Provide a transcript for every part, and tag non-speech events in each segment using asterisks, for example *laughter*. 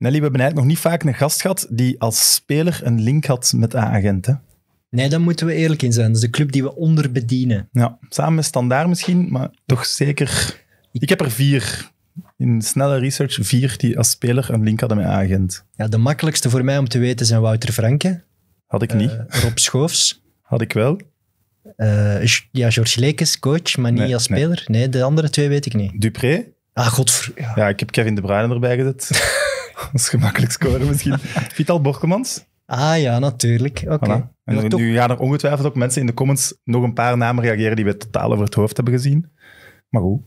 Nelly, we hebben eigenlijk nog niet vaak een gast gehad die als speler een link had met A-agenten. Nee, daar moeten we eerlijk in zijn. Dat is de club die we onderbedienen. Ja, samen met Standaard misschien, maar toch zeker... Ik heb er vier in snelle research vier die als speler een link hadden met agent. Ja, de makkelijkste voor mij om te weten zijn Wouter Franke. Had ik niet. Eh, Rob Schoofs. Had ik wel. Eh, ja, George Lekes, coach, maar niet als speler. Nee. de andere twee weet ik niet. Dupré? Ah, godver... Ja. ja, ik heb Kevin De Bruyne erbij gezet. *laughs* *laughs* Dat is gemakkelijk scoren misschien. *laughs* Vital Borkemans. Ah ja, natuurlijk. Oké. En nu toch... gaan er ongetwijfeld ook mensen in de comments nog een paar namen reageren die we totaal over het hoofd hebben gezien. Maar goed,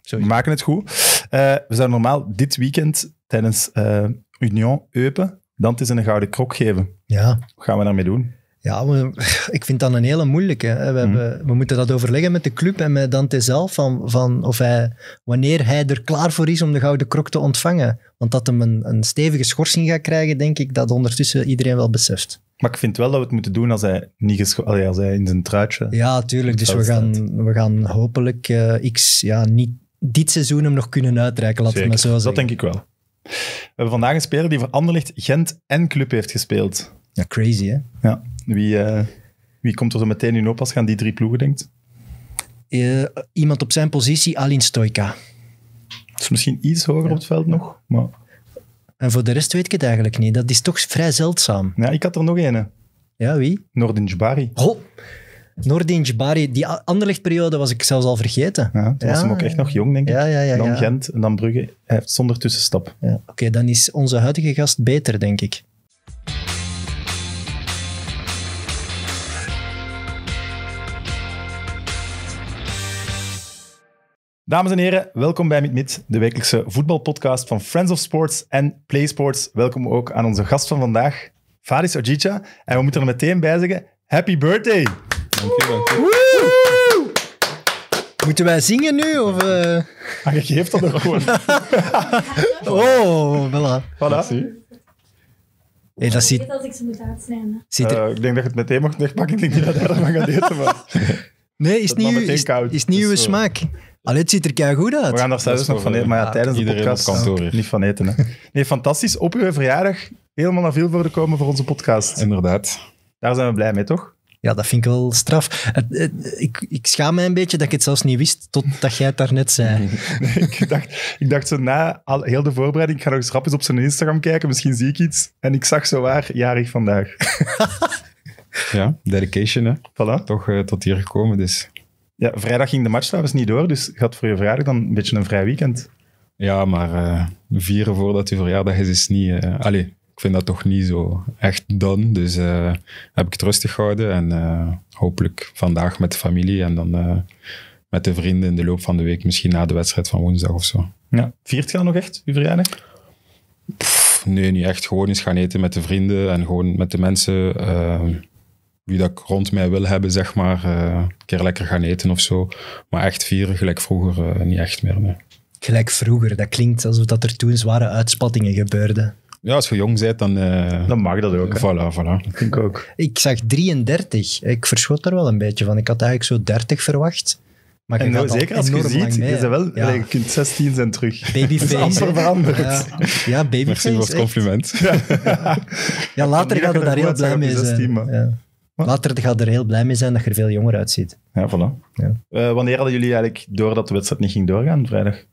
Sorry. we maken het goed. Eh, we zouden normaal dit weekend tijdens uh, Union Eupen Dantes een gouden krok geven. Ja. Wat gaan we daarmee doen? Ja, *laughs* ik vind dat een hele moeilijke. We, mhm. hebben, we moeten dat overleggen met de club en met Dante zelf, van, van of hij, wanneer hij er klaar voor is om de Gouden Krok te ontvangen. Want dat hem een, stevige schorsing gaat krijgen, denk ik, dat ondertussen iedereen wel beseft. Maar ik vind wel dat we het moeten doen als hij, niet als hij in zijn truitje... Ja, tuurlijk. Dus we gaan, we gaan hopelijk uh, X ja, niet dit seizoen hem nog kunnen uitreiken, laten we zo Dat denk ik wel. We hebben vandaag een speler die voor anderlicht Gent en Club heeft gespeeld. Ja, crazy hè? Ja. Wie, eh, wie komt er zo meteen in op als gaan aan die drie ploegen denkt? Uh, iemand op zijn positie, Alin Stojka. Dat is misschien iets hoger op het veld nog, maar... En voor de rest weet ik het eigenlijk niet. Dat is toch vrij zeldzaam. Ja, ik had er nog een. Ja, wie? Nordin Jbari. Oh, Nordin Jbari. Die anderlichtperiode was ik zelfs al vergeten. Ja, toen was hem ook echt nog jong, denk ik. Ja, dan Gent en dan Brugge. Hij heeft zonder tussenstap. Oké, dan is onze huidige gast beter, denk ik. Dames en heren, welkom bij Miet, de wekelijkse voetbalpodcast van Friends of Sports en Play Sports. Welkom ook aan onze gast van vandaag, Faris Ojicha. En we moeten er meteen bij zeggen, happy birthday! Dank Moeten wij zingen nu? Of, uh... ah, je geeft dat nog gewoon. *laughs* oh, voilà. Voilà. Hey, dat ziet... Ik weet ik ze moet eh, ik denk dat je het meteen mag wegpakken. Ik denk niet dat hij ervan gaat eten. Nee, is niet, is, is dus, eh, smaak. Allee, het ziet er kei goed uit. We gaan daar zelfs nog van eten, maar ja, tijdens de podcast niet van eten. Hè. Nee, fantastisch. Op uw verjaardag helemaal naar veel te komen voor onze podcast. Inderdaad. Daar zijn we blij mee, toch? Ja, dat vind ik wel straf. ik, ik schaam mij een beetje dat ik het zelfs niet wist totdat jij het daarnet zei. *laughs* ik, dacht, ik dacht zo na al, heel de voorbereiding, ik ga nog eens rap eens op zijn Instagram kijken, misschien zie ik iets. En ik zag zo waar, jarig vandaag. *laughs* ja, dedication hè. Voilà. Toch eh, tot hier gekomen, dus ja, vrijdag ging de match trouwens niet door, dus gaat voor je verjaardag dan een beetje een vrij weekend. Ja, maar eh, vieren voordat je verjaardag is, is niet... Uh, ik vind dat toch niet zo echt dan. Dus eh, heb ik het rustig gehouden en hopelijk vandaag met de familie en dan met de vrienden in de loop van de week, misschien na de wedstrijd van woensdag of zo. Ja. Viert je dan nog echt je verjaardag? nee, niet echt. Gewoon eens gaan eten met de vrienden en gewoon met de mensen wie dat ik rond mij wil hebben, zeg maar, eh, een keer lekker gaan eten of zo. Maar echt vieren, gelijk vroeger, eh, niet echt meer. Nee. Gelijk vroeger, dat klinkt alsof dat er toen zware uitspattingen gebeurden. Ja, als je jong bent, dan... Eh, dan mag dat ook. Hè? Voilà, voilà. Dat denk ik ook. Ik zag 33. Ik verschot er wel een beetje van. Ik had eigenlijk zo 30 verwacht. Maar en nou, zeker als je ziet, je, zei wel, je kunt 16 zijn terug. *laughs* Babyface. Dat veranderd. Ja, babyface. Merci compliment. Ja, later gaat je daar heel blij mee zijn. 16, Later gaat er heel blij mee zijn dat je er veel jonger uitziet. Ja, voilà. Ja. Eh, wanneer hadden jullie eigenlijk door dat de wedstrijd niet ging doorgaan vrijdag?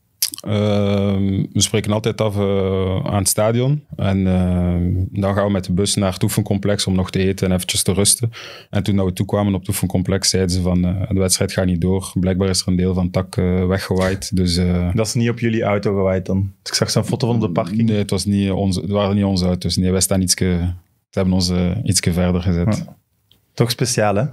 Ehm, we spreken altijd af eh, aan het stadion. En ehm, dan gaan we met de bus naar het oefencomplex om nog te eten en eventjes te rusten. En toen we toekwamen op het oefencomplex, zeiden ze van eh, de wedstrijd gaat niet door. Blijkbaar is er een deel van tak weggewaaid. Dus, dat is niet op jullie auto gewaaid dan? Ik zag zo'n foto van de parking. Nee, het, was niet onze, het waren niet onze auto's. Nee, wij staan We hebben ons iets verder gezet. Ja. Toch speciaal, hè?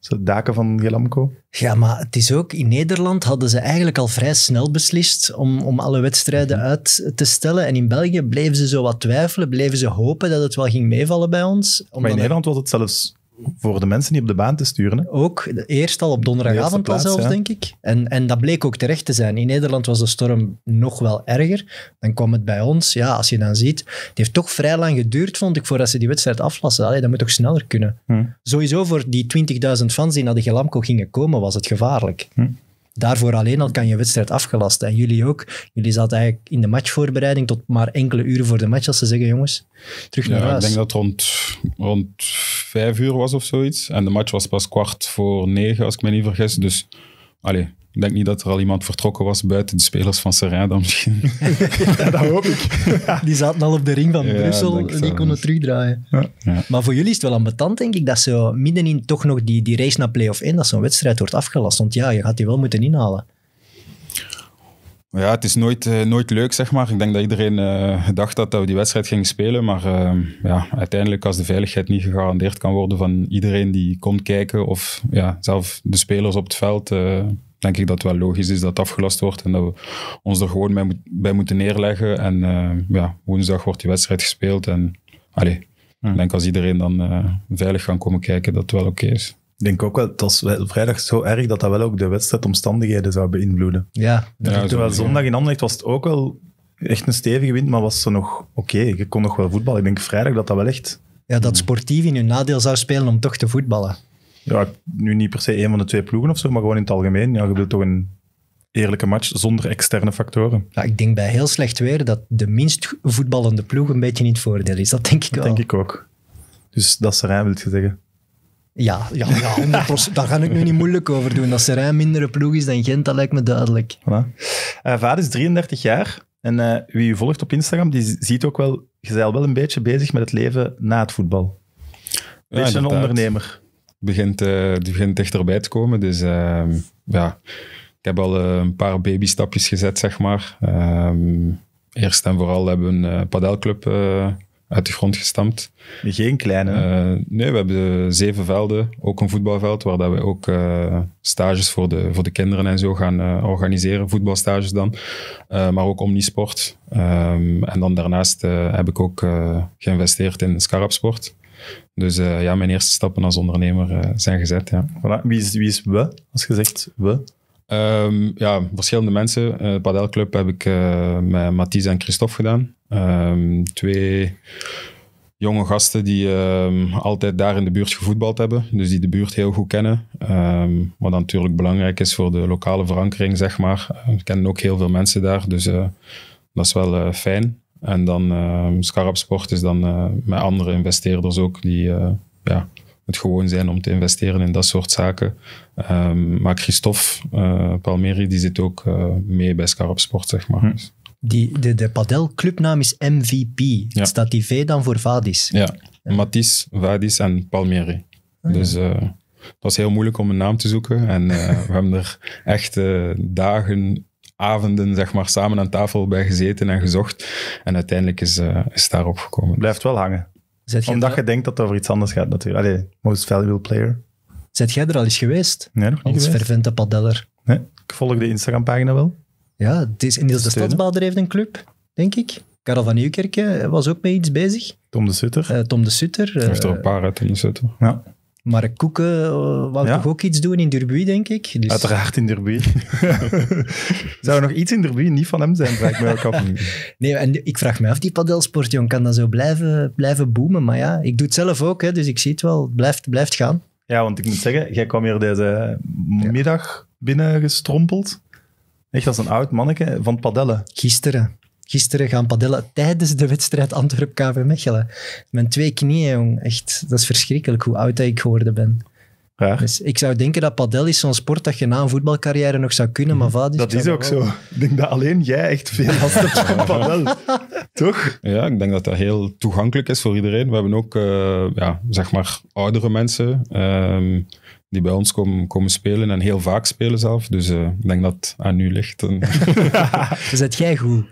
Zo daken van Gelamco. Ja, maar het is ook, in Nederland hadden ze eigenlijk al vrij snel beslist om, om alle wedstrijden mhm. uit te stellen. En in België bleven ze zo wat twijfelen, bleven ze hopen dat het wel ging meevallen bij ons. maar in Nederland was het zelfs voor de mensen die op de baan te sturen. Ook, eerst al op donderdagavond al zelfs, denk ik. En, en dat bleek ook terecht te zijn. In Nederland was de storm nog wel erger. Dan kwam het bij ons. Ja, als je dan ziet, het heeft toch vrij lang geduurd, vond ik, voordat ze die wedstrijd aflassen. dat moet toch sneller kunnen. Hm. Sowieso voor die 20.000 fans die naar de Gelamco gingen komen, was het gevaarlijk. Hm daarvoor alleen al kan je wedstrijd afgelast. En jullie ook. Jullie zaten eigenlijk in de matchvoorbereiding tot maar enkele uren voor de match als ze zeggen, jongens, terug naar huis. Ik denk dat rond, rond vijf uur was of zoiets. En de match was pas kwart voor negen, als ik me niet vergis. Dus, allee, ik denk niet dat er al iemand vertrokken was buiten de spelers van Serena dan misschien. *laughs* ja, dat hoop ik. *laughs* Die zaten al op de ring van Brussel en die konden terugdraaien. Ja. Maar voor jullie is het wel ambetant, denk ik, dat ze middenin toch nog die, die race naar play-off in, dat zo'n wedstrijd wordt afgelast. Want ja, je gaat die wel moeten inhalen. Ja, het is nooit, eh, nooit leuk, zeg maar. Ik denk dat iedereen eh, gedacht dacht dat, dat we die wedstrijd gingen spelen. Maar ehm, ja, uiteindelijk, als de veiligheid niet gegarandeerd kan worden van iedereen die komt kijken, of ja, zelf de spelers op het veld, eh, denk ik dat het wel logisch is dat het afgelast wordt en dat we ons er gewoon bij, moeten neerleggen. En eh, ja, woensdag wordt die wedstrijd gespeeld en allez, ik denk als iedereen dan eh, veilig gaan komen kijken dat het wel oké is. Ik denk ook wel, het was vrijdag zo erg dat dat wel ook de wedstrijdomstandigheden zou beïnvloeden. Ja. ja Terwijl zondag in Anderlecht was het ook wel echt een stevige wind, maar was ze nog oké. Je kon nog wel voetballen. Ik denk vrijdag dat dat wel echt... Ja, dat sportief in hun nadeel zou spelen om toch te voetballen. Ja, nu niet per se een van de twee ploegen of zo, maar gewoon in het algemeen. Ja, je wilt toch een eerlijke match zonder externe factoren. Ja, ik denk bij heel slecht weer dat de minst voetballende ploeg een beetje in het voordeel is. Dat denk ik dat denk ik ook. Dus dat Serijn wil je zeggen? Ja, ja, ja daar ga ik nu niet moeilijk over doen. Dat Serijn mindere ploeg is dan Gent, dat lijkt me duidelijk. Voilà. Eh, Vader is 33 jaar. En eh, wie u volgt op Instagram, die ziet ook wel... Je bent wel een beetje bezig met het leven na het voetbal. Een beetje een ondernemer begint, eh, die begint dichterbij te komen. Dus ehm, ja, ik heb al eh, een paar babystapjes gezet, zeg maar. Ehm, eerst en vooral hebben we een eh, padelclub uit de grond gestampt. Geen kleine? nee, we hebben zeven velden, ook een voetbalveld, waar dat we ook stages voor de, voor de kinderen en zo gaan organiseren, voetbalstages dan. maar ook omnisport. Ehm, en dan daarnaast heb ik ook geïnvesteerd in Scarabsport. Dus eh, ja, mijn eerste stappen als ondernemer eh, zijn gezet. Ja. Wie, is, wie is we, als gezegd we? Um, ja, verschillende mensen. Uh, padelclub heb ik met Mathies en Christophe gedaan. Ehm, twee jonge gasten die ehm, altijd daar in de buurt gevoetbald hebben. Dus die de buurt heel goed kennen. wat natuurlijk belangrijk is voor de lokale verankering, zeg maar. We kennen ook heel veel mensen daar, dus dat is wel fijn. En dan uh, eh, Scarab Sport is dan eh, met andere investeerders ook die eh, ja, het gewoon zijn om te investeren in dat soort zaken. Um, maar Christophe Palmeri die zit ook mee bij Scarab Sport, zeg maar. Hm. Die, de de padelclubnaam is MVP. Staat die V dan voor Vadis? Ja, ja. Vadis en Palmeri. Ah, dus het was heel moeilijk om een naam te zoeken. En we hebben er echt dagen avonden zeg maar, samen aan tafel bij gezeten en gezocht. En uiteindelijk is, uh, is daar opgekomen. Blijft wel hangen. Omdat je denkt dat het over iets anders gaat natuurlijk. Allee, most valuable player. Zet jij er al eens geweest? Nee, nog niet Als fervente padeller. Nee, ik volg de Instagram-pagina wel. Ja, het is, in de Stadsbader heeft een club, denk ik. Karel van Nieuwkerken was ook mee iets bezig. Tom de Sutter. Uh, Tom de Sutter. Hij heeft er een eh, paar uit in de Sutter. Ja maar Koeken eh, wou toch ook iets doen in Derby, denk ik? Dus... Uiteraard in Derby. *laughs* Zou er nog iets in Derby niet van hem zijn, vraag ik mij ook af. *laughs* nee, en ik vraag me af, die padelsport, jong, kan dat zo blijven, blijven boomen? Maar ja, ik doe het zelf ook, hè, dus ik zie het wel. Het blijft, blijft gaan. Ja, want ik moet zeggen, jij kwam hier deze middag binnen gestrompeld. Echt als een oud manneke van padellen. Gisteren gisteren gaan padellen tijdens de wedstrijd Antwerp-KV Mechelen. Mijn twee knieën, jong. Echt, dat is verschrikkelijk hoe oud ik geworden ben. Dus ik zou denken dat padel is zo'n sport dat je na een voetbalcarrière nog zou kunnen, maar mhm. vader... Dat is ook zo. Ik denk dat alleen jij echt veel last hebt van *laughs* padel. Toch? Ja, ik denk dat dat heel toegankelijk is voor iedereen. We hebben ook, eh, ja, zeg maar, oudere mensen ehm, die bij ons komen, komen spelen en heel vaak spelen zelf. Dus eh, ik denk dat aan u ligt. *laughs* dus jij goed?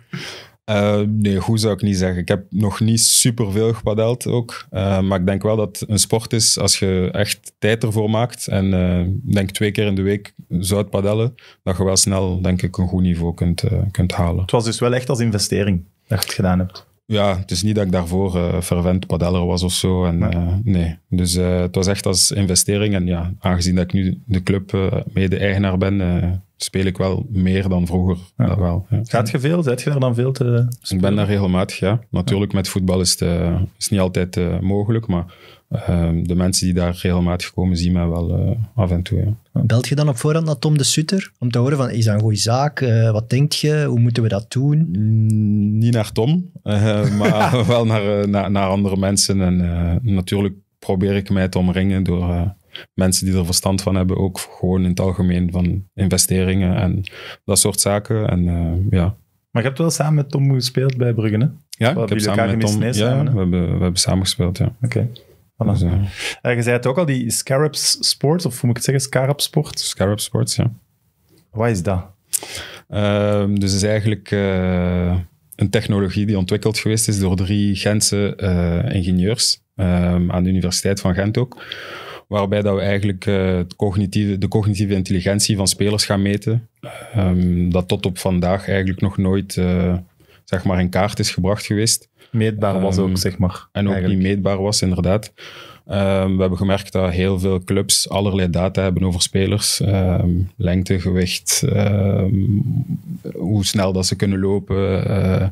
Eh, nee, goed zou ik niet zeggen. Ik heb nog niet superveel gepadeld ook. Eh, maar ik denk wel dat een sport is als je echt tijd ervoor maakt. En uh, denk twee keer in de week zou padellen. Dat je wel snel, denk ik, een goed niveau kunt, kunt halen. Het was dus wel echt als investering dat je het gedaan hebt. Ja, het is niet dat ik daarvoor fervent padeller was of zo. En, nee. nee. Dus het was echt als investering. En ja, aangezien dat ik nu de club mede-eigenaar ben speel ik wel meer dan vroeger. Dat wel, ja. Gaat je veel? Zet je daar dan veel te Ik ben daar regelmatig, ja. Natuurlijk, met voetbal is het eh, is niet altijd eh, mogelijk, maar ehm, de mensen die daar regelmatig komen, zien mij wel eh, af en toe, Belt je dan op voorhand naar Tom de Suter om te horen van, is dat een goede zaak? wat denk je? Hoe moeten we dat doen? niet naar Tom, *laughs* maar wel naar, naar, naar, andere mensen. En natuurlijk probeer ik mij te omringen door mensen die er verstand van hebben, ook gewoon in het algemeen van investeringen en dat soort zaken. En eh, ja, maar je hebt wel samen met Tom gespeeld bij Bruggen, hè? Ja, ik heb samen met Tom... Ja, we, hebben, we hebben samen gespeeld, ja. Oké. Okay. Voilà. Dus, eh, eh, je zei het ook al, die Scarabs Sports, of hoe moet ik het zeggen, Scarab Sport? Scarab Sports, ja. Wat is dat? Ehm, dus het is eigenlijk een technologie die ontwikkeld geweest is door drie Gentse ingenieurs ehm, aan de Universiteit van Gent ook waarbij dat we eigenlijk eh, cognitieve, de cognitieve intelligentie van spelers gaan meten. Ehm, dat tot op vandaag eigenlijk nog nooit eh, zeg maar in kaart is gebracht geweest. Meetbaar was ook, ehm, zeg maar. En ook niet meetbaar was, inderdaad. Ehm, we hebben gemerkt dat heel veel clubs allerlei data hebben over spelers. lengte, gewicht, hoe snel dat ze kunnen lopen, eh,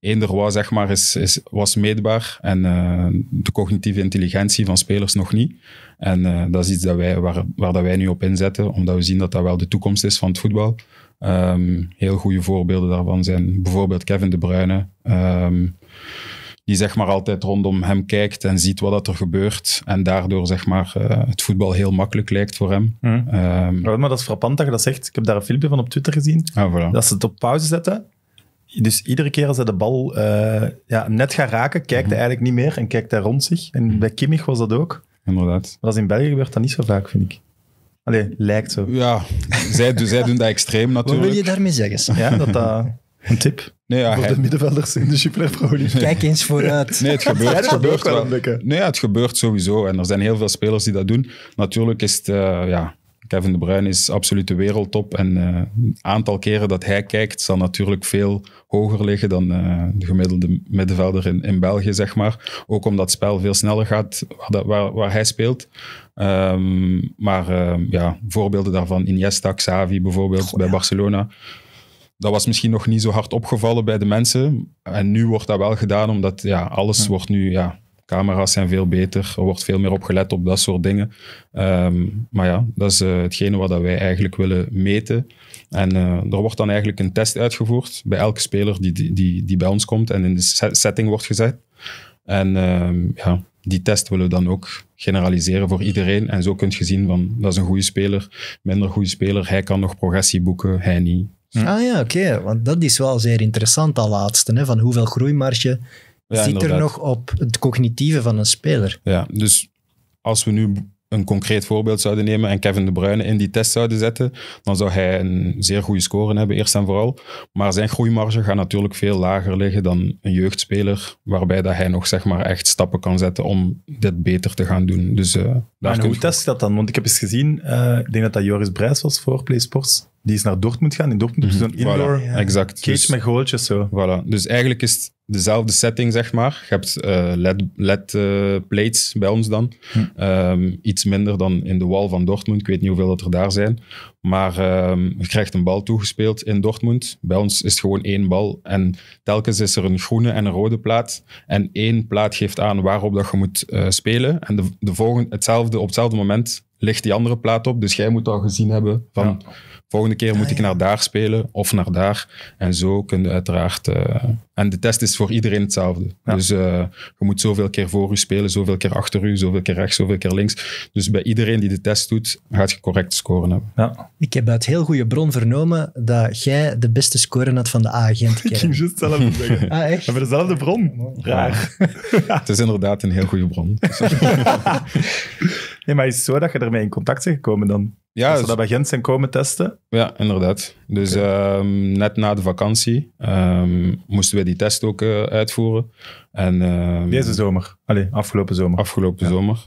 eender was, zeg maar, is, is, was meetbaar en eh, de cognitieve intelligentie van spelers nog niet. En eh, dat is iets dat wij, waar, waar dat wij nu op inzetten, omdat we zien dat dat wel de toekomst is van het voetbal. Ehm, heel goede voorbeelden daarvan zijn bijvoorbeeld Kevin De Bruyne. Ehm, die zeg maar altijd rondom hem kijkt en ziet wat dat er gebeurt. En daardoor zeg maar, eh, het voetbal heel makkelijk lijkt voor hem. Mm. maar dat is frappant dat je dat zegt. Ik heb daar een filmpje van op Twitter gezien. Ah, dat ze het op pauze zetten dus iedere keer als hij de bal eh, ja, net gaat raken, kijkt hij mhm. eigenlijk niet meer en kijkt hij rond zich. En bij Kimmich was dat ook. Inderdaad. Maar dat in België gebeurt dat niet zo vaak, vind ik. Allee, lijkt zo. Ja, zij, doen dat extreem natuurlijk. Wat wil je daarmee zeggen? Ja, dat een tip. Nee, voor hij... de middenvelders in de Super *laughs* Kijk eens vooruit. Nee, het gebeurt, *laughs* het gebeurt wel. Nee, het gebeurt sowieso. En er zijn heel veel spelers die dat doen. Natuurlijk is het... Eh, ja, Kevin De Bruyne is absoluut de wereldtop. En het eh, aantal keren dat hij kijkt, zal natuurlijk veel hoger liggen dan eh, de gemiddelde middenvelder in, in België, zeg maar. Ook omdat het spel veel sneller gaat waar, waar, hij speelt. Ehm, maar ehm, ja, voorbeelden daarvan, Iniesta, Xavi bijvoorbeeld bij Barcelona. Dat was misschien nog niet zo hard opgevallen bij de mensen. En nu wordt dat wel gedaan, omdat ja, alles wordt nu ja, Camera's zijn veel beter, er wordt veel meer opgelet op dat soort dingen. Ehm, maar ja, dat is eh, hetgene wat wij eigenlijk willen meten. En eh, er wordt dan eigenlijk een test uitgevoerd bij elke speler die, die, die bij ons komt en in de setting wordt gezet. En ehm, ja, die test willen we dan ook generaliseren voor iedereen. En zo kun je zien van, dat is een goede speler, minder goede speler. Hij kan nog progressie boeken, hij niet. Ah ja, oké. Want dat is wel zeer interessant, dat laatste. Hè? Van hoeveel groeimarge ja, ziet er nog op het cognitieve van een speler. Ja, dus als we nu een concreet voorbeeld zouden nemen en Kevin De Bruyne in die test zouden zetten, dan zou hij een zeer goede score hebben, eerst en vooral. Maar zijn groeimarge gaat natuurlijk veel lager liggen dan een jeugdspeler, waarbij dat hij nog zeg maar, echt stappen kan zetten om dit beter te gaan doen. Dus, eh, en hoe test je dat dan? Want ik heb eens gezien, eh, ik denk dat dat Joris Brijs was voor PlaySports, die is naar Dortmund gaan. In Dortmund mm -hmm. indoor voilà, ja, exact. cage dus met goaltjes. Zo. Voilà. Dus eigenlijk is het dezelfde setting, zeg maar. Je hebt eh, LED, LED eh, plates bij ons dan. Hm. Ehm, iets minder dan in de wal van Dortmund. Ik weet niet hoeveel dat er daar zijn. Maar ehm, je krijgt een bal toegespeeld in Dortmund. Bij ons is het gewoon één bal. En telkens is er een groene en een rode plaat. En één plaat geeft aan waarop dat je moet eh, spelen. En de, de volgende, hetzelfde, op hetzelfde moment ligt die andere plaat op. Dus jij moet al gezien hebben van volgende keer moet ik naar daar spelen of naar daar. En zo kun je uiteraard. Eh, en de test is voor iedereen hetzelfde. Dus eh, je moet zoveel keer voor u spelen, zoveel keer achter u, zoveel keer rechts, zoveel keer links. Dus bij iedereen die de test doet, gaat je correct scoren hebben. Ja. Ik heb uit heel goede bron vernomen dat jij de beste score had van de A-agent. Ik ging juist zelf *laughs* zeggen. Ah, echt? We hebben dezelfde bron. Raar. Ja. *laughs* Het is inderdaad een heel goede bron. *laughs* nee, maar is het zo dat je ermee in contact bent gekomen dan? Ja. Dus- dat ze bij Gent zijn komen testen? Ja, inderdaad. Dus ehm, net na de vakantie ehm, moesten we die test ook eh, uitvoeren. En, ehm, Deze zomer? Allee, afgelopen zomer. Afgelopen zomer.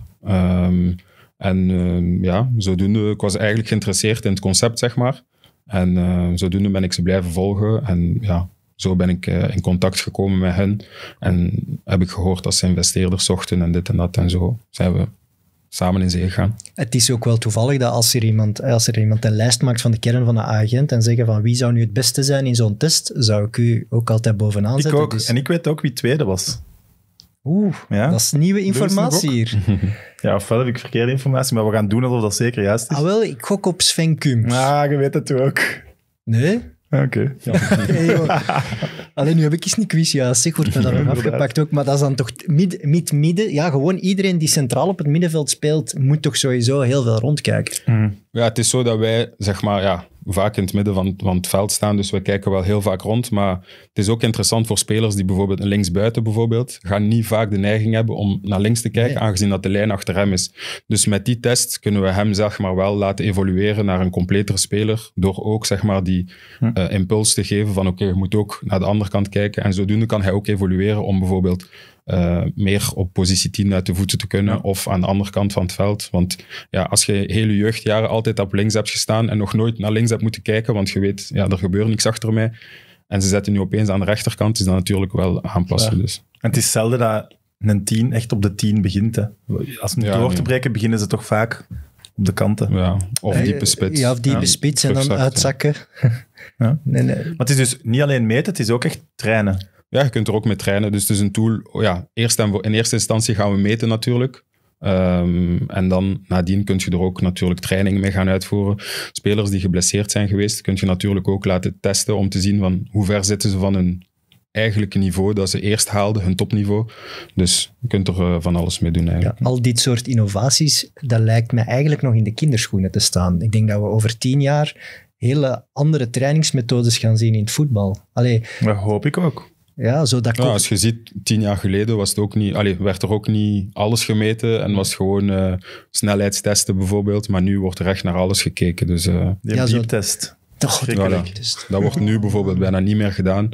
En uh, ja, zodoende, ik was eigenlijk geïnteresseerd in het concept, zeg maar. En uh, zodoende ben ik ze blijven volgen. En ja, zo ben ik eh, in contact gekomen met hen. En heb ik gehoord dat ze investeerders zochten en dit en dat. En zo zijn we samen in zee gaan. Het is ook wel toevallig dat als er, iemand, als er iemand een lijst maakt van de kern van de agent en zeggen van wie zou nu het beste zijn in zo'n test, zou ik u ook altijd bovenaan ik zetten. Ik ook. Dus- en ik weet ook wie tweede was. Oeh, ja? dat is nieuwe informatie hier. *laughs* Ja, ofwel heb ik verkeerde informatie, maar we gaan doen alsof dat zeker juist is. Ah wel, ik gok op Sven Kums. Ah, je weet het ook. Nee? Ah, oké. Okay. *laughs* Ja, Alleen nu heb ik eens een quiz, ja, zeg, wordt me dat *laughs* afgepakt ook. Maar dat is dan toch mid, mid, midden. Ja, gewoon iedereen die centraal op het middenveld speelt, moet toch sowieso heel veel rondkijken. Ja, het is zo dat wij, zeg maar, ja, vaak in het midden van, van het veld staan, dus we kijken wel heel vaak rond. Maar het is ook interessant voor spelers die bijvoorbeeld een linksbuiten bijvoorbeeld, gaan niet vaak de neiging hebben om naar links te kijken, aangezien dat de lijn achter hem is. Dus met die test kunnen we hem zeg maar wel laten evolueren naar een completere speler, door ook zeg maar die eh, impuls te geven van oké, je moet ook naar de andere kant kijken. En zodoende kan hij ook evolueren om bijvoorbeeld eh, meer op positie 10 uit de voeten te kunnen. Of aan de andere kant van het veld. Want ja, als je hele jeugdjaren altijd op links hebt gestaan en nog nooit naar links hebt moeten kijken, want je weet, ja, er gebeurt niks achter mij. En ze zetten nu opeens aan de rechterkant, is dat natuurlijk wel aanpassen. Dus. En het is zelden dat een 10 echt op de 10 begint. Hè. Als ze door te breken, beginnen ze toch vaak op de kanten. Ja, of eh, diepe spits. Ja, of diepe spits en dan uitzakken. Ja. *laughs* Nee, nee. Maar het is dus niet alleen meten, het is ook echt trainen. Ja, je kunt er ook mee trainen. Dus het is een tool. Ja, eerst en in eerste instantie gaan we meten natuurlijk. Ehm, en dan nadien kun je er ook natuurlijk trainingen mee gaan uitvoeren. Spelers die geblesseerd zijn geweest, kun je natuurlijk ook laten testen om te zien van hoe ver zitten ze van hun eigenlijke niveau dat ze eerst haalden, hun topniveau. Dus je kunt er eh, van alles mee doen eigenlijk. al dit soort innovaties, dat lijkt me eigenlijk nog in de kinderschoenen te staan. Ik denk dat we over tien jaar hele andere trainingsmethodes gaan zien in het voetbal. Allee, dat hoop ik ook. Ja, zo dat ja, als je ziet, tien jaar geleden was het ook niet, allez, werd er ook niet alles gemeten en was gewoon eh, snelheidstesten bijvoorbeeld. Maar nu wordt er echt naar alles gekeken. Dus, eh, ja, zo'n test. Toch, dat, wordt nu bijvoorbeeld bijna niet meer gedaan.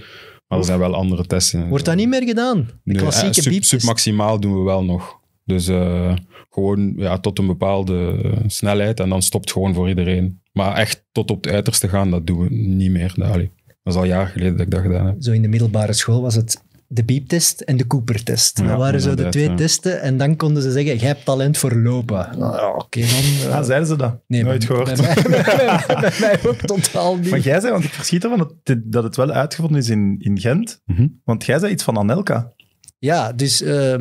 Maar er zijn wel andere testen. Wordt dat niet meer gedaan? De klassieke nee, eh, sub, doen we wel nog. Dus gewoon ja, tot een bepaalde snelheid en dan stopt het gewoon voor iedereen. Maar echt tot op het uiterste gaan, dat doen we niet meer. Dat is al jaren geleden dat ik dat gedaan heb. Zo in de middelbare school was het de bieptest en de Cooper-test. dat waren zo de twee testen. En dan konden ze zeggen, jij hebt talent voor lopen. Nou, Oké dan... Uh... Eh, ah, zeiden ze dat? Nee, Nooit gehoord. Bij mij, *laughs* niet. Maar jij zei, want ik verschiet ervan dat het wel uitgevonden is in, in Gent. Mhm. Want jij zei iets van Anelka. Ja, dus uh,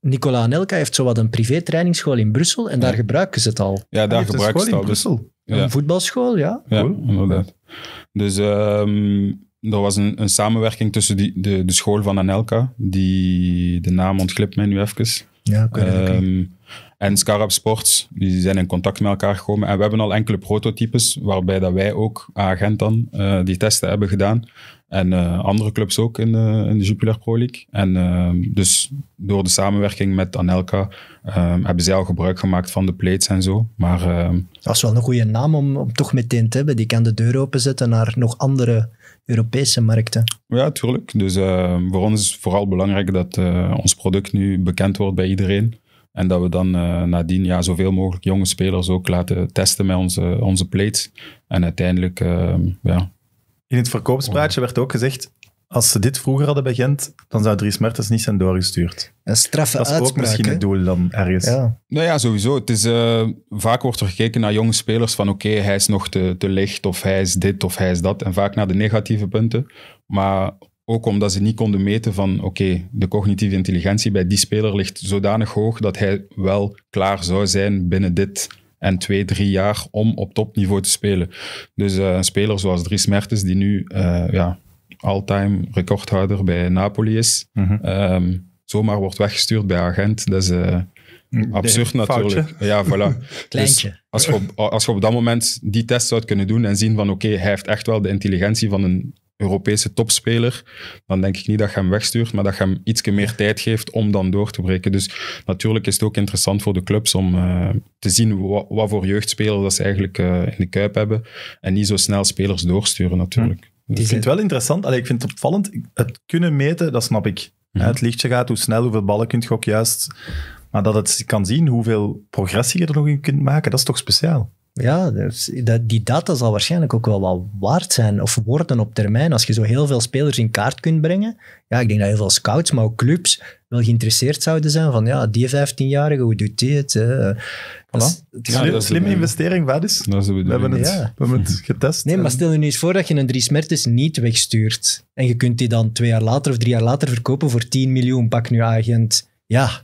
Nicola Anelka heeft zowat een privé trainingsschool in Brussel en daar gebruiken ze het al. Ja, daar gebruiken ze het al. In dus- Brussel. Een voetbalschool, ja. Ja, inderdaad. Dus um, ehm, er was een, een, samenwerking tussen die, de, de school van Anelka, die de naam ontglipt mij nu even. Ja, um, en Scarab Sports, die zijn in contact met elkaar gekomen. En we hebben al enkele prototypes, waarbij dat wij ook, agent dan, eh, die testen hebben gedaan. En eh, andere clubs ook in de, in de Jupiler Pro League. En ehm, dus door de samenwerking met Anelka ehm, hebben zij al gebruik gemaakt van de plates en zo. Maar, ehm, dat is wel een goede naam om, om toch meteen te hebben. Die kan de deur openzetten naar nog andere Europese markten. Ja, tuurlijk. Dus voor ons is het vooral belangrijk dat eh, ons product nu bekend wordt bij iedereen. En dat we dan uh, nadien ja, zoveel mogelijk jonge spelers ook laten testen met onze, onze plates. En uiteindelijk ja, in het verkoopspraatje oh. werd ook gezegd, als ze dit vroeger hadden begint, dan zou Dries Mertens niet zijn doorgestuurd. Een straffe Dat is ook misschien het doel dan ergens. Ja. Nou ja, sowieso. Eh, vaak wordt er gekeken naar jonge spelers van oké, hij is nog te, te licht of hij is dit of hij is dat. En vaak naar de negatieve punten. Maar ook omdat ze niet konden meten van oké, de cognitieve intelligentie bij die speler ligt zodanig hoog dat hij wel klaar zou zijn binnen dit en twee, drie jaar om op topniveau te spelen. Dus uh, een speler zoals Dries Mertens, die nu eh, ja, all-time recordhouder bij Napoli is, mhm. ehm, zomaar wordt weggestuurd bij agent. Dat is eh, mm, absurd natuurlijk. Ja, voilà. *laughs* Dus Kleintje. als, je op, als je op dat moment die test zou kunnen doen en zien van oké, hij heeft echt wel de intelligentie van een Europese topspeler, dan denk ik niet dat je hem wegstuurt, maar dat je hem iets meer tijd geeft om dan door te breken. Dus natuurlijk is het ook interessant voor de clubs om eh, te zien wat, voor jeugdspelers dat ze eigenlijk eh, in de kuip hebben. En niet zo snel spelers doorsturen, natuurlijk. Ik vind het wel interessant, Allee, ik vind het opvallend. Het kunnen meten, dat snap ik. Mhm. Het lichtje gaat, hoe snel, hoeveel ballen kunt je ook juist. Maar dat het kan zien hoeveel progressie je er nog in kunt maken, dat is toch speciaal? Ja, dus die data zal waarschijnlijk ook wel wat waard zijn of worden op termijn. Als je zo heel veel spelers in kaart kunt brengen. Ja, ik denk dat heel veel scouts, maar ook clubs wel geïnteresseerd zouden zijn van ja, die 15-jarige, hoe doet die het? Hè? Eh, is, slim, slimme investering, waar is? Dat we, hebben het, we getest. Nee, maar stel je nu eens voor dat je een drie niet wegstuurt en je kunt die dan twee jaar later of drie jaar later verkopen voor 10 miljoen, pak nu agent. Ja,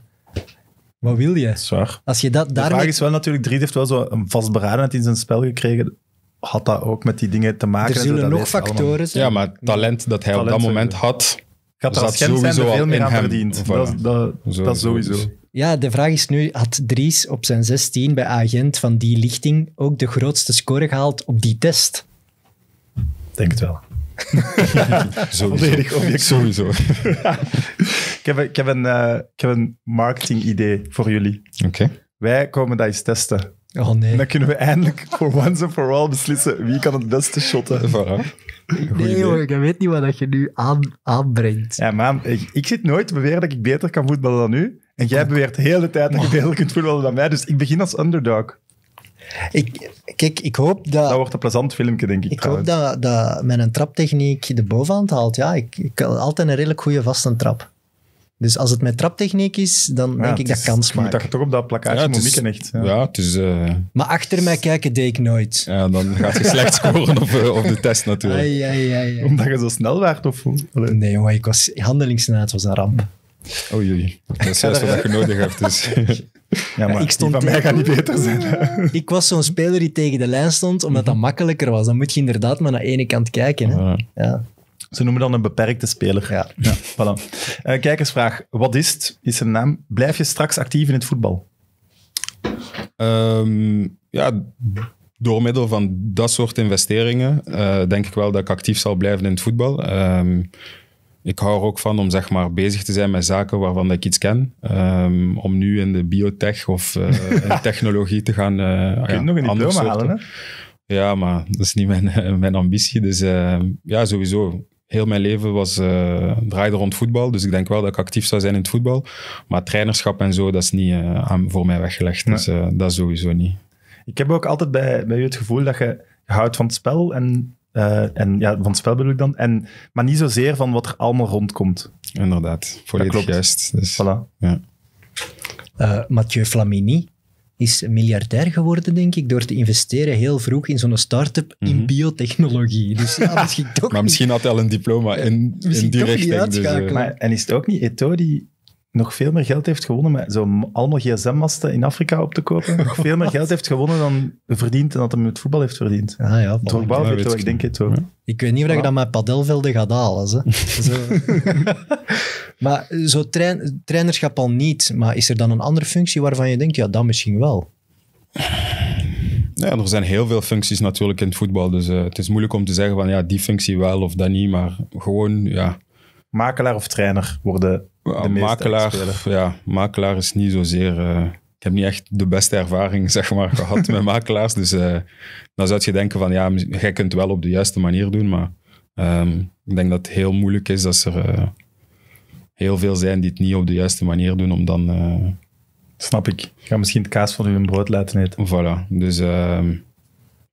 wat wil je? Zwaar. Als je dat daarmee... De vraag is wel natuurlijk, Dries heeft wel zo een vastberadenheid in zijn spel gekregen. Had dat ook met die dingen te maken? Er zullen nog factoren zijn. Ja, maar talent dat hij op dat moment had, had zat sowieso al veel meer aan verdiend. Dat, sowieso. sowieso. Ja, de vraag is nu, had Dries op zijn 16 bij agent van die lichting ook de grootste score gehaald op die test? Denk het wel. *laughs* Sowieso. ik, heb, *laughs* ik, heb een, ik heb een eh, marketing-idee voor jullie. Oké. Wij komen dat eens testen. Oh nee. En dan kunnen we eindelijk voor once and for all beslissen wie kan het beste shotten. Voilà. Nee hoor ik weet niet wat je nu aan, aanbrengt. Ja man, ik, ik zit nooit te beweren dat ik beter kan voetballen dan u. En jij beweert de hele tijd dat je beter kunt voetballen dan mij. Dus ik begin als underdog. Ik, kijk, ik hoop dat... Dat wordt een plezant filmpje, denk ik. Ik hoop dat, dat een traptechniek de bovenhand haalt. Ja, ik, ik altijd een redelijk goede vaste trap. Dus als het met traptechniek is, dan denk ik dat kans maakt. Ik moet toch op dat plakkaatje ja, moet mikken, echt. Ja, het is, eh, Maar achter mij kijken deed ik nooit. Ja, dan gaat je slecht *laughs* scoren op, eh, op, de test natuurlijk. Ai, ai, ai, Omdat je zo snel waart of Nee jongen, ik was, handelingsnaad was een ramp. Oei, oei. Dat is juist wat je nodig hebt. Dus. *laughs* ja, maar ik stond, die van mij gaat niet beter zijn. *laughs* ik was zo'n speler die tegen de lijn stond, omdat dat mhm. makkelijker was. Dan moet je inderdaad maar naar ene kant kijken. Hè. Ja. Ze noemen dan een beperkte speler. Ja. ja *laughs* voilà. Eh, kijkersvraag. Wat is het? Is naam. Blijf je straks actief in het voetbal? Ehm, ja, door middel van dat soort investeringen eh, denk ik wel dat ik actief zal blijven in het voetbal. Ehm, ik hou er ook van om zeg maar, bezig te zijn met zaken waarvan ik iets ken. Ehm, om nu in de biotech of eh, *laughs* in technologie te gaan. Eh, je ja, nog een diploma halen, hè? Ja, maar dat is niet mijn, *laughs* mijn ambitie. Dus ehm, ja, sowieso. Heel mijn leven was, eh, draaide rond voetbal. Dus ik denk wel dat ik actief zou zijn in het voetbal. Maar trainerschap en zo, dat is niet voor mij weggelegd. Dus, nee. Dus dat sowieso niet. Ik heb ook altijd bij, bij je het gevoel dat je, je houdt van het spel en eh, en ja, van het spel bedoel ik dan. En, maar niet zozeer van wat er allemaal rondkomt. Inderdaad, volledig juist. Dus, voilà. ja. uh, Mathieu Flamini is miljardair geworden, denk ik, door te investeren heel vroeg in zo'n start-up in mhm. biotechnologie. Dus ja, *laughs* misschien toch Maar misschien had hij al een diploma in, in die richting. Dus, eh. maar, en is het ook niet Eto die nog veel meer geld heeft gewonnen met zo allemaal gsm-masten in Afrika op te kopen. Nog veel meer geld heeft gewonnen dan verdiend en dat hem met voetbal heeft verdiend. Ah ja, toch ik denk het ook. Ik weet niet of je dat met padelvelden gaat halen. Hè. *laughs* maar zo train, trainerschap al niet. Maar is er dan een andere functie waarvan je denkt, ja, dat misschien wel? Ja, er zijn heel veel functies natuurlijk in het voetbal. Dus eh, het is moeilijk om te zeggen van ja, die functie wel of dat niet. Maar gewoon, ja. Makelaar of trainer worden ja, makelaar, ja, makelaar is niet zozeer. Uh, ik heb niet echt de beste ervaring *laughs* zeg maar, gehad met makelaars. Dus eh, dan zou je denken van ja, jij kunt het wel op de juiste manier doen. Maar ehm, ik denk dat het heel moeilijk is dat er eh, heel veel zijn die het niet op de juiste manier doen. Om dan, Snap ik. Ik ga misschien het kaas van hun brood laten eten. Voilà. Dus ehm,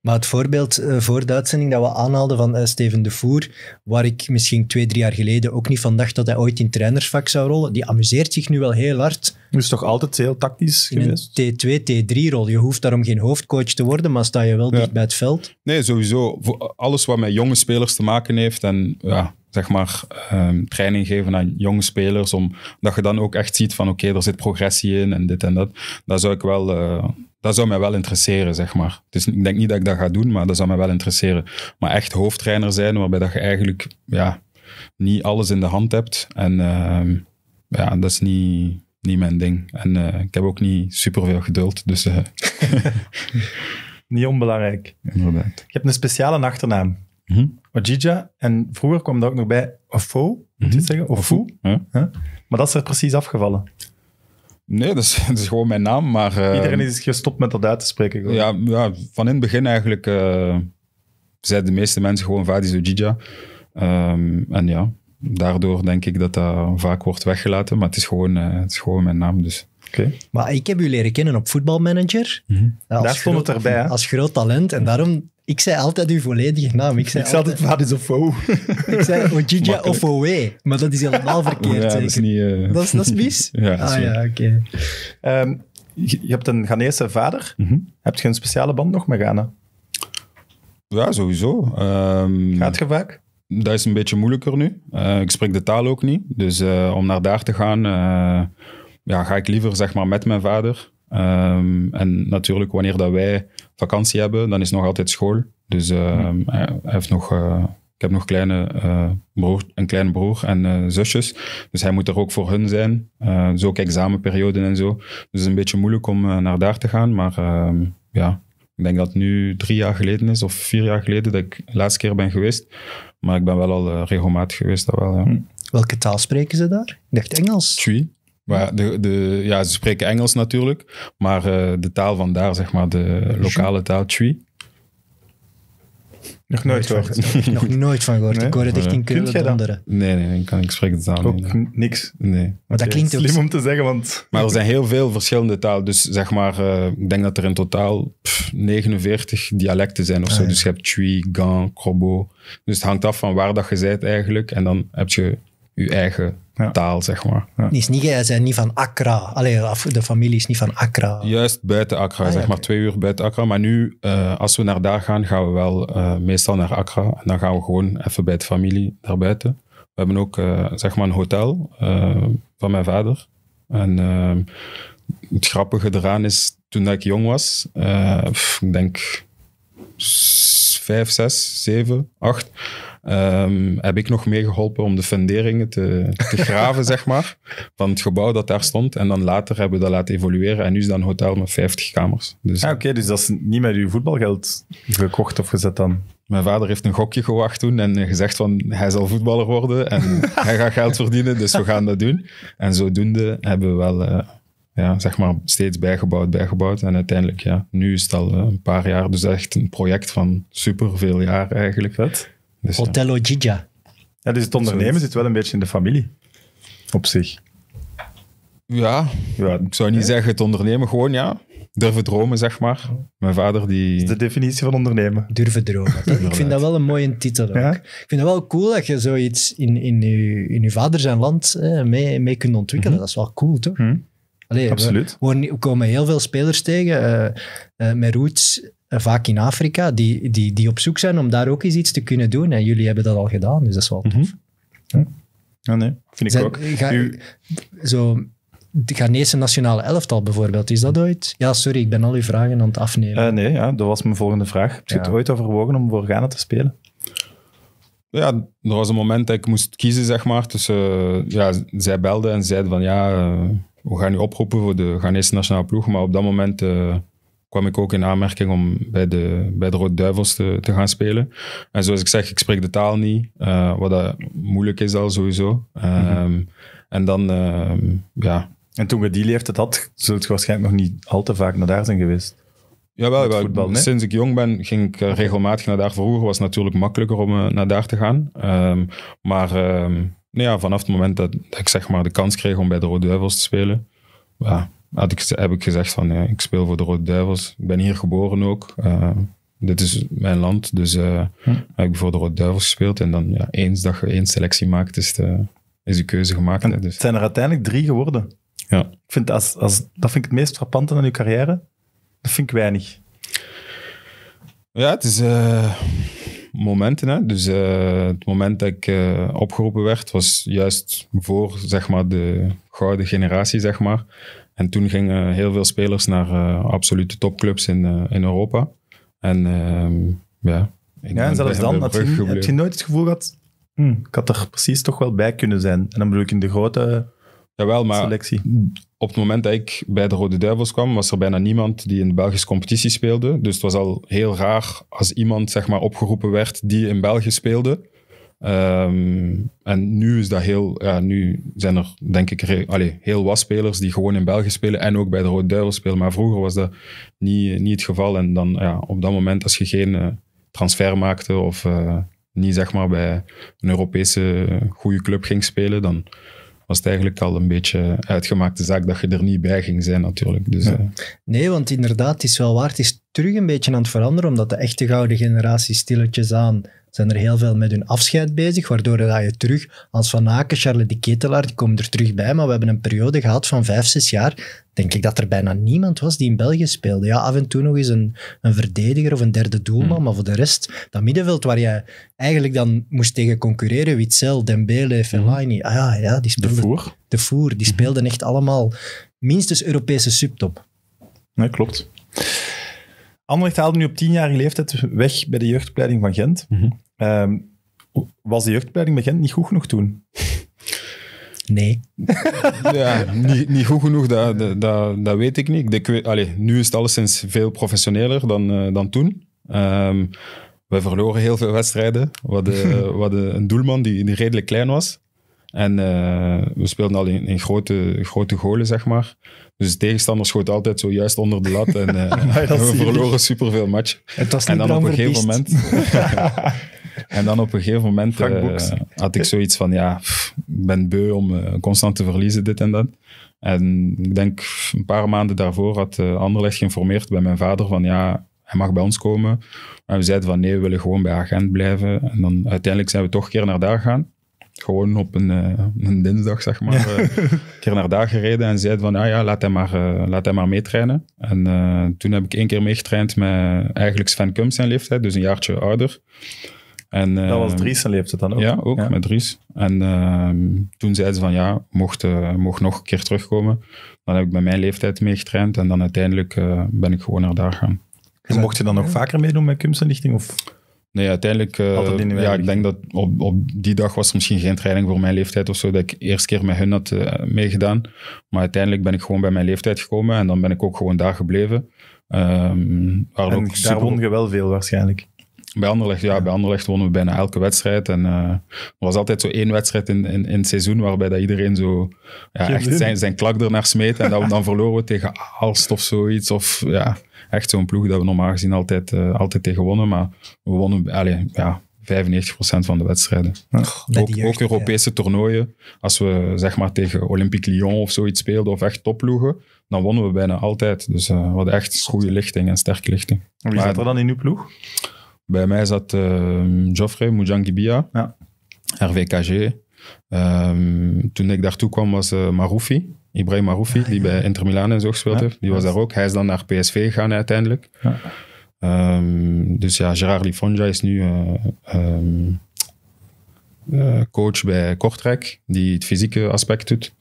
maar het voorbeeld eh, voor de uitzending dat we aanhaalden van eh, Steven de Voer, waar ik misschien twee, drie jaar geleden ook niet van dacht dat hij ooit in trainersvak zou rollen, die amuseert zich nu wel heel hard. Dat is toch altijd heel tactisch geweest? een T2, T3-rol. Je hoeft daarom geen hoofdcoach te worden, maar sta je wel ja. dicht bij het veld. Nee, sowieso. alles wat met jonge spelers te maken heeft en ja, zeg maar, ehm, training geven aan jonge spelers, omdat je dan ook echt ziet van oké, er zit progressie in en dit en dat. Daar zou ik wel... Eh, dat zou mij wel interesseren, zeg maar. Dus ik denk niet dat ik dat ga doen, maar dat zou mij wel interesseren. Maar echt hoofdtrainer zijn, waarbij dat je eigenlijk ja, niet alles in de hand hebt. En ehm, ja, dat is niet, niet mijn ding. En eh, ik heb ook niet superveel geduld, dus... Eh, *laughs* niet onbelangrijk. Ik heb een speciale achternaam. Mm Ojija, en vroeger kwam dat ook nog bij Ofo, moet je mhm. zeggen? Ofu. Ja. Maar dat is er precies afgevallen. Nee, *laughs* dat is, gewoon mijn naam, maar... Eh, Iedereen is gestopt met dat uit te spreken. Ja, ja, van in het begin eigenlijk eh, zeiden de meeste mensen gewoon Vadis Ojija. Um, ehm, en ja, daardoor denk ik dat dat vaak wordt weggelaten, maar het is gewoon, eh, het is gewoon mijn naam, dus... Okay. Maar ik heb u leren kennen op voetbalmanager. Mm Daar stond het erbij. Hè? Als groot talent. En daarom ik zei altijd uw volledige naam. Ik zei, ik altijd Vadis of O. *laughs* ik zei Ojija of Owe, maar dat is helemaal verkeerd. Ja, dat is niet... Eh, dat, is, dat is mis? *laughs* ja, ah ja, oké. Ehm, je hebt een Ghanese vader. Mm Heb je een speciale band nog met Ghana? Ja, sowieso. Ehm, Gaat je vaak? dat is een beetje moeilijker nu. Eh, ik spreek de taal ook niet. Dus eh, om naar daar te gaan, ja, ga ik liever zeg maar, met mijn vader. Ehm, en natuurlijk, wanneer dat wij vakantie hebben, dan is nog altijd school. Dus ehm, mm. heeft nog, eh, ik heb nog kleine, eh, broer, een kleine broer en eh, zusjes. Dus hij moet er ook voor hun zijn. Zo ook examenperioden en zo. Dus het is een beetje moeilijk om naar daar te gaan. Maar ehm, ja, ik denk dat het nu drie jaar geleden is of vier jaar geleden dat ik de laatste keer ben geweest. Maar ik ben wel al regelmatig geweest. Dat wel, ja. Mm. Welke taal spreken ze daar? Ik dacht Engels. Twee. Maar de, de, ja, ze spreken Engels natuurlijk, maar eh, de taal van daar, zeg maar, de lokale taal, Chui. Nog nooit Nog *laughs* nooit van gehoord. Ik hoor het echt in donderen. Nee, nee, nee, ik, ik spreek het taal niks. Nee. Maar dat klinkt ook... Slim om te zeggen, want... Maar er zijn heel veel verschillende talen. Dus zeg maar, eh, ik denk dat er in totaal 49 dialecten zijn of zo. Ah, dus je hebt Chui, Gan, Krobo. Dus het hangt af van waar dat je bent eigenlijk. En dan heb je je eigen taal, zeg maar. Die is niet, hij zijn niet van Accra. Allee, de familie is niet van Accra. Juist buiten Accra, ah, zeg maar twee uur buiten Accra. Maar nu, eh, als we naar daar gaan, gaan we wel eh, meestal naar Accra. En dan gaan we gewoon even bij de familie daarbuiten. We hebben ook, eh, zeg maar, een hotel van mijn vader. En het grappige eraan is, toen ik jong was, ik denk vijf, zes, zeven, acht, ehm, heb ik nog meegeholpen om de funderingen te, te *laughs* graven, zeg maar, van het gebouw dat daar stond. En dan later hebben we dat laten evolueren en nu is dat een hotel met 50 kamers. Dus, Oké, dus dat is niet met uw voetbalgeld gekocht of gezet dan? Mijn vader heeft een gokje gewacht toen en gezegd van hij zal voetballer worden en *laughs* hij gaat geld verdienen, dus we gaan dat doen. En zodoende hebben we wel... Eh, ja, zeg maar steeds bijgebouwd, bijgebouwd. En uiteindelijk, ja, nu is het al eh, een paar jaar, dus echt een project van superveel jaar eigenlijk. Dat? Hotel Hotello ja. dus het ondernemen zit wel een beetje in de familie, op zich. Ja, ja ik zou niet zeggen het ondernemen, gewoon ja, durven dromen, zeg maar. Mijn vader die... is de definitie van ondernemen. Durven dromen. ik vind dat wel een mooie titel ook. Ik vind het wel cool dat je zoiets in, in, je, in uw vader zijn land eh, mee, mee kunt ontwikkelen. Mhm. Dat is wel cool, toch? Mhm. Allee, Absoluut. We, komen heel veel spelers tegen eh, eh, met roots, eh, vaak in Afrika, die, die, die op zoek zijn om daar ook eens iets te kunnen doen. En jullie hebben dat al gedaan, dus dat is wel mhm. tof. Mm ja. Ah, nee, vind ik ook. U... Zo de Ghanese nationale elftal bijvoorbeeld, is dat mhm. ooit? Ja, sorry, ik ben al uw vragen aan het afnemen. nee, ja, dat was mijn volgende vraag. Heb je het ooit overwogen om voor Ghana te spelen? Ja, er was een moment dat ik moest kiezen, zeg maar. Tussen, ja, zij belden en zeiden van ja, we gaan nu oproepen voor de Ghanese nationale ploeg. Maar op dat moment eh, kwam ik ook in aanmerking om bij de, bij de Rode Duivels te, te gaan spelen. En zoals ik zeg, ik spreek de taal niet, eh, wat dat moeilijk is al sowieso. Ehm, en dan, ehm, ja. En toen je die leeftijd had, zult je waarschijnlijk nog niet al te vaak naar daar zijn geweest. Jawel, wel. sinds ik jong ben ging ik eh, regelmatig naar daar. Vroeger was het natuurlijk makkelijker om naar daar te gaan. Ehm, maar nou ja, vanaf het moment dat, ik zeg maar de kans kreeg om bij de Rode Duivels te spelen, ja, had ik, heb ik gezegd van ja, ik speel voor de Rode Duivels. Ik ben hier geboren ook. Eh, dit is mijn land, dus eh, hm. heb ik voor de Rode Duivels gespeeld. En dan ja, eens dat je één selectie maakt, is de, is de keuze gemaakt. dus. Het zijn er uiteindelijk drie geworden. Ja. Ik vind als, als, dat vind ik het meest frappante aan je carrière. Dat vind ik weinig. Ja, het is... Eh, momenten. Hè? Dus eh, het moment dat ik eh, opgeroepen werd, was juist voor zeg maar, de gouden generatie. Zeg maar. En toen gingen heel veel spelers naar eh, absolute topclubs in, in Europa. En ehm, ja, ja, zelfs dan had je, heb je nooit het gevoel gehad, hm, ik had er precies toch wel bij kunnen zijn. En dan bedoel ik in de grote Jawel, maar selectie. op het moment dat ik bij de Rode Duivels kwam, was er bijna niemand die in de Belgische competitie speelde. Dus het was al heel raar als iemand zeg maar, opgeroepen werd die in België speelde. Ehm, en nu is dat heel, ja, nu zijn er denk ik allez, heel wat spelers die gewoon in België spelen en ook bij de Rode Duivels spelen. Maar vroeger was dat niet, niet het geval. En dan ja, op dat moment, als je geen eh, transfer maakte of eh, niet zeg maar bij een Europese eh, goede club ging spelen, dan was het eigenlijk al een beetje uitgemaakte zaak dat je er niet bij ging zijn natuurlijk. Dus, eh, Nee, want inderdaad, het is wel waar. Het is terug een beetje aan het veranderen, omdat de echte gouden generatie stilletjes aan zijn er heel veel met hun afscheid bezig, waardoor dat je terug, als Van Aken, Charlotte de Ketelaar, die komen er terug bij, maar we hebben een periode gehad van vijf, zes jaar, denk ik dat er bijna niemand was die in België speelde. Ja, af en toe nog eens een, een verdediger of een derde doelman, hmm. maar voor de rest, dat middenveld waar jij eigenlijk dan moest tegen concurreren, Witzel, Dembele, hmm. Fellaini, ah ja, ja, die speelden... De Voer. De Voer, die hmm. speelden echt allemaal minstens Europese subtop. Nee, klopt. Anderlecht haalde nu op tienjarige leeftijd weg bij de jeugdopleiding van Gent. Mhm. Ehm, was de jeugdopleiding bij Gent niet goed genoeg toen? *laughs* Nee. *laughs* ja, niet, niet, goed genoeg, dat, dat, dat weet ik niet. Ik allez, nu is het alleszins veel professioneler dan, eh, dan toen. Um, we verloren heel veel wedstrijden. We hadden, *laughs* we hadden een doelman die redelijk klein was. En eh, we speelden al in, grote, grote golen, zeg maar. Dus de tegenstander schoot altijd zojuist onder de lat. En, *laughs* eh, ah, *laughs* we verloren superveel matchen. *laughs* en dan op een gegeven moment. en dan op een gegeven moment had ik zoiets van: ja, ik ben beu om eh, constant te verliezen, dit en dat. En ik denk een paar maanden daarvoor had Anderlecht geïnformeerd bij mijn vader van ja, hij mag bij ons komen. En we zeiden van nee, we willen gewoon bij agent blijven. En dan uiteindelijk zijn we toch een keer naar daar gegaan gewoon op een, eh, een dinsdag, zeg maar, eh, een keer naar daar gereden en zei van, ja, ah ja laat, hij maar, uh, laat hij maar meetrainen. En toen heb ik één keer meegetraind met eigenlijk Sven Kums zijn leeftijd, dus een jaartje ouder. En, dat was ehm, Dries zijn leeftijd dan ook? Ja, ook met Dries. En ehm, toen zei ze van, ja, mocht, mocht nog een keer terugkomen. Dan heb ik bij mijn leeftijd meegetraind en dan uiteindelijk ben ik gewoon naar daar gaan. En mocht je dan nog vaker meedoen met Kums en Lichting? Of? Nee, uiteindelijk. Eh, ja, ik denk dat op, op die dag was er misschien geen training voor mijn leeftijd of zo. Dat ik eerst keer met hun had eh, meegedaan. Maar uiteindelijk ben ik gewoon bij mijn leeftijd gekomen. En dan ben ik ook gewoon daar gebleven. Um, ook daar won je wel veel waarschijnlijk. Bij Anderlecht, ja, ja. bij Anderlecht wonnen we bijna elke wedstrijd. En eh, er was altijd zo één wedstrijd in, in, in het seizoen waarbij dat iedereen zo ja, echt zijn, zijn klak ernaar smeet. En dan, dan verloren we tegen Aalst of zoiets. Of ja, echt zo'n ploeg dat we normaal gezien altijd, eh, altijd tegen wonnen. Maar we wonnen allez, ja, 95% van de wedstrijden. Ook, ook, Europese toernooien. Als we zeg maar tegen Olympique Lyon of zoiets speelden, of echt topploegen, dan wonnen we bijna altijd. Dus uh, we hadden echt goede lichting en sterke lichting. En wie maar, zat er dan in uw ploeg? Bij mij zat uh, Geoffrey Mujangibia, ja. RVKG. Ehm, toen ik daartoe kwam was uh, Maroufi. Ibrahim Aroufi, die ah, bij Inter Milan en zo gespeeld heeft. Die was daar ook. Hij is dan naar PSV gegaan uiteindelijk. Um, dus ja, Gerard Lifonja is nu eh, ehm, eh, coach bij Kortrijk, die het fysieke aspect doet.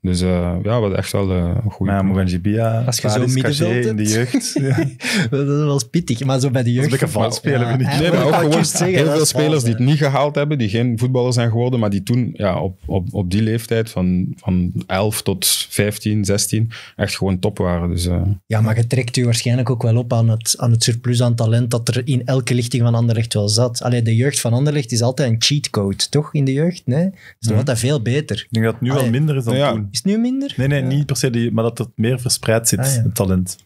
Dus eh, ja, wat echt wel eh, een goede. Ja, Als je zo'n middenveld in de jeugd. ja. *laughs* dat is wel pittig, maar zo bij de jeugd. Dat Nee, maar ook gewoon heel veel spelers die het niet gehaald hebben, die geen voetballer zijn geworden, maar die toen ja, op, op, op die leeftijd van, van 11 tot 15, 16 echt gewoon top waren. Dus, eh, ja, maar je trekt u waarschijnlijk ook wel op aan het, aan het surplus aan talent dat er in elke lichting van Anderlecht wel zat. alleen de jeugd van Anderlecht is altijd een cheatcode, toch? In de jeugd, nee? Dat wordt mhm. dat veel beter. Ik denk dat het nu Allee, al minder is dan is het nu minder? Nee, nee, niet per se, die, maar dat het meer verspreid zit, ah, het talent.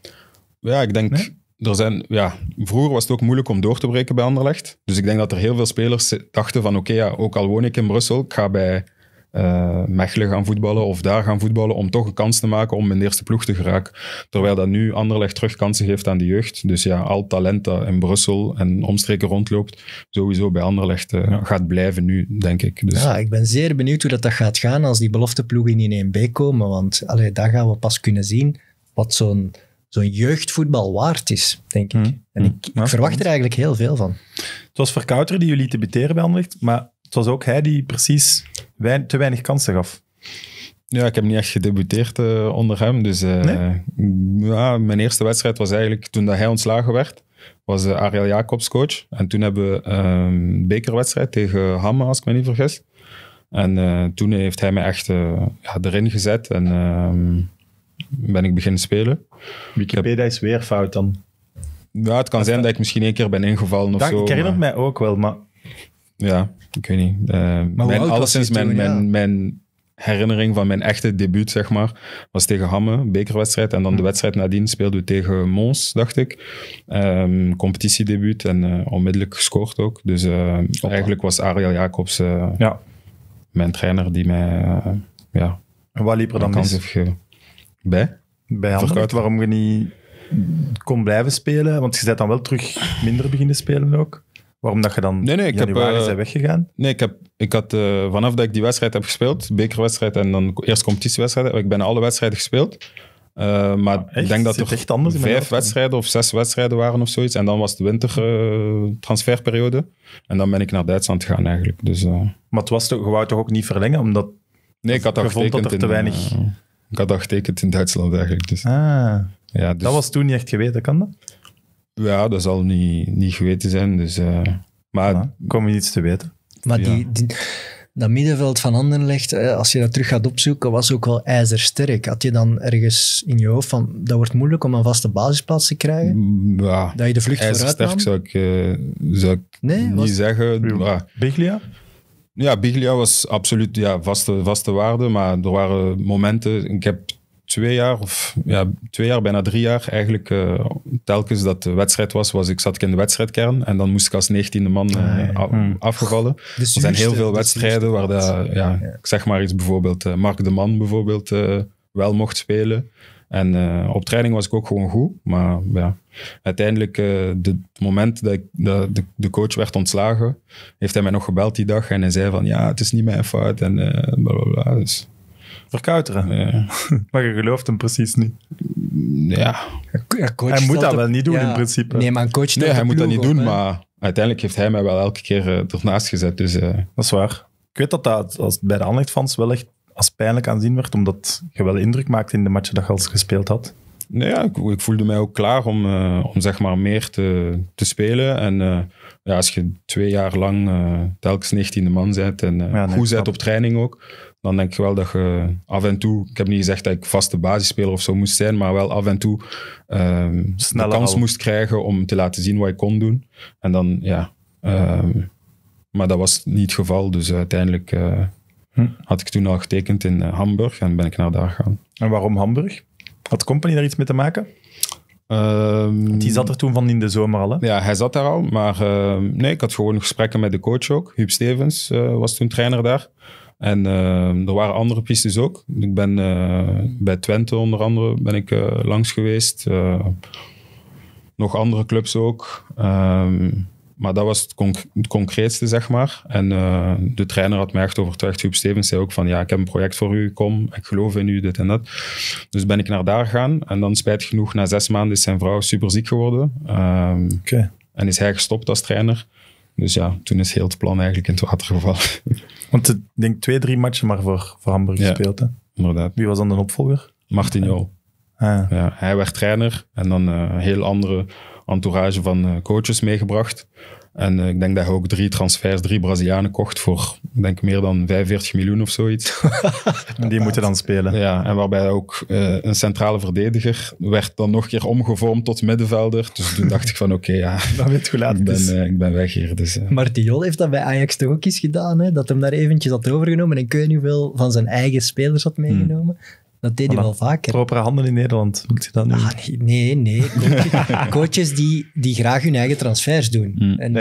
Ja, ik denk... er zijn, ja, vroeger was het ook moeilijk om door te breken bij Anderlecht. Dus ik denk dat er heel veel spelers dachten van oké, ja, ook al woon ik in Brussel, ik ga bij uh, eh, Mechelen gaan voetballen of daar gaan voetballen om toch een kans te maken om in de eerste ploeg te geraken. Terwijl dat nu Anderlecht terug kansen geeft aan de jeugd. Dus ja, al talent dat in Brussel en omstreken rondloopt, sowieso bij Anderlecht eh, gaat blijven nu, denk ik. Dus. Ja, ik ben zeer benieuwd hoe dat, dat gaat gaan als die belofteploegen in 1B komen. Want allee, daar gaan we pas kunnen zien wat zo'n zo'n jeugdvoetbal waard is, denk ik. Hmm. En ik, hmm. ik verwacht er eigenlijk heel veel van. Het was Verkouter die jullie te beteren bij Anderlecht, maar het was ook hij die precies te weinig kansen gaf. Ja, ik heb niet echt gedebuteerd eh, onder hem. Dus eh, ja, mijn eerste wedstrijd was eigenlijk toen dat hij ontslagen werd. Was eh, Ariel Jacobs coach. En toen hebben we een ehm, bekerwedstrijd tegen Hamme, als ik me niet vergis. En toen heeft hij me echt ja, erin gezet en ehm, ben ik beginnen spelen. Wikipedia is weer fout dan. Ja, het kan zijn dat ik misschien één keer ben ingevallen of zo. Ik herinner mij ook wel, maar ja, ik weet niet. Uh, mijn, alleszins mijn, mijn, mijn herinnering van mijn echte debuut, zeg maar, was tegen Hamme, bekerwedstrijd. En dan de mhm. wedstrijd nadien speelden we tegen Mons, dacht ik. Um, competitiedebuut en eh, onmiddellijk gescoord ook. Dus eh, eigenlijk was Ariel Jacobs ja. mijn trainer die mij... ja, en waar liep er dan mis? Ge... Bij? Bij waarom je niet kon blijven spelen? Want je bent dan wel terug minder beginnen spelen ook. Waarom dat je dan nee, nee, ik januari heb, uh, weggegaan? Nee, ik, heb, ik had eh, vanaf dat ik die wedstrijd heb gespeeld, bekerwedstrijd en dan eerst competitiewedstrijden, ik ben alle wedstrijden gespeeld. Eh, maar ik denk dat er echt anders vijf wedstrijden of zes wedstrijden waren of zoiets. En dan was de wintertransferperiode. Eh, en dan ben ik naar Duitsland gegaan eigenlijk. Dus, Maar het was toch, je wou toch ook niet verlengen? Omdat nee, ik had dat getekend dat in, te weinig... ik had in Duitsland eigenlijk. Dus. Ah, ja, dus... dat was toen niet echt geweten, kan dat? Ja, dat zal niet, niet geweten zijn. Dus, eh, maar kom je iets te weten. Maar die, die, dat middenveld van Anderlecht, eh, als je dat terug gaat opzoeken, was ook wel ijzersterk. Had je dan ergens in je hoofd van, dat wordt moeilijk om een vaste basisplaats te krijgen? Mm, ja, dat je de vlucht vooruit nam? zou ik, uh, zou ik nee, niet zeggen. Biglia? Ja, Biglia was absoluut ja, vaste, vaste waarde, maar er waren momenten... Ik heb twee jaar of ja, twee jaar, bijna drie jaar eigenlijk eh, telkens dat de wedstrijd was, was ik zat ik in de wedstrijdkern en dan moest ik als negentiende man ah, eh, hmm. afgevallen. er zijn heel veel wedstrijden waar dat ja, ik zeg maar iets bijvoorbeeld, eh, Mark de Man bijvoorbeeld wel mocht spelen. En op training was ik ook gewoon goed, maar ja, uiteindelijk, het moment dat, ik, de, de, coach werd ontslagen, heeft hij mij nog gebeld die dag en hij zei van ja, het is niet mijn fout en blablabla. Dus verkuiteren. *laughs* maar je gelooft hem precies niet. Ja. hij moet dat wel niet doen in principe. Nee, maar een coach nee, hij moet dat niet doen, maar uiteindelijk heeft hij mij wel elke keer uh, ernaast gezet. Dus, eh. Dat is waar. Ik weet dat dat als, bij de anderlecht wel echt als pijnlijk aanzien werd, omdat je wel indruk maakte in de matchen dat je al gespeeld had. Nee, ja, ik, voelde mij ook klaar om, eh, om zeg maar meer te, te spelen. En ja, als je twee jaar lang telkens 19e man bent en ja, nee, goed bent op training ook, dan denk ik wel dat je af en toe, ik heb niet gezegd dat ik vaste basisspeler of zo moest zijn, maar wel af en toe um, de kans moest krijgen om te laten zien wat ik kon doen. En dan, ja. Ehm, maar dat was niet het geval, dus uiteindelijk eh, hm. had ik toen al getekend in eh, Hamburg en ben ik naar daar gegaan. En waarom Hamburg? Had Company daar iets mee te maken? Ehm, die zat er toen van in de zomer al, hè? Ja, hij zat daar al. Maar nee, ik had gewoon gesprekken met de coach ook. Huub Stevens eh, was toen trainer daar. En ehm, er waren andere pistes ook. Ik ben eh, bij Twente onder andere ben ik, eh, langs geweest. Eh, nog andere clubs ook. Ehm, maar dat was het, concreetste, zeg maar. En de trainer had mij echt overtuigd. Huub Stevens zei ook van, ja, ik heb een project voor u, kom, ik geloof in u, dit en dat. Dus ben ik naar daar gegaan. En dan spijt genoeg, na zes maanden is zijn vrouw super ziek geworden. Um, En is hij gestopt als trainer. Dus ja, toen is heel het plan eigenlijk in het water gevallen. *laughs* Want ik denk twee, drie matchen maar voor, voor Hamburg gespeeld. Hè? Inderdaad. Wie was dan de opvolger? Martinho. Ah. ah. Ja, hij werd trainer en dan eh, een heel andere entourage van eh, coaches meegebracht. En eh, ik denk dat hij ook drie transfers, drie Brazilianen kocht voor, ik denk meer dan 45 miljoen of zoiets. en *laughs* die moeten dan spelen. Ja, en waarbij ook eh, een centrale verdediger werd dan nog een keer omgevormd tot middenvelder. Dus toen dacht ik van oké, ja. *laughs* Dan weet hoe laat ik ben, eh, ik ben weg hier. Dus, uh. Maar heeft dat bij Ajax toch ook eens gedaan, hè? dat hem daar eventjes had overgenomen en ik weet van zijn eigen spelers had meegenomen. Dat deed hij wel vaker. Proper handen in Nederland, moet je dat nu? Ah, nee, nee. nee. *laughs* Coaches, die, die graag hun eigen transfers doen. Hmm. En,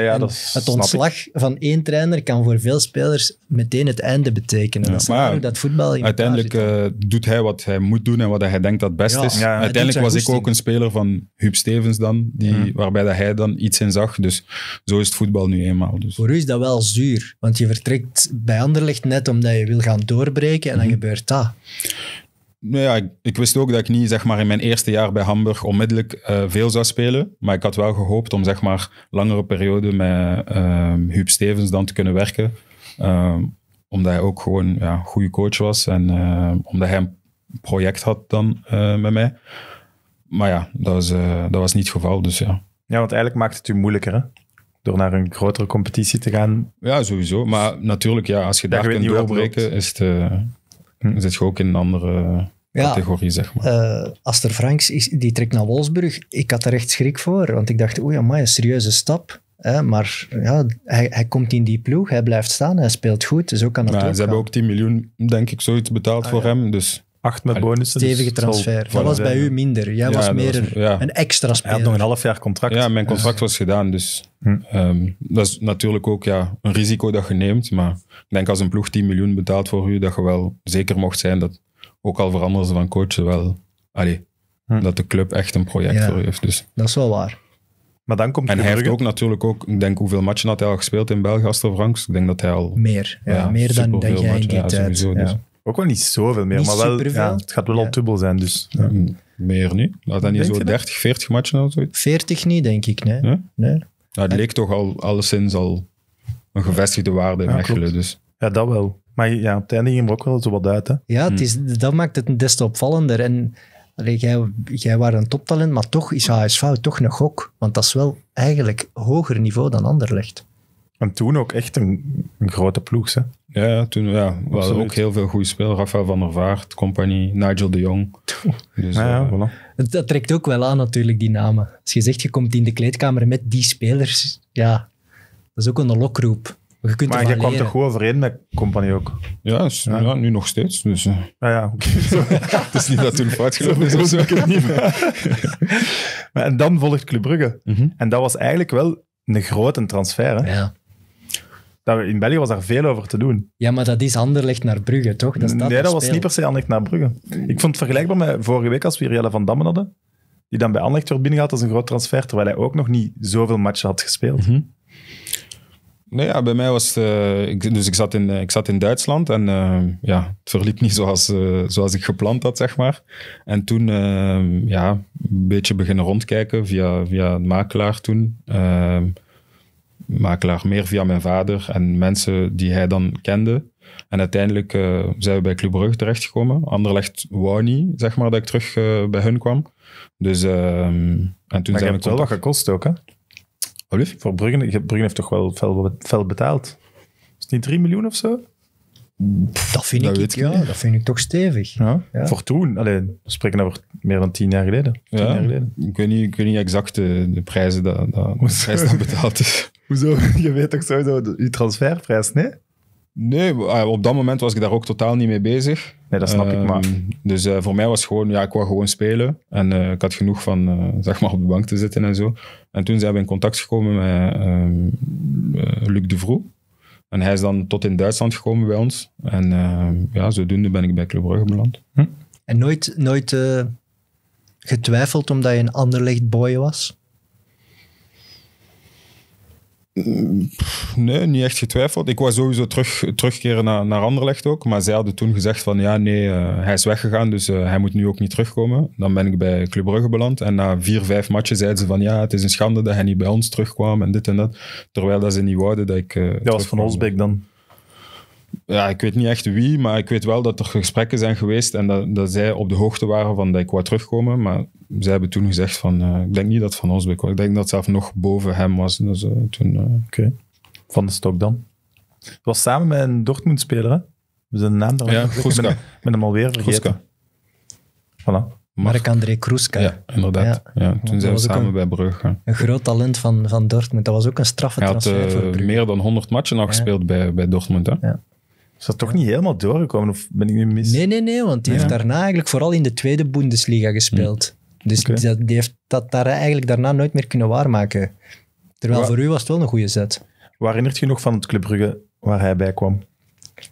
het ontslag van één trainer kan voor veel spelers meteen het einde betekenen. dat voetbal uiteindelijk eh, doet hij wat hij moet doen en wat hij denkt dat best is. uiteindelijk was ik ook een speler van Huub Stevens dan, die, waarbij dat hij dan iets in zag. Dus zo is het voetbal nu eenmaal. Dus. Voor u is dat wel zuur, want je vertrekt bij Anderlecht net omdat je wil gaan doorbreken en dan mhm. gebeurt dat. Nou ja, ik, wist ook dat ik niet zeg maar, in mijn eerste jaar bij Hamburg onmiddellijk eh, veel zou spelen. Maar ik had wel gehoopt om zeg maar, langere periode met uh, Huub Stevens dan te kunnen werken. Ehm, omdat hij ook gewoon ja, een goede coach was en ehm, omdat hij een project had dan eh, met mij. Maar ja, dat was, eh, dat was niet het geval. Dus, ja. ja, want eigenlijk maakt het u moeilijker door naar een grotere competitie te gaan. Ja, sowieso. Maar natuurlijk, ja, als je daar kunt doorbreken, is het Hm, zit je ook in een andere categorie, zeg maar. Eh, Aster Franks, is, die trekt naar Wolfsburg. Ik had er echt schrik voor, want ik dacht, ja maar een serieuze stap. Hè, maar ja, hij, hij komt in die ploeg, hij blijft staan, hij speelt goed, dus ook kan dat Ze hebben ook 10 miljoen, denk ik, zoiets betaald ah, voor hem, dus acht met bonussen. Dus stevige transfer. Dat was bij u minder. Jij was meer een, extra speler. Hij had nog een half jaar contract. Ja, mijn dus- contract was gedaan. Dus hm. ehm, dat is natuurlijk ook ja, een risico dat je neemt. Maar ik denk als een ploeg 10 miljoen betaalt voor u, dat je wel zeker mocht zijn dat ook al veranderen ze van coach, wel... Allee, hm. dat de club echt een project voor u heeft. Dus. Dat is wel waar. Maar dan komt en hij heeft ook natuurlijk ook, ik denk hoeveel matchen had hij al gespeeld in België, Astro Franks? Ik denk dat hij al... Meer, ja, meer dan, dan jij in die tijd. ja. Dus. Ook wel niet zoveel meer, maar wel, het gaat wel al dubbel zijn. Dus, mm, Meer nu? Laat dan niet zo 30, 40 matchen of zoiets? 40 niet, denk ik. Nee. Ja? het leek toch al alleszins al een gevestigde waarde in Mechelen. Dus. Ja, dat wel. Maar ja, op het einde ging er ook wel zo wat uit. Hè? Ja, het hm. is, dat maakt het des te opvallender. En jij, jij was een toptalent, maar toch is HSV toch een gok. Want dat is wel eigenlijk hoger niveau dan ander ligt. En toen ook echt een, een grote ploeg. Hè? Ja, toen ja, we hadden ook heel veel goede spelers. Rafael van der Vaart, Compagnie, Nigel de Jong. *laughs* Dus, ja, eh, voilà. dat, trekt ook wel aan natuurlijk, die namen. Als je zegt, je komt in de kleedkamer met die spelers, ja, dat is ook een lokroep. Je kunt maar je kwam komt toch goed overeen met Compagnie ook? Ja, nu nog steeds. Dus, eh. ah, ja, *laughs* het is niet dat toen fout gelopen is. Zo niet. *laughs* en dan volgt Club Brugge. Mhm. En dat was eigenlijk wel een grote transfer. Hè? Ja in België was daar veel over te doen. Ja, maar dat is Anderlecht naar Brugge, toch? Dat nee, dat was niet per se Anderlecht naar Brugge. Ik vond het vergelijkbaar met vorige week als we Jelle van Dammen hadden, die dan bij Anderlecht werd binnengehaald als een groot transfer, terwijl hij ook nog niet zoveel matchen had gespeeld. Mm Nee, ja, bij mij was eh, dus ik zat in, eh, ik zat in Duitsland en eh, ja, het verliep niet zoals, zoals ik gepland had, zeg maar. En toen ja, een beetje beginnen rondkijken via, via een makelaar toen makelaar, meer via mijn vader en mensen die hij dan kende. En uiteindelijk eh, zijn we bij Club Brugge terechtgekomen. Anderlecht wou niet, zeg maar, dat ik terug eh, bij hun kwam. Dus, uh, en toen zijn het wel wat gekost ook, hè? Alblief? Voor Brugge, Brugge heeft toch wel fel, fel betaald? Is het niet 3 miljoen of zo? Dat vind ik, ik ja, dat vind ik toch stevig. Ja. Voor toen, alleen, we spreken over meer dan tien jaar geleden. Tien ja. jaar Ik, weet niet, ik niet exact eh, de, prijzen dat, dat, dat betaald is. Hoezo? *laughs* Je weet toch sowieso je transferprijs, nee? Nee, ah, op dat moment was ik daar ook totaal niet mee bezig. Nee, dat snap ik, maar- ehm, Dus eh, voor mij was gewoon, ja, ik wou gewoon spelen. En eh, ik had genoeg van, eh, *laughs* zeg maar, op de bank te zitten en zo. En toen zijn we in contact gekomen met ehm, Luc de Vroe. En hij is dan tot in Duitsland gekomen bij ons. En ehm, ja, zodoende ben ik bij Club Brugge beland. Hm? En nooit, nooit getwijfeld omdat je een ander licht boy was? Nee, niet echt getwijfeld. Ik wou sowieso terug, terugkeren naar, naar Anderlecht ook. Maar zij hadden toen gezegd van ja, nee, eh, hij is weggegaan, dus eh, hij moet nu ook niet terugkomen. Dan ben ik bij Club Brugge beland. En na vier, vijf matchen zeiden ze van ja, het is een schande dat hij niet bij ons terugkwam en dit en dat. Terwijl dat ze niet wouden dat ik... Eh, dat was van Olsbeek dan ja, ik weet niet echt wie, maar ik weet wel dat er gesprekken zijn geweest en dat, dat zij op de hoogte waren van dat ik wou terugkomen. Maar zij hebben toen gezegd van, eh, ik denk niet dat Van Osbeek was. Ik denk dat zelf nog boven hem was. Dus, eh, toen, eh, Van de stok dan. Het was samen met een Dortmund-speler, We zijn naam daar. Ja, Kruska. Ik hem alweer vergeten. Voilà. Mark-André Kruska. Ja, inderdaad. Ja. toen zijn we samen bij Brugge. Een groot talent van, van Dortmund. Dat was ook een straffe transfer Hij had meer dan 100 matchen nog gespeeld bij, bij Dortmund, hè? Ja. Is dat toch niet helemaal doorgekomen? Of ben ik nu mis? Nee, nee, nee, want die heeft daarna eigenlijk vooral in de tweede Bundesliga gespeeld. Hm. Dus okay. die, heeft dat daar eigenlijk daarna nooit meer kunnen waarmaken. Terwijl voor u was het wel een goede zet. waarinnert herinnert je nog van het Club waar hij bij kwam?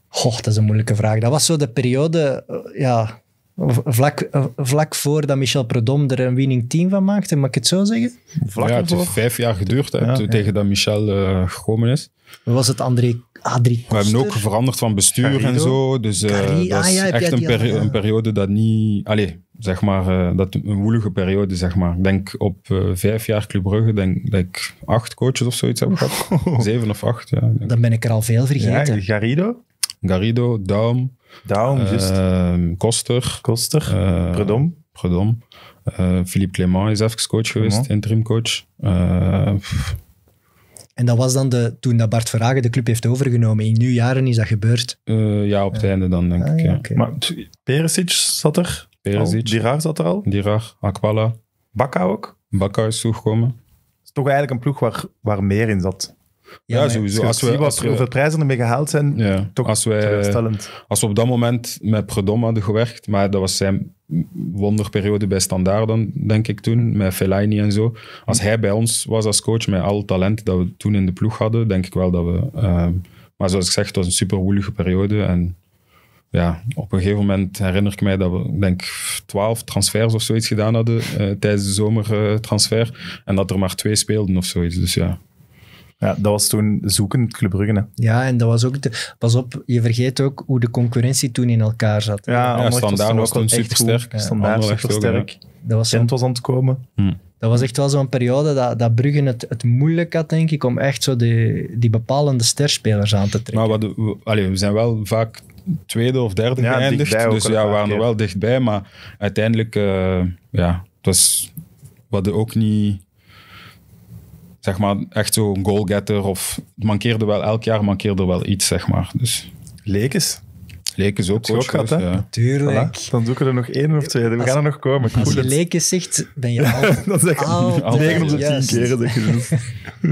Goh, dat is een moeilijke vraag. Dat was zo de periode, eh, ja, vlak, eh, vlak voordat Michel Predom er een winning team van maakte, mag ik het zo zeggen? Vlak ja, het heeft vijf jaar geduurd hè, tegen dat Michel uh, gekomen is. Was het André we hebben ook veranderd van bestuur en zo. Dus eh, ah, echt een, eh, een, periode dat niet... Allee, zeg maar, eh, dat een woelige periode, zeg maar. Ik denk op vijf jaar Club Brugge, denk dat ik acht coaches of zoiets heb gehad. *laughs* Zeven of acht, ja. Dan ben ik er al veel vergeten. Ja, Garrido? Garrido, Daum. Daum, juist. Koster. Koster. Predom. Predom. Philippe Clement is even coach geweest, interim coach. En dat was dan de, toen dat Bart Verhagen de club heeft overgenomen. In nu jaren is dat gebeurd. Eh, ja, op het einde dan, denk ah, ik. Ja. Maar zat er. Perisic. Al, zat er al. Dirar, Akwala. Bakka ook. Bakka is toegekomen. Het is toch eigenlijk een ploeg waar, waar meer in zat. Ja, sowieso. Als we, als we, hoeveel prijzen ermee gehaald zijn, ja, toch als wij, Als we op dat moment met Predom hadden gewerkt, maar dat was zijn wonderperiode bij Standaarden, denk ik toen, met Fellaini en zo. Als hij bij ons was als coach, met al het talent dat we toen in de ploeg hadden, denk ik wel dat we... Ehm, maar zoals ik zeg, het was een super woelige periode en ja, op een gegeven moment herinner ik mij dat we, denk twaalf transfers of zoiets gedaan hadden eh, tijdens de zomertransfer. en dat er maar twee speelden of zoiets. Dus ja, ja, dat was toen zoeken Club Brugge. Ja, en dat was ook... pas op, je vergeet ook hoe de concurrentie toen in elkaar zat. Ja, ja Standaard was toen supersterk. Ja. Standaard Dat was dat was aan het komen. Hm. Dat was echt wel zo'n periode dat, dat Brugge het, het moeilijk had, denk ik, om echt zo de, die bepalende sterspelers aan te trekken. Maar we, we zijn wel vaak tweede of derde geëindigd. Dus ja, we waren er wel dichtbij. Maar uiteindelijk, uh, ja, het was... We hadden ook niet zeg maar, echt zo'n goalgetter. Of het mankeerde wel elk jaar, mankeerde wel iets, zeg maar. Dus. Lekes. Lekes ook. Heb Ja. Natuurlijk. Dan zoeken we er nog één of twee. We gaan er nog komen. als je Lekes zegt, ben je *laughs* al... dan zeg negen tien keren. Zeg je dus. *laughs*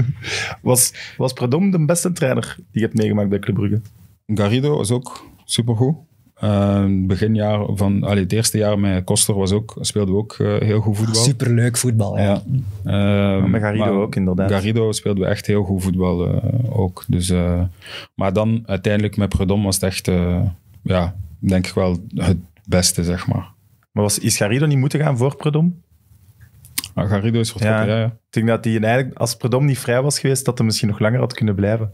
was, was Predom de beste trainer die je hebt meegemaakt bij Club Brugge? Garrido was ook supergoed. Uh, beginjaar van, allee, het eerste jaar met Koster was ook, speelden we ook eh, heel goed voetbal. Ah, superleuk voetbal, ja. ja. Ehm, uh, met Garrido ook, inderdaad. Garrido speelden we echt heel goed voetbal eh, ook. Dus, eh, maar dan uiteindelijk met Predom was het echt, ja, denk ik wel het beste, zeg maar. Maar was, is Garrido niet moeten gaan voor Predom? Garido ah, Garrido is vertrokken, ja. ja. Ik denk dat hij eigenlijk, als Predom niet vrij was geweest, dat hij misschien nog langer had kunnen blijven.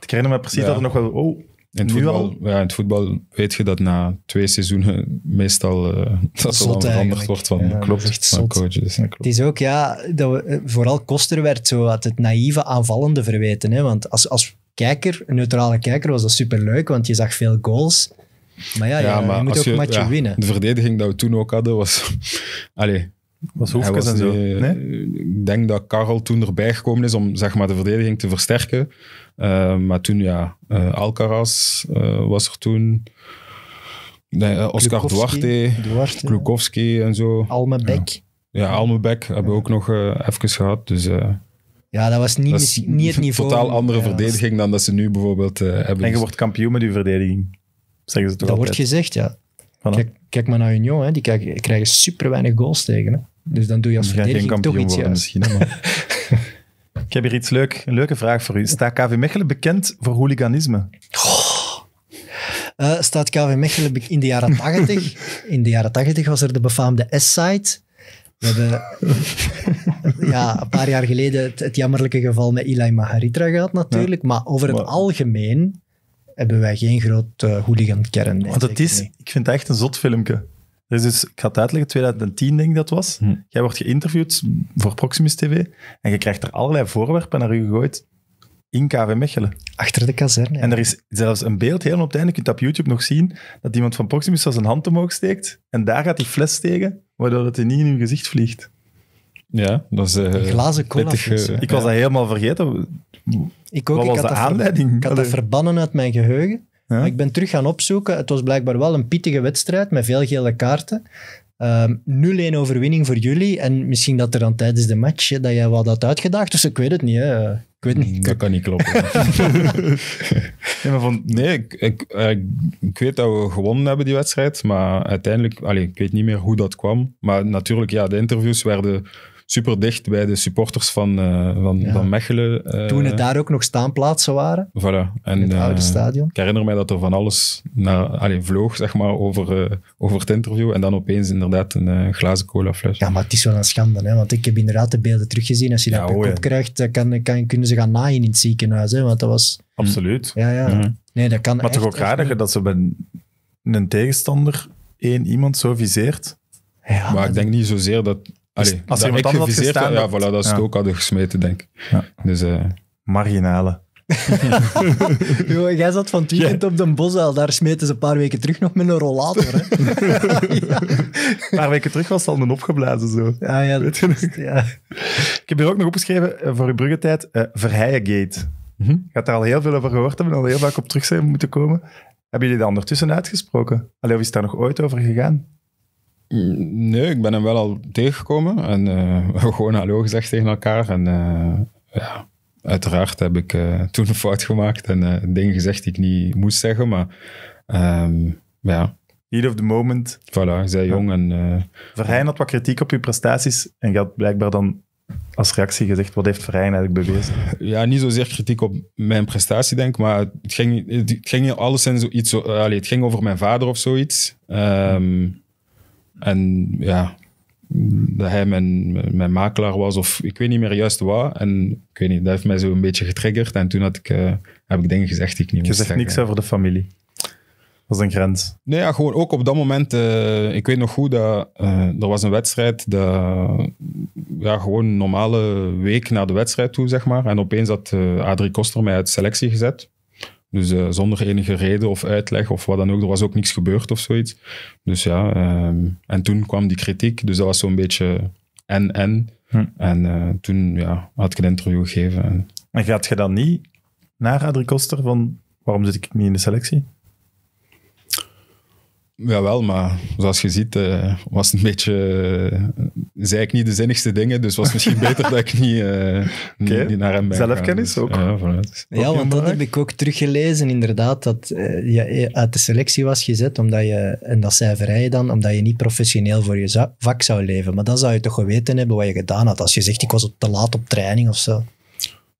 Ik herinner me precies dat er nog wel... Oh, in het, voetbal, Ja, in het voetbal weet je dat na twee seizoenen *laughs* meestal eh, *laughs* dat zo veranderd wordt van ja, dus- klopt, van coach. Het is ook, ja, dat we, eh, vooral Koster werd zo uit het naïeve aanvallende verweten. Hè? Want als, als kijker, neutrale kijker, was dat superleuk, want je zag veel goals. Maar ja, je moet ook een match winnen. De verdediging dat we toen ook hadden was... *laughs* Allee, was en zo? Ik denk dat Karel toen erbij gekomen is om zeg maar, de verdediging te versterken. Eh, maar toen, ja, uh, Alcaraz eh, was er toen. Oscar Duarte, Klukowski en zo. Almebek. Ja, ja Almebek hebben we ook nog even gehad. Dus, ja, dat was niet, dat niet het niveau. Een totaal andere verdediging dan dat ze nu bijvoorbeeld hebben. En je wordt kampioen met die verdediging. Zeggen ze toch dat wordt gezegd, ja. Kijk, maar naar Union, hè. die krijgen super weinig goals tegen. Dus dan doe je als verdediging toch iets worden, maar. *laughs* Ik heb hier iets leuk, een leuke vraag voor u. Staat KV Mechelen bekend voor hooliganisme? Eh, staat KV Mechelen in de jaren 80? *laughs* in de jaren 80 was er de befaamde S-site. We hebben *laughs* ja, een paar jaar geleden het, jammerlijke geval met Eli Maharitra gehad natuurlijk. Maar over het algemeen hebben wij geen groot uh, eh, kern. Want het is, ik vind het echt een zot filmpje. Dus, dus, ik ga het uitleggen, 2010 denk ik dat was. Hm. Jij wordt geïnterviewd voor Proximus TV en je krijgt er allerlei voorwerpen naar je gegooid in KV Mechelen. Achter de kazerne. En er is zelfs een beeld, helemaal op het einde, je kunt op YouTube nog zien, dat iemand van Proximus zijn hand omhoog steekt en daar gaat die fles tegen, waardoor het niet in uw gezicht vliegt. Ja, dat is... Eh, glazen cola eh, Ik was dat helemaal vergeten. Ik ook. had de aanleiding? ik had dat verbannen uit mijn geheugen. Ja. ik ben terug gaan opzoeken. Het was blijkbaar wel een pittige wedstrijd met veel gele kaarten. Um, ehm, 0-1 overwinning voor jullie. En misschien dat er dan tijdens de match dat jij wat had uitgedaagd. Dus ik weet het niet. Hè. Ik weet niet. Mm, dat kan niet kloppen. *laughs* nee, van, nee eh, ik, weet dat we gewonnen hebben die wedstrijd. Maar uiteindelijk, ik weet niet meer hoe dat kwam. Maar natuurlijk, ja, de interviews werden super dicht bij de supporters van, eh, van, van, Mechelen. Eh, Toen het daar ook nog staanplaatsen waren. Voilà. En, in het oude eh, stadion. Ik herinner mij dat er van alles naar, allee, vloog zeg maar, over, over het interview. En dan opeens inderdaad een glazen colafles. Ja, maar het is wel een schande. Hè? Want ik heb inderdaad de beelden teruggezien. Als je dat oh, ja, op krijgt, kan, kan, kunnen ze gaan naaien in het ziekenhuis. Hè? Want dat was... Absoluut. Ja, ja. Mhm. nee, dat kan maar toch ook raar dat ze bij een tegenstander één iemand zo viseert? Ja, maar ik denk niet zozeer dat Allee, als je iemand anders had gestaan... Ja, voilà, dat is ja. het ook hadden gesmeten, denk ik. Ja. Dus, eh, Marginale. *laughs* jij zat van het weekend op de Bosuil. Daar smeten ze een paar weken terug nog met een rollator. Hè? *laughs* Een paar weken terug was het al een opgeblazen. Zo. Ja, ja, Weet je nog? Ik heb hier ook nog opgeschreven eh, voor uw bruggetijd: uh, eh, Verheijengate. Mm -hmm. Je had daar al heel veel over gehoord hebben al heel vaak op terug zijn moeten komen. Hebben jullie dat ondertussen uitgesproken? Allee, of is daar nog ooit over gegaan? Mm, nee, ik ben hem wel al tegengekomen. En eh, *laughs* we hebben gewoon hallo gezegd tegen elkaar. En eh, ja, uiteraard heb ik eh, *laughs* toen een fout gemaakt en dingen gezegd die ik niet moest zeggen. Maar ehm, ja. Heat of the moment. Voilà, zij ja. jong en... had wat kritiek op je prestaties en je had blijkbaar dan als reactie gezegd, wat heeft Verheyen eigenlijk bewezen? *laughs* Ja, niet zozeer kritiek op mijn prestatie, denk ik, maar het ging, het ging in zoiets... Allez, het ging over mijn vader of zoiets. Um, en ja, dat hij mijn, mijn makelaar was of ik weet niet meer juist wat. En ik weet niet, dat heeft mij zo een beetje getriggerd. En toen had ik, eh, heb ik dingen gezegd die ik niet je moest Je zegt niks over de familie. Dat is een grens. Nee, ja, gewoon ook op dat moment. Eh, ik weet nog goed dat uh, er was een wedstrijd. De, ja, gewoon een normale week na de wedstrijd toe, zeg maar. En opeens had Adrie Koster mij uit selectie gezet. Dus eh, zonder enige reden of uitleg of wat dan ook. Er was ook niks gebeurd of zoiets. Dus ja, ehm, en toen kwam die kritiek. Dus dat was zo'n beetje en-en. En hm. eh, toen ja, had ik een interview gegeven. En, gaat je dan niet naar Adrie Koster van waarom zit ik niet in de selectie? Jawel, maar zoals je ziet eh, was het een beetje... Uh, zei ik niet de zinnigste dingen, dus was misschien *laughs* beter dat ik niet, uh, eh, okay. naar hem ben Zelfkennis dus. ook. Ja, want dat heb ik ook teruggelezen, inderdaad, dat je uit de selectie was gezet, omdat je, en dat zei Vrij dan, omdat je niet professioneel voor je vak zou leven. Maar dan zou je toch geweten hebben wat je gedaan had, als je zegt ik was te laat op training of zo.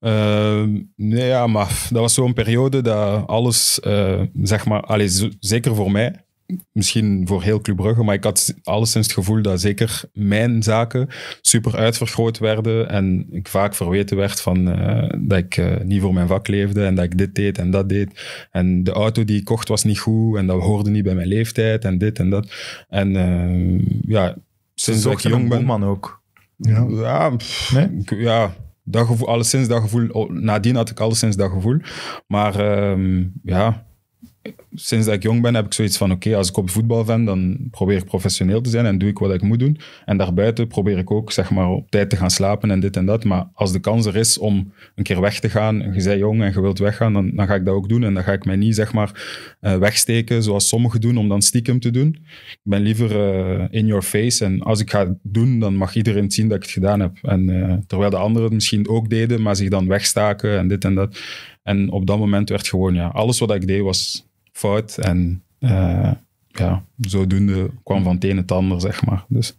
Ehm, nee, ja, maar dat was zo'n periode dat alles, zeg maar, allez, zeker voor mij, misschien voor heel Club Brugge, maar ik had alleszins het gevoel dat zeker mijn zaken super uitvergroot werden en ik vaak verweten werd van eh, dat ik eh, niet voor mijn vak leefde en dat ik dit deed en dat deed. En de auto die ik kocht was niet goed en dat hoorde niet bij mijn leeftijd en dit en dat. En eh, ja, sinds ik jong ben... man ook. Ja, ja, ja dat gevoel, alleszins dat gevoel. Nadien had ik alleszins dat gevoel. Maar ehm, ja, sinds dat ik jong ben heb ik zoiets van: oké, als ik op voetbal ben, dan probeer ik professioneel te zijn en doe ik wat ik moet doen. En daarbuiten probeer ik ook zeg maar, op tijd te gaan slapen en dit en dat. Maar als de kans er is om een keer weg te gaan, en je bent jong en je wilt weggaan, dan, dan ga ik dat ook doen. En dan ga ik mij niet zeg maar, eh, wegsteken zoals sommigen doen om dan stiekem te doen. Ik ben liever eh, in your face. En als ik ga doen, dan mag iedereen zien dat ik het gedaan heb. En eh, terwijl de anderen het misschien ook deden, maar zich dan wegstaken en dit en dat. En op dat moment werd gewoon, ja, alles wat ik deed was fout. En eh, ja, zodoende kwam van het een het ander, zeg maar. Dus.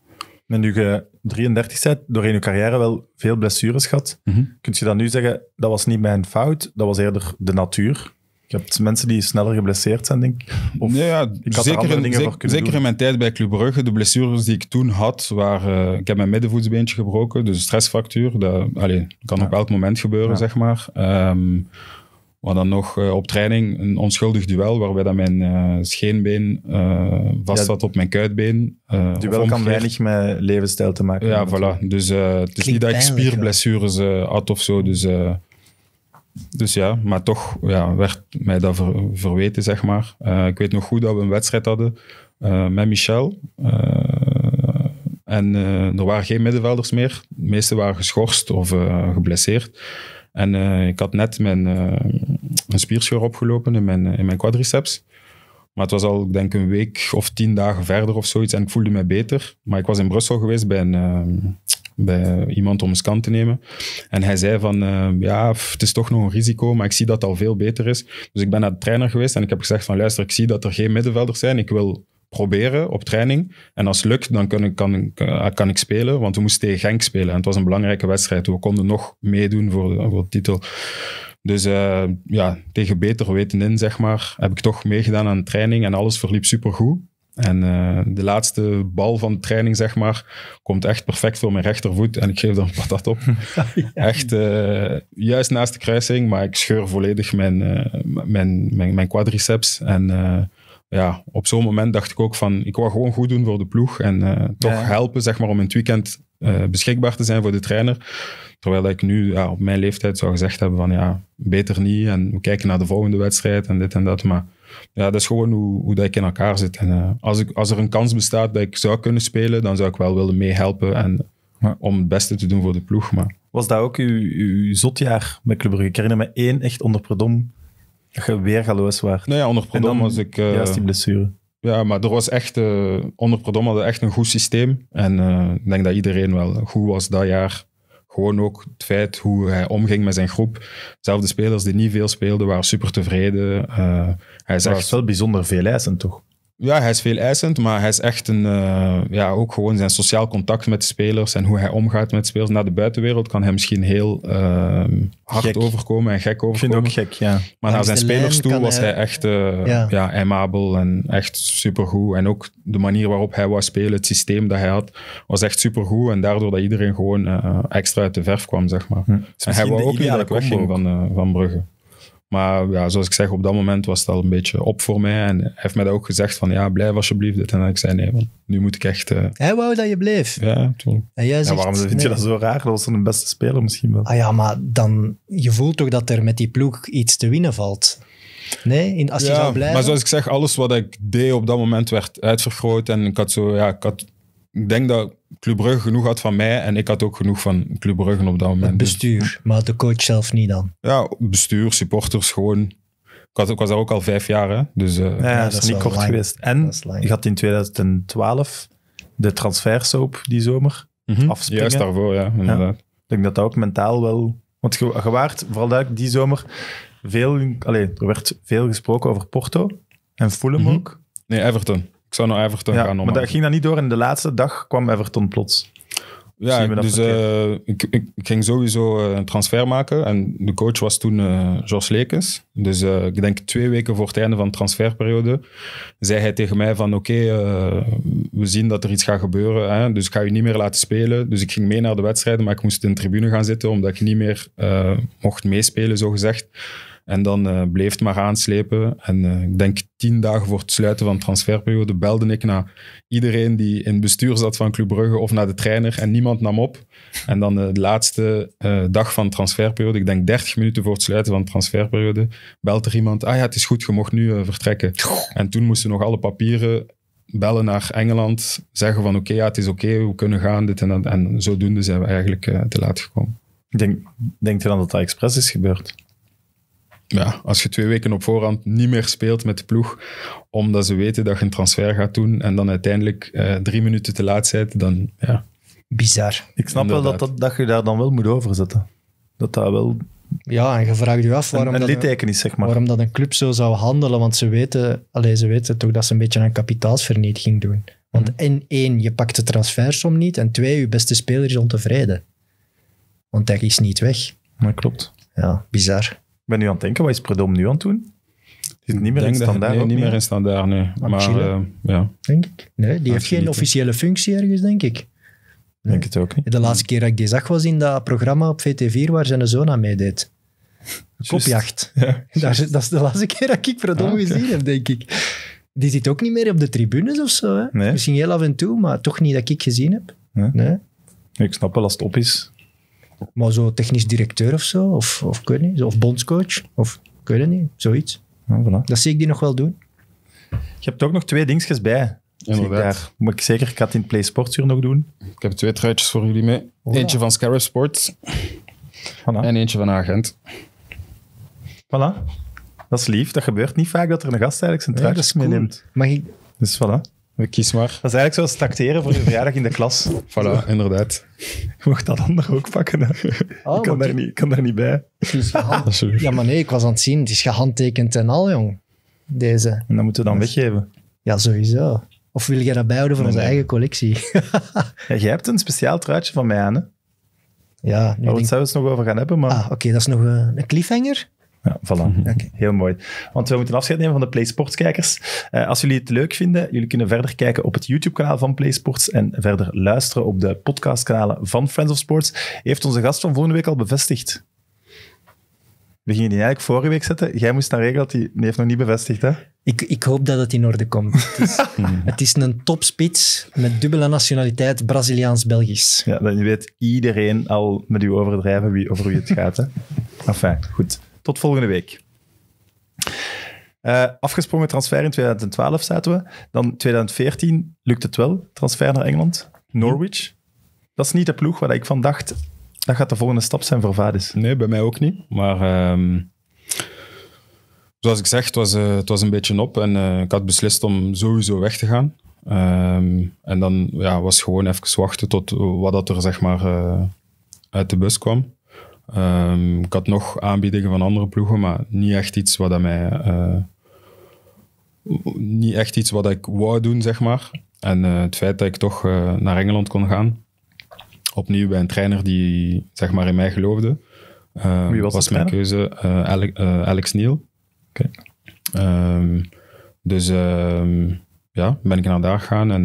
En nu je 33 door doorheen je carrière wel veel blessures gehad. Mm -hmm. Kun je dan nu zeggen, dat was niet mijn fout, dat was eerder de natuur? Je hebt mensen die sneller geblesseerd zijn, denk ik. ja, zeker, in, zeker, mijn tijd bij Club Brugge, de blessures die ik toen had, waren... Eh, ik heb mijn middenvoetsbeentje gebroken, dus een stressfractuur. Dat kan op elk moment gebeuren, zeg maar. Ehm, maar dan nog eh, op training een onschuldig duel waarbij dat mijn eh, scheenbeen eh, vast zat op mijn kuitbeen. duel kan weinig met levensstijl te maken Ja, voilà. Dus het is niet dat ik spierblessures had of zo. Dus, dus ja, maar toch ja, werd mij dat ver, verweten, zeg maar. ik weet nog goed dat we een wedstrijd hadden met Michel. en er waren geen middenvelders meer. De meeste waren geschorst of geblesseerd. En eh, ik had net mijn, uh, spierscheur opgelopen in mijn, in mijn quadriceps. Maar het was al, ik denk, een week of tien dagen verder of zoiets. En ik voelde me beter. Maar ik was in Brussel geweest bij, een, eh, bij iemand om een scan te nemen. En hij zei van, ja, het is toch nog een risico, maar ik zie dat het al veel beter is. Dus ik ben naar de trainer geweest en ik heb gezegd van, luister, ik zie dat er geen middenvelders zijn. Ik wil proberen op training. En als het lukt, dan kan ik, eh, kan, ik spelen, want we moesten tegen Genk spelen. En het was een belangrijke wedstrijd. We konden nog meedoen voor de, voor titel. Dus eh, ja, tegen beter weten in, zeg maar, heb ik toch meegedaan aan de training en alles verliep supergoed. En eh, de laatste bal van de training, zeg maar, komt echt perfect voor mijn rechtervoet. En ik geef dan een patat op. *laughs* Echt juist naast de kruising, maar ik scheur volledig mijn, mijn, mijn, mijn, quadriceps. En ja, op zo'n moment dacht ik ook van, ik wil gewoon goed doen voor de ploeg en eh, toch helpen, zeg maar, om in het weekend eh, beschikbaar te zijn voor de trainer. Terwijl ik nu op mijn leeftijd zou gezegd hebben van, ja, beter niet en we kijken naar de volgende wedstrijd en dit en dat. Maar ja, dat is gewoon hoe, hoe dat ik in elkaar zit. En eh, als, ik, als er een kans bestaat dat ik zou kunnen spelen, dan zou ik wel willen meehelpen en om het beste te doen voor de ploeg. Maar... Was dat ook uw, uw zotjaar met Club Brugge? Ik herinner me één echt onder Predom. Dat je werd. Nou ja, onder was ik... Uh, juist die blessure. Ja, maar er was echt... Uh, onder Perdom hadden echt een goed systeem. En eh, ik denk dat iedereen wel goed was dat jaar. Gewoon ook het feit hoe hij omging met zijn groep. Zelfde spelers die niet veel speelden, waren super tevreden. hij zag wel bijzonder veel eisen, toch? Ja, hij is veel eisend, maar hij is echt een, eh, ja, ook gewoon zijn sociaal contact met de spelers en hoe hij omgaat met spelers. Naar de buitenwereld kan hij misschien heel ehm, hard gek. overkomen en gek overkomen. Ik vind ook gek, ja. Maar, naar zijn spelers toe was hij, echt uh, ja. en echt supergoed. En ook de manier waarop hij wou spelen, het systeem dat hij had, was echt supergoed. En daardoor dat iedereen gewoon eh, extra uit de verf kwam, zeg maar. Hm. En hij wou ook een dat van, van Brugge. Maar ja, zoals ik zeg, op dat moment was het al een beetje op voor mij. En hij heeft mij dat ook gezegd van, ja, blijf alsjeblieft dit. En ik zei, nee nu moet ik echt... Uh... Eh, hij wou dat je bleef? Ja, toen. En jij zegt, waarom vind je dat zo raar? Dat was dan beste speler misschien wel. Ah ja, maar dan, je voelt toch dat er met die ploeg iets te winnen valt? Nee, in, als je zou blijven... maar zoals ik zeg, alles wat ik deed op dat moment werd uitvergroot. En ik had zo, ja, ik had ik denk dat Club Brugge genoeg had van mij en ik had ook genoeg van Club Brugge op dat moment. Het bestuur, maar de coach zelf niet dan? Ja, bestuur, supporters, gewoon. Ik was, ik was daar ook al vijf jaar, hè? dus eh, ja, ja, dat, is niet kort lang. geweest. En je had in 2012 de transfersoap die zomer mhm. afspringen. Juist daarvoor, ja, Ik denk dat dat ook mentaal wel... Want je, je waard, vooral duidelijk die zomer, veel, allez, er werd veel gesproken over Porto en Fulham mhm. ook. Nee, Everton. Ik zou naar Everton gaan. om. Maar dat ging dan niet door en de laatste dag kwam Everton plots. Ja, dus eh, ik, ik, ging sowieso eh, een transfer maken. En de coach was toen uh, eh, George Lekens. Dus ik denk twee weken voor het einde van de transferperiode zei hij tegen mij van oké, we zien dat er iets gaat gebeuren. Hè, dus ik ga je niet meer laten spelen. Dus ik ging mee naar de wedstrijden, maar ik moest in de tribune gaan zitten omdat ik niet meer mocht meespelen, zogezegd. gezegd. En dan eh, bleef het maar aanslepen. En eh, ik denk tien dagen voor het sluiten van de transferperiode belde ik naar iedereen die in bestuur zat van Club Brugge of naar de trainer. En niemand nam op. En dan eh, de laatste dag van de transferperiode, ik denk 30 minuten voor het sluiten van de transferperiode, belt er iemand. Ah ja, het is goed, je mocht nu vertrekken. En toen moesten nog alle papieren bellen naar Engeland, zeggen van oké, ja, het is oké, we kunnen gaan, dit en dat. En zodoende zijn we eigenlijk te laat gekomen. Denk, denkt u dan dat dat expres is gebeurd? ja, als je twee weken op voorhand niet meer speelt met de ploeg, omdat ze weten dat je een transfer gaat doen en dan uiteindelijk eh, drie minuten te laat bent, dan ja. Bizar. Ik snap wel dat, dat, dat, je daar dan wel moet overzetten. Dat dat wel... Ja, en je vraagt je af waarom, een, dat, zeg maar. waarom dat een club zo zou handelen, want ze weten, allez, ze weten toch dat ze een beetje aan kapitaalsvernietiging doen. Want mhm. in één, je pakt de transfersom niet, en twee, je beste speler is ontevreden. Want hij is niet weg. Maar klopt. Ja, bizar ben nu aan het denken, wat is Predom nu aan het doen? Zit niet meer in standaard? nee, niet meer in standaard, nee. Maar, eh, ja. Denk ik. die heeft geen officiële functie ergens, denk ik. Denk het ook niet. De laatste keer dat ik die zag was in dat programma op VT4 waar zijn zoon aan meedeed. *laughs* Kopjacht. Ja, *laughs* dat, dat, is de laatste keer dat ik Predom ah, gezien heb, denk ik. Die zit ook niet meer op de tribunes of zo. Misschien heel af en toe, maar toch niet dat ik gezien heb. Nee. Ik snap wel als het op is. Maar zo technisch directeur of zo, of, of ik of bondscoach, of ik weet niet, zoiets. voilà. Dat zie ik die nog wel doen. Je hebt ook nog twee dingetjes bij. Inderdaad. Moet ik zeker had in Play Sportsuur nog doen? Ik heb twee truitjes voor jullie mee. Eentje van Scarab Sports en eentje van Agent. Voilà. Dat is lief. Dat gebeurt niet vaak dat er een gast eigenlijk zijn truitjes nee, meeneemt. Mag ik... Dus voilà. Kies maar. Dat is eigenlijk zoals tracteren voor je verjaardag in de klas. Voilà, inderdaad. mocht dat ander ook pakken. ik, oh, kan daar niet, kan daar niet bij. *laughs* ja, maar nee, ik was aan het zien. Het is gehandtekend en al, jong. Deze. En dat moeten we dan dus- weggeven. Ja, sowieso. Of wil jij dat bijhouden voor onze eigen collectie? *laughs* ja, jij hebt een speciaal truitje van mij aan, hè? Ja. Nu Waar we het nog over gaan hebben, maar... Ah, oké, dat is nog eh, een cliffhanger? Ja, voilà. Mhm. Heel mooi. Want we moeten afscheid nemen van de PlaySports-kijkers. Eh, als jullie het leuk vinden, jullie kunnen verder kijken op het YouTube-kanaal van PlaySports en verder luisteren op de podcastkanalen van Friends of Sports. Heeft onze gast van volgende week al bevestigd? We gingen die eigenlijk vorige week zetten. Jij moest naar regelen dat hij... Die heeft nog niet bevestigd, hè? Ik, ik hoop dat het in orde komt. *laughs* Het is, het is een topspits met dubbele nationaliteit, Braziliaans-Belgisch. Ja, dan weet iedereen al met u overdrijven wie, over wie het gaat, hè? *laughs* Enfin, goed. Tot volgende week. Uh, afgesprongen transfer in 2012 zaten we. Dan 2014 lukt het wel, transfer naar Engeland. Norwich. Dat is niet de ploeg waar ik van dacht, dat gaat de volgende stap zijn voor Vadis. Nee, bij mij ook niet. Maar ehm, zoals ik zeg, het was, eh, het was een beetje op. En eh, ik had beslist om sowieso weg te gaan. Ehm, en dan ja, was gewoon even wachten tot wat dat er zeg maar, uit de bus kwam. Ehm, ik had nog aanbiedingen van andere ploegen, maar niet echt iets wat mij. Eh, niet echt iets wat ik wou doen, zeg maar. En eh, het feit dat ik toch eh, naar Engeland kon gaan, opnieuw bij een trainer die zeg maar in mij geloofde, ehm, Wie was, was mijn keuze Alex Neil. Ehm, dus ja, ben ik naar daar gegaan en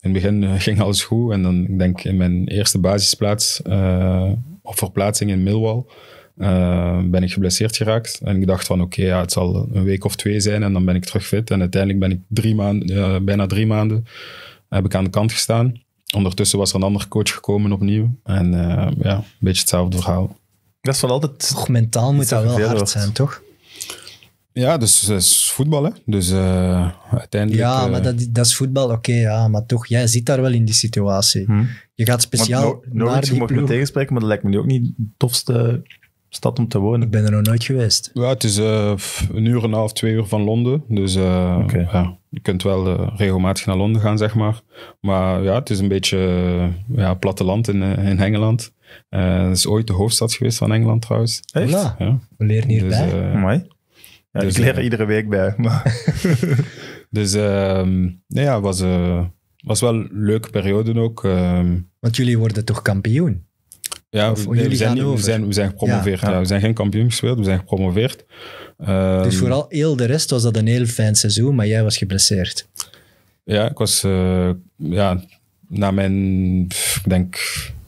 in het begin *laughs* ging alles goed. En dan, ik denk, in mijn eerste basisplaats op verplaatsing in Millwall. Eh, ben ik geblesseerd geraakt. En ik dacht van oké, ja, het zal een week of twee zijn en dan ben ik terug fit. En uiteindelijk ben ik drie maanden, eh, bijna drie maanden heb ik aan de kant gestaan. Ondertussen was er een andere coach gekomen opnieuw. En eh, ja, een beetje hetzelfde verhaal. Dat is wel altijd... Toch, mentaal moet dat, wel hard zijn, toch? Ja, dus het eh, is voetbal, hè. Dus eh, uiteindelijk... Ja, eh, maar dat, dat is voetbal, oké, ja. Maar toch, jij zit daar wel in die situatie. Hm. Je gaat speciaal no, naar je me tegenspreken, maar dat lijkt me nu ook niet de tofste stad om te wonen. Ik ben er nog nooit geweest. Ja, het is een uur en een half, twee uur van Londen. Dus ja, je kunt wel regelmatig naar Londen gaan, zeg maar. Maar ja, het is een beetje ja, platteland in, in Engeland. het is ooit de hoofdstad geweest van Engeland, trouwens. Ja. We leren hierbij. Dus, ja, ik dus, leer er eh, iedere week bij. *laughs* dus um, ja, was, eh, was wel een leuke periode ook. Ehm. Want jullie worden toch kampioen? Ja, of, we, zijn, we, zijn, we zijn gepromoveerd. we zijn geen kampioen gespeeld, we zijn gepromoveerd. Ehm, dus vooral heel de rest was dat een heel fijn seizoen, maar jij was geblesseerd. Ja, ik was eh, ja, na mijn, denk,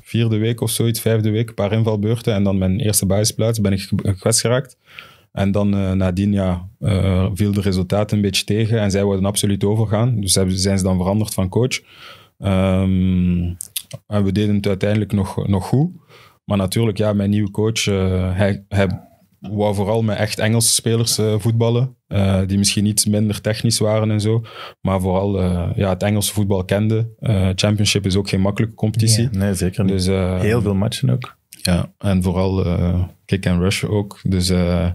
vierde week of zoiets, vijfde week, een paar invalbeurten en dan mijn eerste basisplaats ben ik gekwetst geraakt. En dan uh, nadien ja, eh, viel de resultaat een beetje tegen en zij wilden absoluut overgaan. Dus zijn ze dan veranderd van coach. Ehm, en we deden het uiteindelijk nog, nog goed. Maar natuurlijk, ja, mijn nieuwe coach, eh, hij, hij wou vooral met echt Engelse spelers voetballen. die misschien iets minder technisch waren en zo. Maar vooral ja, het Engelse voetbal kende. championship is ook geen makkelijke competitie. Nee, zeker niet. Dus, Heel veel matchen ook. Ja, en vooral kick and rush ook. Dus, eh,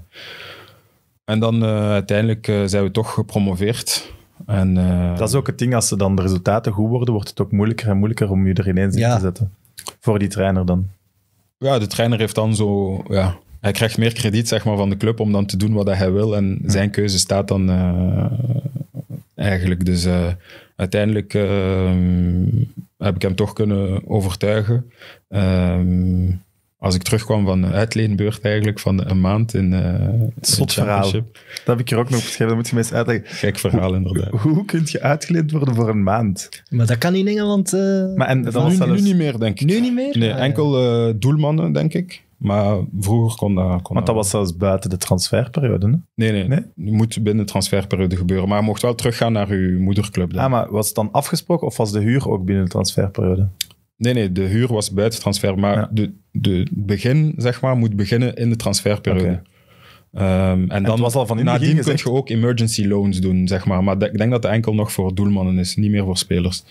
en dan eh, uiteindelijk eh, zijn we toch gepromoveerd. En, dat is ook het ding, als ze dan de resultaten goed worden, wordt het ook moeilijker en moeilijker om je er ineens in te zetten. Voor die trainer dan. Ja, de trainer heeft dan zo... Ja, hij krijgt meer krediet zeg maar, van de club om dan te doen wat hij wil. En zijn keuze staat dan eigenlijk. Dus uiteindelijk ehm, heb ik hem toch kunnen overtuigen. Ehm, als ik terugkwam van uitleenbeurt eigenlijk van een maand in uh, Dat heb ik hier ook nog geschreven, dat moet je me eens uitleggen. Gek verhaal inderdaad. Hoe, kun je uitgeleend worden voor een maand? Maar dat kan in Engeland... Eh, maar en, dan nu, zelfs... nu, niet meer, denk ik. Nu niet meer? Nee, ah, enkel eh, doelmannen, denk ik. Maar vroeger kon dat... Kon Want dat, was zelfs buiten de transferperiode, hè? Nee, nee. nee? Het moet binnen de transferperiode gebeuren. Maar je mocht wel teruggaan naar je moederclub. Ah, maar was het dan afgesproken of was de huur ook binnen de transferperiode? Nee, nee, de huur was buiten transfer. Maar ja. de, de begin, zeg maar, moet beginnen in de transferperiode. Okay. Ehm, en, dan was al van nadien kun je ook emergency loans doen, zeg maar. Maar ik denk dat het enkel nog voor doelmannen is, niet meer voor spelers.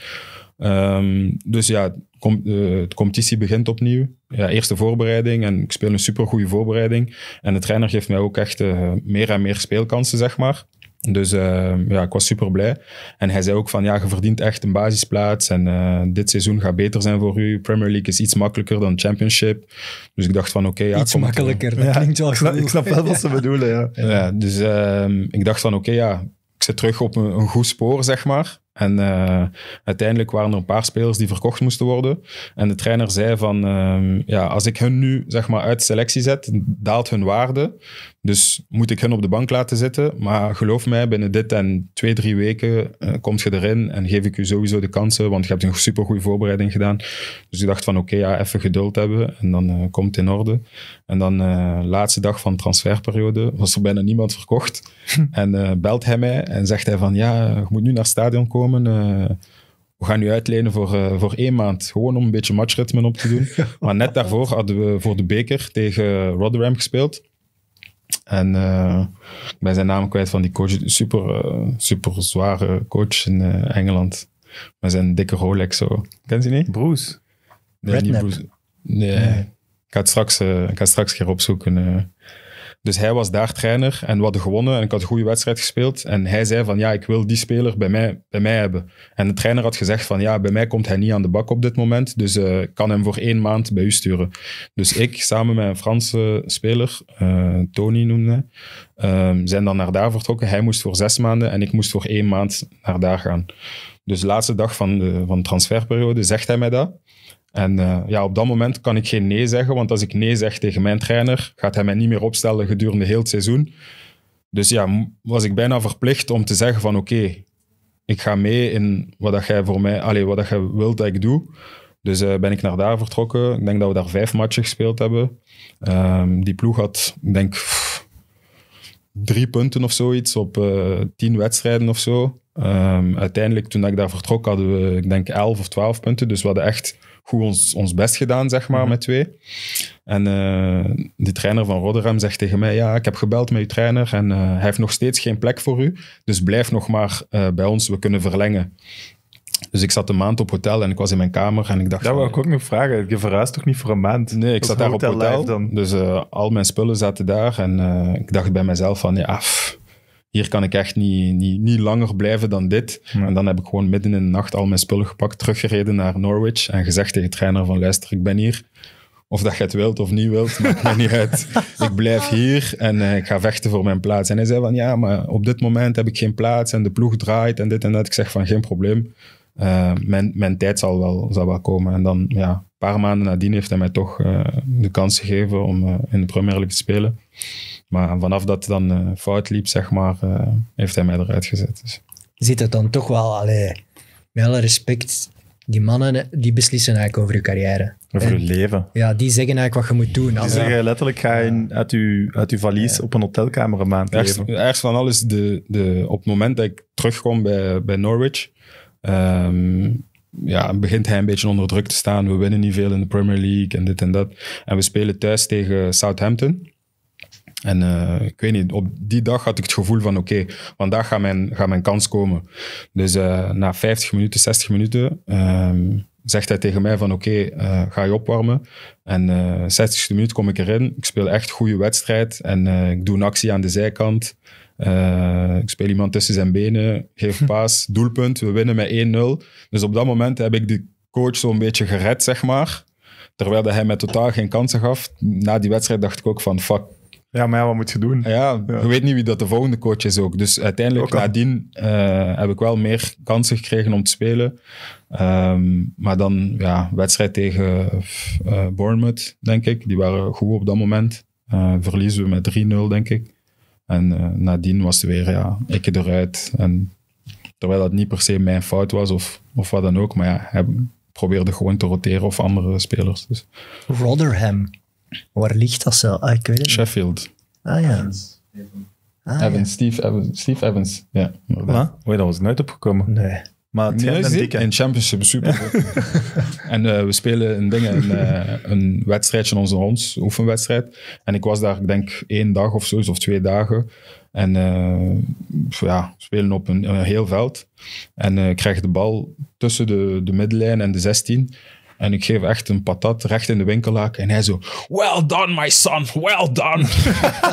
Ehm, dus ja, com de eh, competitie begint opnieuw. Ja, eerste voorbereiding en ik speel een supergoeie voorbereiding. En de trainer geeft mij ook echt eh, meer en meer speelkansen, zeg maar. Dus ehm, ja, ik was super blij. En hij zei ook van ja, je verdient echt een basisplaats. En eh, dit seizoen gaat beter zijn voor u. Premier League is iets makkelijker dan Championship. Dus ik dacht van oké. ja, iets makkelijker, dat klinkt wel snap, Ik snap wel wat ze bedoelen, ja. ja dus ehm, ik dacht van oké, ja, ik zit terug op een, een, goed spoor, zeg maar. En eh, uiteindelijk waren er een paar spelers die verkocht moesten worden. En de trainer zei van, ehm, ja, als ik hun nu zeg maar uit selectie zet, daalt hun waarde. Dus moet ik hen op de bank laten zitten. Maar geloof mij, binnen dit en twee, drie weken uh, komt je erin en geef ik u sowieso de kansen, want je hebt een supergoede voorbereiding gedaan. Dus ik dacht van, oké, ja, even geduld hebben en dan eh, komt het in orde. En dan laatste dag van de transferperiode was er bijna niemand verkocht. *laughs* en belt hij mij en zegt hij van, ja, je moet nu naar het stadion komen eh, we gaan nu uitlenen voor, eh, voor één maand, gewoon om een beetje matchritme op te doen. *laughs* maar net daarvoor hadden we voor de beker tegen Rotherham gespeeld. En uh, ik ben zijn naam kwijt van die coach. Super, super zware coach in Engeland. Met zijn dikke Rolex zo. Ken je niet? Bruce. Nee, niet Bruce. Nee. Ik, ga straks, ik ga straks een keer opzoeken. Dus hij was daar trainer en we hadden gewonnen en ik had een goede wedstrijd gespeeld. En hij zei van ja, ik wil die speler bij mij, bij mij hebben. En de trainer had gezegd van ja, bij mij komt hij niet aan de bak op dit moment. Dus eh, ik kan hem voor één maand bij u sturen. Dus ik samen met een Franse speler, eh, Tony noemde hij, ehm, zijn dan naar daar vertrokken. Hij moest voor zes maanden en ik moest voor één maand naar daar gaan. Dus de laatste dag van de, van de transferperiode zegt hij mij dat. En eh, ja, op dat moment kan ik geen nee zeggen, want als ik nee zeg tegen mijn trainer, gaat hij mij niet meer opstellen gedurende heel het seizoen. Dus ja, was ik bijna verplicht om te zeggen van oké, ik ga mee in wat dat jij voor mij, allez, wat dat jij wilt dat ik doe. Dus eh, ben ik naar daar vertrokken. Ik denk dat we daar vijf matchen gespeeld hebben. Ehm, die ploeg had, ik denk, pff, drie punten of zoiets op eh, tien wedstrijden of zo. Ehm, uiteindelijk, toen ik daar vertrok, hadden we, ik denk, elf of twaalf punten. Dus we hadden echt goed ons, ons best gedaan, zeg maar, mhm. met twee. En uh, de trainer van Rotterdam zegt tegen mij, ja, ik heb gebeld met uw trainer en eh, hij heeft nog steeds geen plek voor u. Dus blijf nog maar eh, bij ons, we kunnen verlengen. Dus ik zat een maand op hotel en ik was in mijn kamer en ik dacht... Dat wou ik ook nog vragen. Je verhuist toch niet voor een maand? Nee, ik zat daar op hotel. Dan? Dus al mijn spullen zaten daar en ik dacht bij mezelf van, ja, af hier kan ik echt niet, niet, niet langer blijven dan dit. En dan heb ik gewoon midden in de nacht al mijn spullen gepakt, teruggereden naar Norwich en gezegd tegen de trainer van luister, ik ben hier. Of dat je het wilt of niet wilt, maakt mij niet uit. *laughs* Ik blijf hier en eh, ik ga vechten voor mijn plaats. En hij zei van ja, maar op dit moment heb ik geen plaats en de ploeg draait en dit en dat. Ik zeg van geen probleem. Eh, mijn, tijd zal wel, wel komen. En dan, ja, een paar maanden nadien heeft hij mij toch eh, de kans gegeven om eh, in de Premier League te spelen. Maar vanaf dat het dan fout liep, zeg maar, heeft hij mij eruit gezet. Dus. Zit het dan toch wel, allee, met alle respect, die mannen die beslissen eigenlijk over je carrière. Over je leven. Ja, die zeggen eigenlijk wat je moet doen. Die zeggen letterlijk, ga je uit, je, uit valies op een hotelkamer een maand leven. van alles, de, de, op het moment dat ik terugkom bij, bij Norwich, Um, ja, begint hij een beetje onder druk te staan. We winnen niet veel in de Premier League en dit en dat. En we spelen thuis tegen Southampton. En eh, ik weet niet, op die dag had ik het gevoel van oké, vandaag gaat mijn, gaat mijn kans komen. Dus eh, na 50 minuten, 60 minuten ehm, zegt hij tegen mij van oké, eh, ga je opwarmen. En 60 e minuut kom ik erin. Ik speel echt goede wedstrijd en ik doe een actie aan de zijkant. Eh, ik speel iemand tussen zijn benen, geef *laughs* paas, doelpunt, we winnen met 1-0. Dus op dat moment heb ik de coach zo'n beetje gered, zeg maar. Terwijl dat hij mij totaal geen kansen gaf. Na die wedstrijd dacht ik ook van, fuck. Ja, maar wat moet je doen? Ja, je weet niet wie dat de volgende coach is ook. Dus uiteindelijk nadien eh, heb ik wel meer kansen gekregen om te spelen. Ehm, maar dan, ja, wedstrijd tegen uh, Bournemouth, denk ik. Die waren goed op dat moment. verliezen we met 3-0, denk ik. En uh, nadien was het weer, ja, ik eruit. En terwijl dat niet per se mijn fout was of, of wat dan ook, maar ja, hij probeerde gewoon te roteren of andere spelers. Dus. Rotherham, waar ligt dat zo? Ah, ik weet Sheffield. Ah ja. Evans, ah, Evans Steve Evans, Steve Evans. ja. Wat? dat was nooit opgekomen. Nee. Maar het nee, een In Championship super. *laughs* en eh, we spelen een, ding, een, uh, een wedstrijdje onze ons, oefenwedstrijd. En ik was daar, ik denk, één dag of zo, of twee dagen. En uh, ja, spelen op een, heel veld. En ik krijg de bal tussen de, de middenlijn en de 16. En ik geef echt een patat recht in de winkelhaak. En hij zo, well done my son, well done.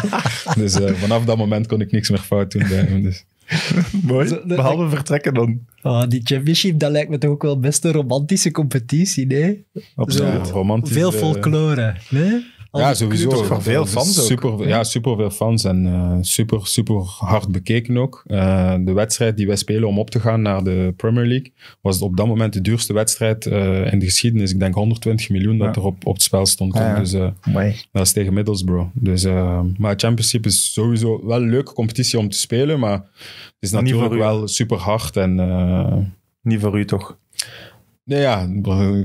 *laughs* dus vanaf dat moment kon ik niks meer fout doen Dus. *laughs* Mooi. Behalve vertrekken dan. Ah, die championship, dat lijkt me toch ook wel best een romantische competitie, nee? Absoluut. Zo, romantisch, veel eh, folklore, nee? ja, sowieso. veel fans super, ook. Ja, super veel fans en eh, super, super hard bekeken ook. Eh, de wedstrijd die wij spelen om op te gaan naar de Premier League was op dat moment de duurste wedstrijd eh, in de geschiedenis. Ik denk 120 miljoen dat er op, op het spel stond. Ah, ja, dus, dat is tegen Middlesbrough. Dus, maar Championship is sowieso wel een leuke competitie om te spelen, maar het is natuurlijk wel super hard. En, Niet voor u toch? Nee, ja,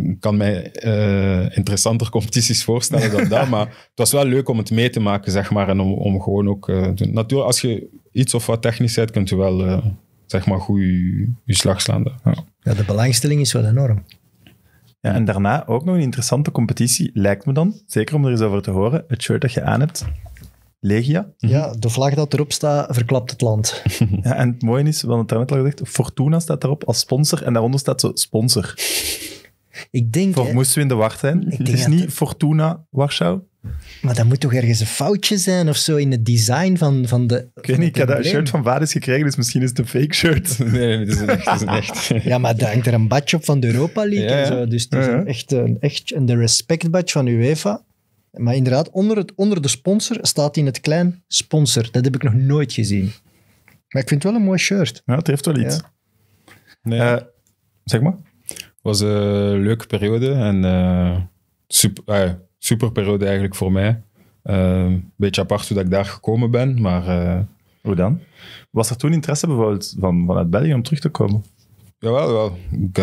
ik kan mij uh, interessanter competities voorstellen dan dat. *laughs* Maar het was wel leuk om het mee te maken, zeg maar. En om, om gewoon ook... Eh, natuurlijk, als je iets of wat technisch bent, kunt je wel, eh, zeg maar, goed je, slag slaan. Ja. de belangstelling is wel enorm. Ja, en daarna ook nog een interessante competitie, lijkt me dan. Zeker om er eens over te horen. Het shirt dat je aan hebt, Legia. Mhm. Ja, de vlag dat erop staat, verklapt het land. *laughs* ja, en het mooie is, wat het daarnet al gezegd, Fortuna staat daarop als sponsor en daaronder staat zo sponsor. Ik denk... Voor, moesten we in de wacht zijn. Het is niet Fortuna Warschau. Maar dat moet toch ergens een foutje zijn of zo in het design van, van de... Ik weet niet, ik heb dat shirt van is gekregen, dus misschien is het een fake shirt. *laughs* Nee, het is echt. *laughs* ja, maar daar hangt er een badge op van de Europa League en zo. Dus het is echt, een, echt een, de respect badge van UEFA. Maar inderdaad, onder, het, onder de sponsor staat in het klein sponsor. Dat heb ik nog nooit gezien. Maar ik vind het wel een mooi shirt. Ja, het heeft wel iets. Ja. Nee. Eh, zeg maar. Het was een leuke periode en eh, super, ah, super periode eigenlijk voor mij. Eh, een beetje apart hoe dat ik daar gekomen ben, maar... hoe dan? Was er toen interesse bijvoorbeeld van, vanuit België om terug te komen? Jawel, wel. Ik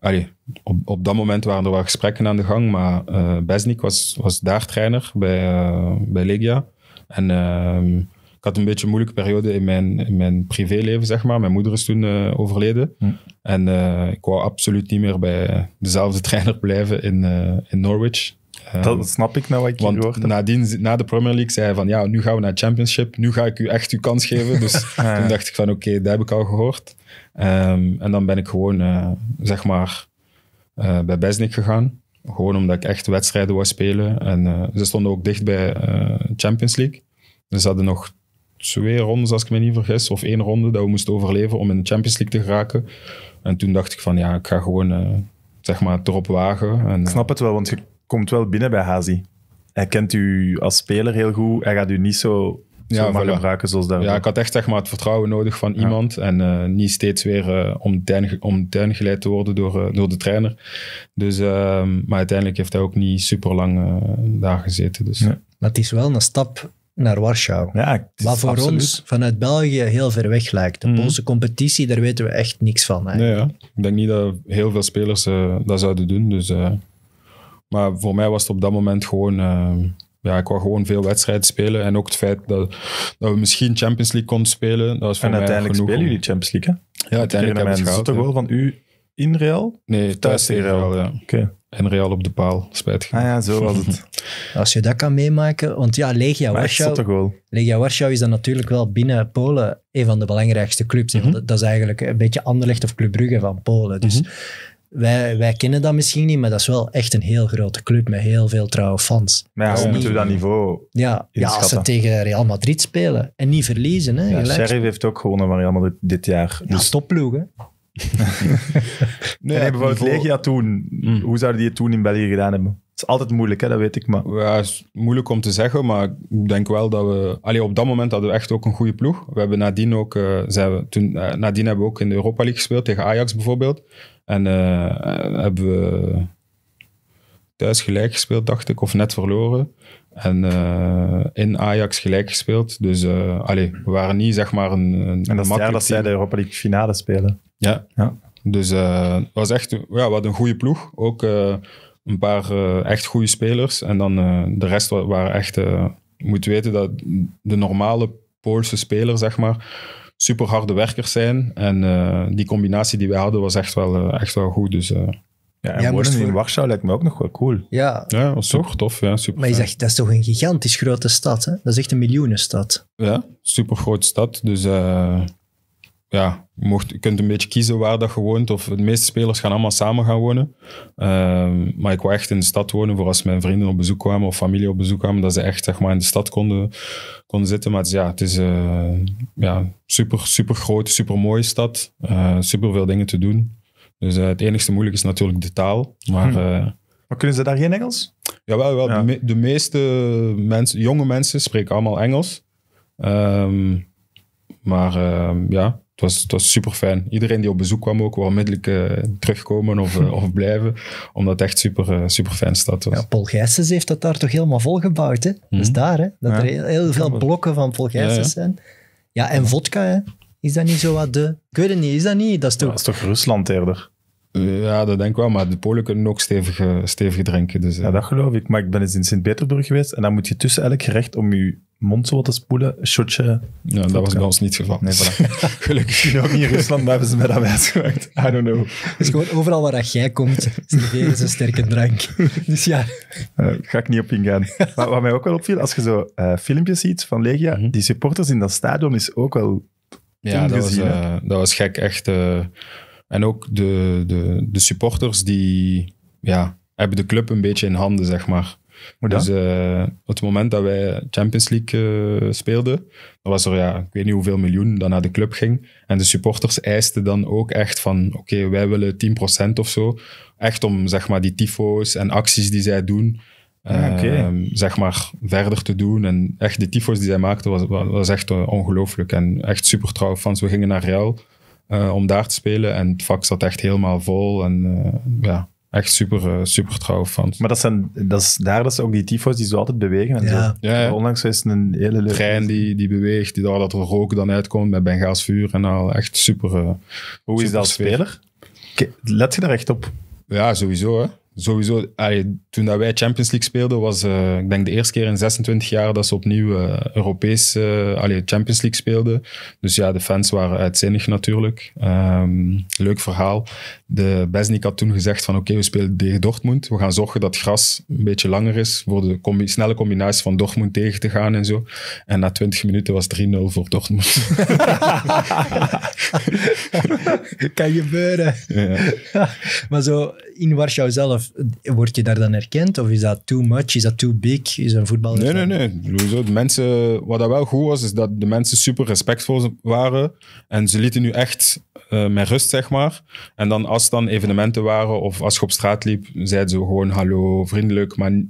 allee, op, op dat moment waren er wel gesprekken aan de gang, maar uh, eh, Besnik was, was daar trainer bij, eh, bij Legia. En ehm, ik had een beetje een moeilijke periode in mijn, in mijn privéleven, zeg maar. Mijn moeder is toen eh, overleden. Hm. En ik wou absoluut niet meer bij dezelfde *laughs* trainer blijven in, in Norwich. Ehm, dat snap ik nou wat ik want hier hoort. na de Premier League, zei hij van ja, nu gaan we naar Championship, nu ga ik u echt uw kans geven. Dus *laughs* toen dacht ik van oké, dat heb ik al gehoord. Ehm, en dan ben ik gewoon, eh, zeg maar, eh, bij Besnik gegaan. Gewoon omdat ik echt wedstrijden wou spelen. En eh, ze stonden ook dicht bij Champions League. Dus ze hadden nog twee rondes, als ik me niet vergis, of één ronde dat we moesten overleven om in de Champions League te geraken. En toen dacht ik van ja, ik ga gewoon zeg maar, erop wagen. En, ik snap het wel, want je komt wel binnen bij Hazi. Hij kent u als speler heel goed. Hij gaat u niet zo, ja, zo gebruiken zoals daar. Ja, ik had echt zeg maar, het vertrouwen nodig van iemand. En eh, niet steeds weer eh, om, tuin om geleid te worden door, eh, door de trainer. Dus, ehm, maar uiteindelijk heeft hij ook niet super lang daar gezeten. Dus. Maar het is wel een stap naar Warschau. Ja, wat voor ons vanuit België heel ver weg lijkt. De mhm. Poolse competitie, daar weten we echt niks van. Nee, ja. Ik denk niet dat heel veel spelers dat zouden doen. Dus maar voor mij was het op dat moment gewoon. Ehm, ja, ik wou gewoon veel wedstrijden spelen. En ook het feit dat, we misschien Champions League konden spelen. Dat was en uiteindelijk genoeg spelen om... jullie Champions League, hè? Ja, uiteindelijk hebben we het wel van u in Real? Nee, thuis in Real, ja. Okay. Real op de paal, spijtig. Ah ja, zo was het. *laughs* Als je dat kan meemaken, want ja, Legia Warschau... Legia Warschau is dan natuurlijk wel binnen Polen een van de belangrijkste clubs. Mhm. dat, is eigenlijk een beetje Anderlecht of Club Brugge van Polen. Dus... Mhm. Wij, wij kennen dat misschien niet, maar dat is wel echt een heel grote club met heel veel trouwe fans. Maar ja, hoe moeten we dat niveau ja, als ze tegen Real Madrid spelen en niet verliezen. Hè, ja, Sheriff heeft ook gewonnen van Real Madrid dit jaar. Ja, dus... *laughs* nee, en bijvoorbeeld niveau... Legia toen, hmm. hoe zouden die het toen in België gedaan hebben? is altijd moeilijk, hè? dat weet ik maar. Ja, is moeilijk om te zeggen, maar ik denk wel dat we... Allee, op dat moment hadden we echt ook een goede ploeg. We hebben nadien ook... Uh, zijn we, toen, eh, nadien hebben we ook in de Europa League gespeeld, tegen Ajax bijvoorbeeld. En eh, hebben we thuis gelijk gespeeld, dacht ik, of net verloren. En in Ajax gelijk gespeeld. Dus uh, allee, we waren niet zeg maar een, een En dat is jaar dat zij de Europa League finale spelen. Ja. ja. Dus was echt, ja, we hadden een goede ploeg. Ook een paar eh, echt goede spelers. En dan eh, de rest waren echt. Eh, je moet weten dat de normale Poolse speler, zeg maar, super harde werkers zijn. En die combinatie die we hadden was echt wel, echt wel goed. Dus. Ja, en in Warschau lijkt me ook nog wel cool. Ja, ja was toch tof. Ja, super maar je zegt, dat is toch een gigantisch grote stad, hè? Dat is echt een miljoenenstad. Ja, super grote stad. Dus uh, ja, mocht, je kunt een beetje kiezen waar dat je woont. Of de meeste spelers gaan allemaal samen gaan wonen. Ehm, maar ik wou echt in de stad wonen voor als mijn vrienden op bezoek kwamen of familie op bezoek kwamen, dat ze echt zeg maar, in de stad konden, konden zitten. Maar het is, ja, het is eh, ja, super, super grote, super mooie stad. Eh, super veel dingen te doen. Dus eh, het enige moeilijk is natuurlijk de taal. Maar, hm. maar kunnen ze daar geen Engels? Jawel, wel, ja. de, meeste mensen, jonge mensen spreken allemaal Engels. Ehm, maar ehm, ja, het was, super fijn. Iedereen die op bezoek kwam ook, wel onmiddellijk eh, terugkomen of, eh, *laughs* of blijven. Omdat het echt super, eh, super fijn stad was. Ja, Paul heeft dat daar toch helemaal volgebouwd, hè? Dus daar, hè? Dat er heel, veel blokken van Paul zijn. Ja, en vodka, hè? Is dat niet zo wat de... Ik weet het niet, is dat niet? Dat is toch, Rusland eerder? Ja, dat denk ik wel, maar de Polen kunnen ook stevig, stevig drinken. Dus, ja, dat geloof ik. Maar ik ben eens in Sint-Petersburg geweest en dan moet je tussen elk gerecht om je mond zo wat te spoelen, shotje. Ja, dat, was bij ons niet het geval. Nee, voilà. *laughs* Gelukkig ook niet in Rusland, hebben ze mij dat wijsgemaakt. I don't know. Dus gewoon overal waar jij komt, is serveren ze sterke drank. Dus ja. Uh, ga ik niet op ingaan. Maar wat mij ook wel opviel, als je zo eh, filmpjes ziet van Legia, mhm. die supporters in dat stadion is ook wel Ja, dat was, eh, dat was, gek, echt. en ook de, de, de supporters die ja, hebben de club een beetje in handen, zeg maar. Dus eh, op het moment dat wij Champions League eh, speelden, was er, ja, ik weet niet hoeveel miljoen dat naar de club ging. En de supporters eisten dan ook echt van, oké, wij willen 10% of zo. Echt om, zeg maar, die tyfo's en acties die zij doen, ah, ehm, zeg maar, verder te doen. En echt, de tyfo's die zij maakten, was, was echt eh, ongelooflijk. En echt super trouw fans. We gingen naar Real. om daar te spelen en het vak zat echt helemaal vol. En ja, echt super, eh, super trouw fans. Maar dat zijn, dat is, daar dat ook die tyfo's die zo altijd bewegen en ja. zo. Onlangs is het een hele leuke... trein die, die beweegt, die daar dat er rook dan uitkomt met Bengaals vuur en al. Echt super... Eh, Hoe is dat speler? Let je daar echt op? Ja, sowieso hè sowieso, toen dat wij Champions League speelden, was eh, ik denk de eerste keer in 26 jaar dat ze opnieuw eh, Europees uh, allee, Champions League speelden. Dus ja, de fans waren uitzinnig natuurlijk. Ehm, leuk verhaal. De Besnik had toen gezegd van oké, we spelen tegen Dortmund. We gaan zorgen dat gras een beetje langer is voor de snelle combinatie van Dortmund tegen te gaan en zo. En na 20 minuten was 3-0 voor Dortmund. *laughs* kan gebeuren. Ja. *laughs* maar zo, in Warschau zelf, word je daar dan erkend? Of is dat too much? Is dat too big? Is een voetbal? Nee, nee, nee. mensen, wat dat wel goed was, is dat de mensen super respectvol waren. En ze lieten nu echt uh, met rust, zeg maar. En dan als dan evenementen waren of als je op straat liep, zeiden ze gewoon hallo, vriendelijk. Maar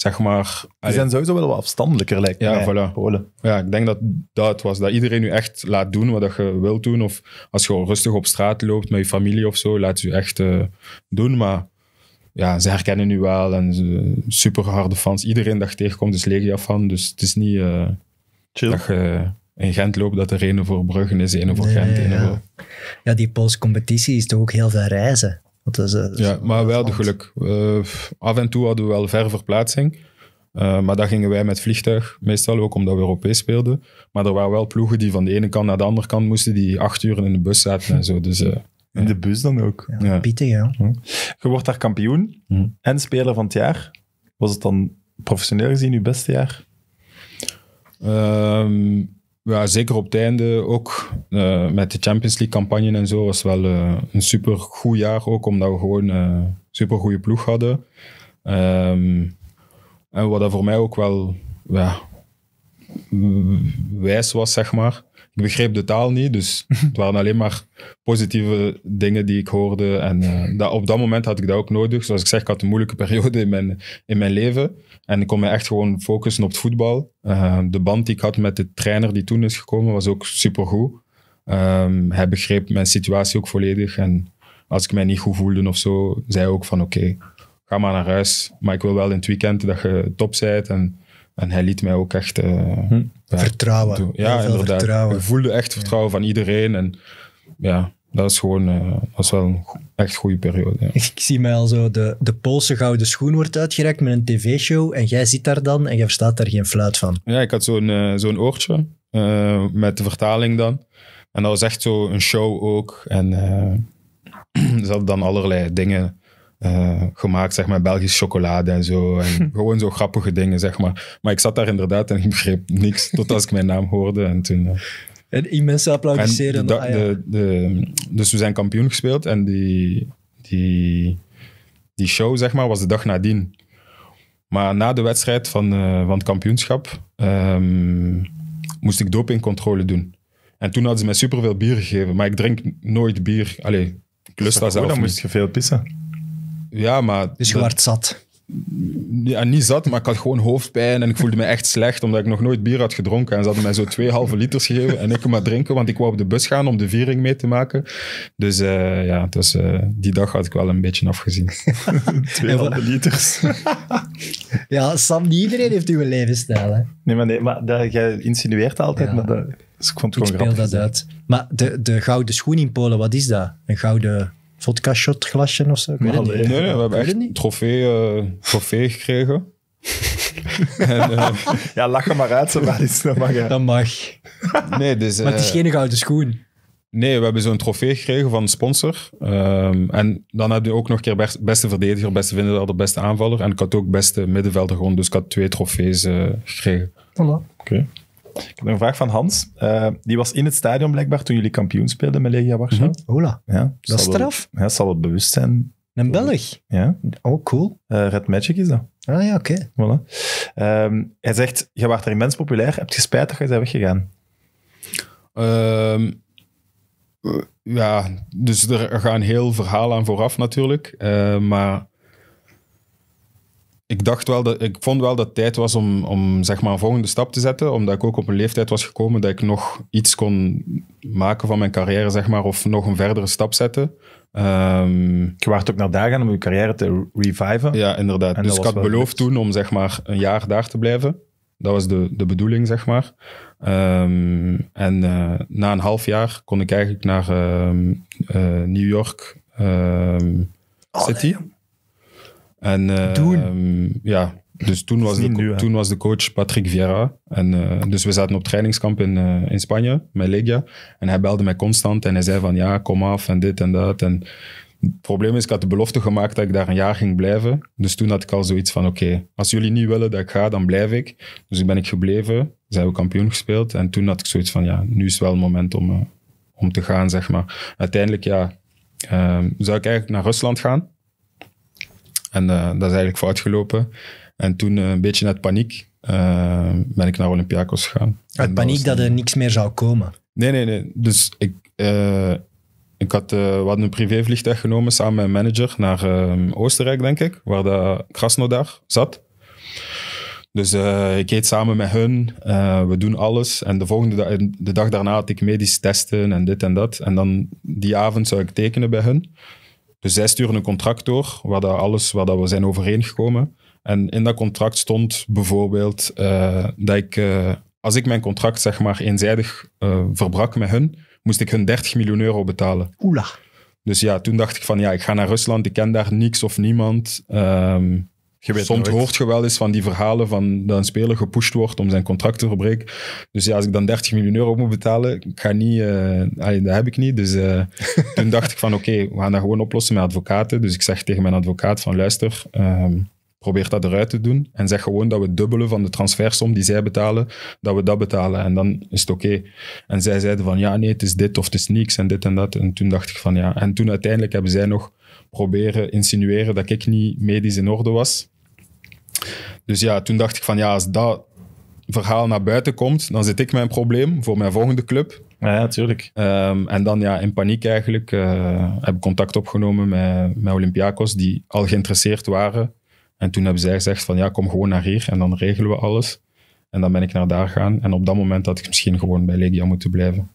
zeg maar... Die zijn sowieso wel wat afstandelijker, lijkt ja, mij, voilà. Polen. Ja, ik denk dat dat was. Dat iedereen nu echt laat doen wat je wilt doen. Of als je al rustig op straat loopt met je familie of zo, laat je echt eh, doen. Maar ja, ze herkennen nu wel en superharde super harde fans. Iedereen dat tegenkomt is legia van. dus het is niet eh, Chill. dat je in Gent loopt dat er een voor Bruggen is, een voor Gent, ja. voor... Ja, die Poolse competitie is toch ook heel veel reizen. Eh, dus ja, maar wel de geluk. Eh, af en toe hadden we wel ver verplaatsing. Eh, maar dat gingen wij met vliegtuig, meestal ook omdat we Europees speelden. Maar er waren wel ploegen die van de ene kant naar de andere kant moesten, die acht uur in de bus zaten en zo. Dus, in de bus dan ook. Ja, ja. ja. Hm. Je wordt daar kampioen hm. en speler van het jaar. Was het dan professioneel gezien uw beste jaar? Um, ja, zeker op het einde ook. Eh, met de Champions League campagne en zo was wel eh, een super goed jaar. Ook omdat we gewoon een eh, super goede ploeg hadden. Ehm, en wat dat voor mij ook wel ja, wijs was, zeg maar. Ik begreep de taal niet, dus het waren alleen maar positieve dingen die ik hoorde. En dat, op dat moment had ik dat ook nodig. Zoals ik zeg, ik had een moeilijke *laughs* periode in mijn, in mijn leven. En ik kon me echt gewoon focussen op het voetbal. Ehm, de band die ik had met de trainer die toen is gekomen was ook supergoed. Um, hij begreep mijn situatie ook volledig. En als ik mij niet goed voelde of zo, zei hij ook van oké, ga maar naar huis. Maar ik wil wel in het weekend dat je top bent. En, en hij liet mij ook echt... Eh, hm. Vertrouwen. Ja, inderdaad. Ik voelde echt vertrouwen van iedereen. En ja, dat is gewoon eh, dat is wel een echt goede periode. Ik zie mij al zo, de, de Poolse gouden schoen wordt uitgereikt met een tv-show en jij zit daar dan en jij verstaat daar geen fluit van. Ja, ik had zo'n eh, zo'n oortje eh, met de vertaling dan. En dat was echt zo een show ook. En *clears throat* ze hadden dan allerlei dingen gemaakt, zeg maar, Belgische chocolade en zo. En *laughs* gewoon zo grappige dingen, zeg maar. Maar ik zat daar inderdaad en ik begreep niks, als ik mijn naam hoorde. En toen en immense applaudisseren. Ah de, de, dus we zijn kampioen gespeeld en die, die, die show, zeg maar, was de dag nadien. Maar na de wedstrijd van, eh, van het kampioenschap ehm, moest ik dopingcontrole doen. En toen hadden ze mij superveel bier gegeven, maar ik drink nooit bier. Allee, klus lust dat zelf Dan moest je veel pissen. Ja, maar... Dus je werd zat ja, niet zat, maar ik had gewoon hoofdpijn en ik voelde me echt slecht omdat ik nog nooit bier had gedronken. En ze hadden mij zo twee halve liters gegeven en ik kon maar drinken, want ik wou op de bus gaan om de viering mee te maken. Dus eh, ja, dus, uh, die dag had ik wel een beetje afgezien. *laughs* twee halve liters. *laughs* ja, Sam, niet iedereen heeft uw levensstijl. Hè? Nee, maar, nee, maar dat, jij insinueert altijd, maar dat, ik vond het ik speel dat uit. Maar de, de gouden schoen in Polen, wat is dat? Een gouden vodka shot glasje of zo. Nee, nee, we hebben echt een trofee, eh, trofee gekregen. *laughs* Eh, ja, lach er maar uit, ze maar Dat mag, mag. nee, dus, Maar het is eh, geen gouden schoen. nee, we hebben zo'n trofee gekregen van een sponsor. Ehm, en dan heb je ook nog een keer beste verdediger, beste middenvelder, beste aanvaller. En ik had ook beste middenvelder gewoon, dus ik had twee trofees gekregen. Voilà. Oké. Ik heb een vraag van Hans. Eh, die was in het stadion blijkbaar toen jullie kampioen speelden met Legia Warschau. Mm Ja, dat is straf. ja, zal het bewust zijn. Een Belg? Ja. Oh, cool. Eh, Red Magic is dat. Ah ja, oké. Voilà. Ehm, hij zegt, je werd er immens populair. Heb je spijt dat je bent weggegaan? Ehm, eh, ja, dus er gaan heel verhaal aan vooraf natuurlijk. maar ik dacht wel dat ik vond wel dat het tijd was om, om zeg maar een volgende stap te zetten. Omdat ik ook op een leeftijd was gekomen dat ik nog iets kon maken van mijn carrière, zeg maar, of nog een verdere stap zetten. Um, je waard ook naar daar gaan om je carrière te reviven. Ja, inderdaad. dus ik had beloofd toen om zeg maar een jaar daar te blijven. Dat was de, de bedoeling, zeg maar. Ehm, en eh, na een half jaar kon ik eigenlijk naar ehm, eh, New York City. En uh, ja, dus toen was, de, toen was de coach Patrick Vieira. En, eh, dus we zaten op trainingskamp in, eh, in Spanje met Legia. En hij belde mij constant en hij zei van ja, kom af en dit en dat. En het probleem is, ik had de belofte gemaakt dat ik daar een jaar ging blijven. Dus toen had ik al zoiets van oké, als jullie niet willen dat ik ga, dan blijf ik. Dus ik ben ik gebleven, zijn hebben kampioen gespeeld. En toen had ik zoiets van ja, nu is wel het moment om, eh, om te gaan, zeg maar. Uiteindelijk ja, ehm, zou ik eigenlijk naar Rusland gaan. En eh, dat is eigenlijk fout gelopen. En toen eh, een beetje uit paniek eh, ben ik naar Olympiakos gegaan. Uit paniek dat, er niks meer zou komen? Nee, nee, nee. Dus ik, ik had, uh, we een privévliegtuig genomen samen met mijn manager naar Oostenrijk, denk ik, waar de Krasnodar zat. Dus ik eet samen met hun, we doen alles. En de volgende de dag daarna had ik medisch testen en dit en dat. En dan die avond zou ik tekenen bij hun. Dus zij sturen een contract door, waar dat alles waar dat we zijn overeengekomen. En in dat contract stond bijvoorbeeld eh, dat ik, eh, als ik mijn contract zeg maar eenzijdig eh, verbrak met hun, moest ik hun 30 miljoen euro betalen. Oela. Dus ja, toen dacht ik van ja, ik ga naar Rusland, ik ken daar niks of niemand. Ehm, Soms hoort je wel eens van die verhalen van dat een speler gepusht wordt om zijn contract te verbreken. Dus ja, als ik dan 30 miljoen euro moet betalen, ik ga niet, eh, dat heb ik niet. Dus eh, *laughs* toen dacht ik van oké, we gaan dat gewoon oplossen met advocaten. Dus ik zeg tegen mijn advocaat van luister, ehm, probeer dat eruit te doen. En zeg gewoon dat we het van de transfersom die zij betalen, dat we dat betalen. En dan is het oké. En zij zeiden van ja, nee, het is dit of het is niks en dit en dat. En toen dacht ik van ja. En toen uiteindelijk hebben zij nog proberen insinueren dat ik niet medisch in orde was. Dus ja, toen dacht ik van ja, als dat verhaal naar buiten komt, dan zit ik mijn probleem voor mijn volgende club. Ja, natuurlijk. Ehm, en dan ja, in paniek eigenlijk eh, heb ik contact opgenomen met, met Olympiakos, die al geïnteresseerd waren. En toen hebben zij gezegd van ja, kom gewoon naar hier en dan regelen we alles. En dan ben ik naar daar gaan. En op dat moment had ik misschien gewoon bij Legia moeten blijven.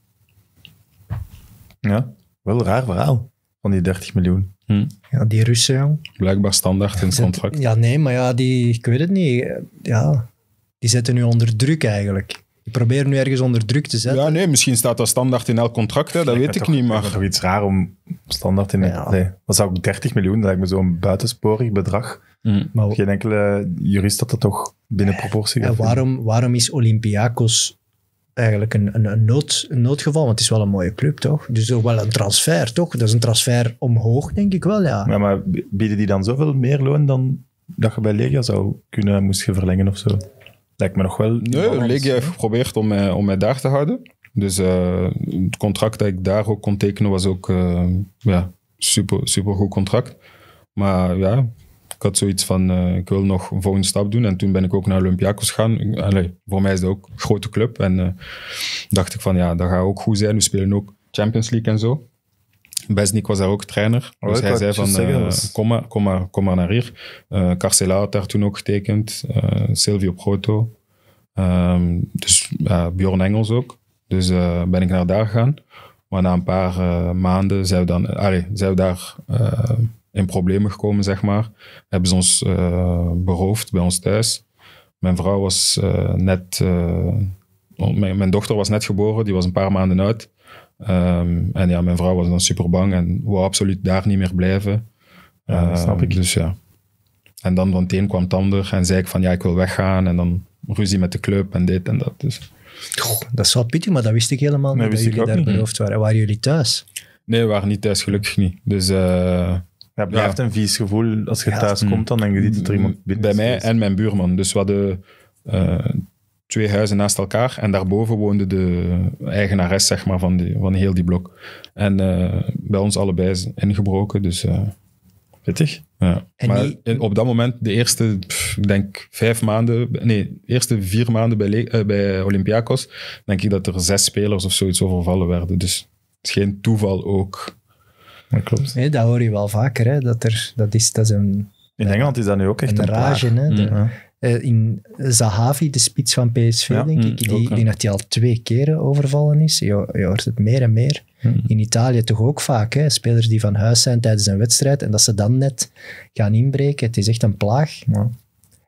Ja, wel een raar verhaal. Van die 30 miljoen. Hmm. Ja, die Russen, Blijkbaar standaard in het contract. Ja, nee, maar ja, die, ik weet het niet. Ja, die zitten nu onder druk eigenlijk. Die proberen nu ergens onder druk te zetten. Ja, nee, misschien staat dat standaard in elk contract, hè, dat weet ik niet. Maar... toch iets raar om standaard in... Ja. Nee, dat zou ook 30 miljoen, dat lijkt me zo'n buitensporig bedrag. Hmm. Maar, Geen enkele jurist dat dat toch binnen proportie gaat. waarom, waarom is Olympiakos eigenlijk een, een, een, nood, noodgeval, want het is wel een mooie club, toch? Dus ook wel een transfer, toch? Dat is een transfer omhoog, denk ik wel, ja. ja maar bieden die dan zoveel meer loon dan dat je bij Legia zou kunnen, moest je verlengen of zo? Lijkt me nog wel... Nee, Legia heeft geprobeerd om mij, om mij daar te houden. Dus eh, het contract dat ik daar ook kon tekenen was ook uh, ja, super, super goed contract. Maar ja, ik had zoiets van, eh, ik wil nog een volgende stap doen. En toen ben ik ook naar Olympiakos gegaan. Allee, voor mij is dat ook een grote club. En eh, dacht ik van, ja, dat gaat ook goed zijn. We spelen ook Champions League en zo. Besnik was daar ook trainer. Oh, dus hij zei van, eh, kom, maar, kom, maar, kom maar naar hier. Carcela had daar toen ook getekend. Silvio Proto. Um, dus Bjorn Engels ook. Dus ben ik naar daar gegaan. Maar na een paar maanden zijn we, dan, allee, zijn we daar in problemen gekomen, zeg maar. Hebben ze ons uh, beroofd bij ons thuis. Mijn vrouw was eh, net. Eh, oh, mijn, dochter was net geboren, die was een paar maanden oud. Ehm, en ja, mijn vrouw was dan super bang en wou absoluut daar niet meer blijven. snap ehm, ik. Dus ja. En dan van het kwam het ander en zei ik van ja, ik wil weggaan. En dan ruzie met de club en dit en dat. Dus. dat is wel pittig, maar dat wist ik helemaal niet dat jullie daar beroofd waren. Waren jullie thuis? Nee, we waren niet thuis, gelukkig niet. Dus uh, ja, het blijft een vies gevoel. Als je thuis mm. komt, dan denk je dat er iemand mm. Bij mij en mijn buurman. Dus we hadden eh, twee huizen naast elkaar. En daarboven woonde de eigenares zeg maar, van, die, van heel die blok. En eh, bij ons allebei is ingebroken. Dus uh, pittig. Ja. En maar op dat moment, de eerste, pff, denk vijf maanden, nee, eerste vier maanden bij, bij Olympiakos, denk ik dat er zes spelers of zoiets overvallen werden. Dus het is geen toeval ook dat klopt. Nee, dat hoor je wel vaker, hè, dat, er, dat, is, dat is een... In Engeland is dat nu ook echt een, rage. Hè, mm. eh, in Zahavi, de spits van PSV, denk ik, mm, die, die dat al twee keren overvallen is. Je, je hoort het meer en meer. Mm. In Italië toch ook vaak, hè, spelers die van huis zijn tijdens een wedstrijd en dat ze dan net gaan inbreken. Het is echt een plaag. Ja.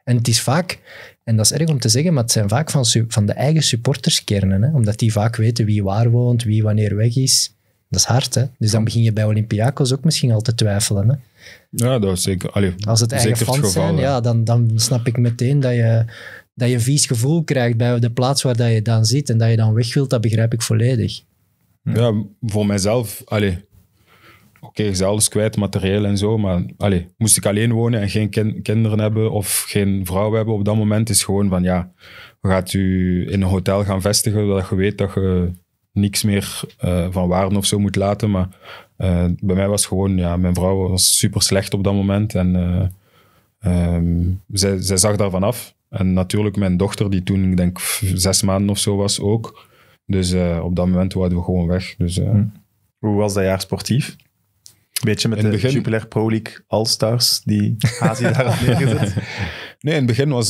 En het is vaak, en dat is erg om te zeggen, maar het zijn vaak van, van de eigen supporterskernen. Hè? Omdat die vaak weten wie waar woont, wie wanneer weg is. Dat is hard, hè? Dus dan begin je bij Olympiakos ook misschien al te twijfelen, hè? Ja, dat is zeker. Als het eigen fans zijn, ja, dan, dan snap ik meteen dat je, dat je een vies gevoel krijgt bij de plaats waar dat je dan zit en dat je dan weg wilt, dat begrijp ik volledig. Ja, voor mijzelf, allee, oké, zelfs kwijt, materieel en zo. Maar allee, moest ik alleen wonen en geen kinderen hebben of geen vrouw hebben op dat moment, is gewoon van ja, gaat u in een hotel gaan vestigen, dat je weet dat je niks meer eh, van waren of zo moet laten. Maar eh, bij mij was gewoon, ja, mijn vrouw was super slecht op dat moment. En eh, ehm, zij, zij zag daarvan af. En natuurlijk mijn dochter, die toen, ik denk, zes maanden of zo was ook. Dus op dat moment waren we gewoon weg. Dus, hmm. Hoe was dat jaar sportief? Beetje met de begin... Pro League All-Stars, die Azië daar had neergezet. *laughs* nee, in het begin was,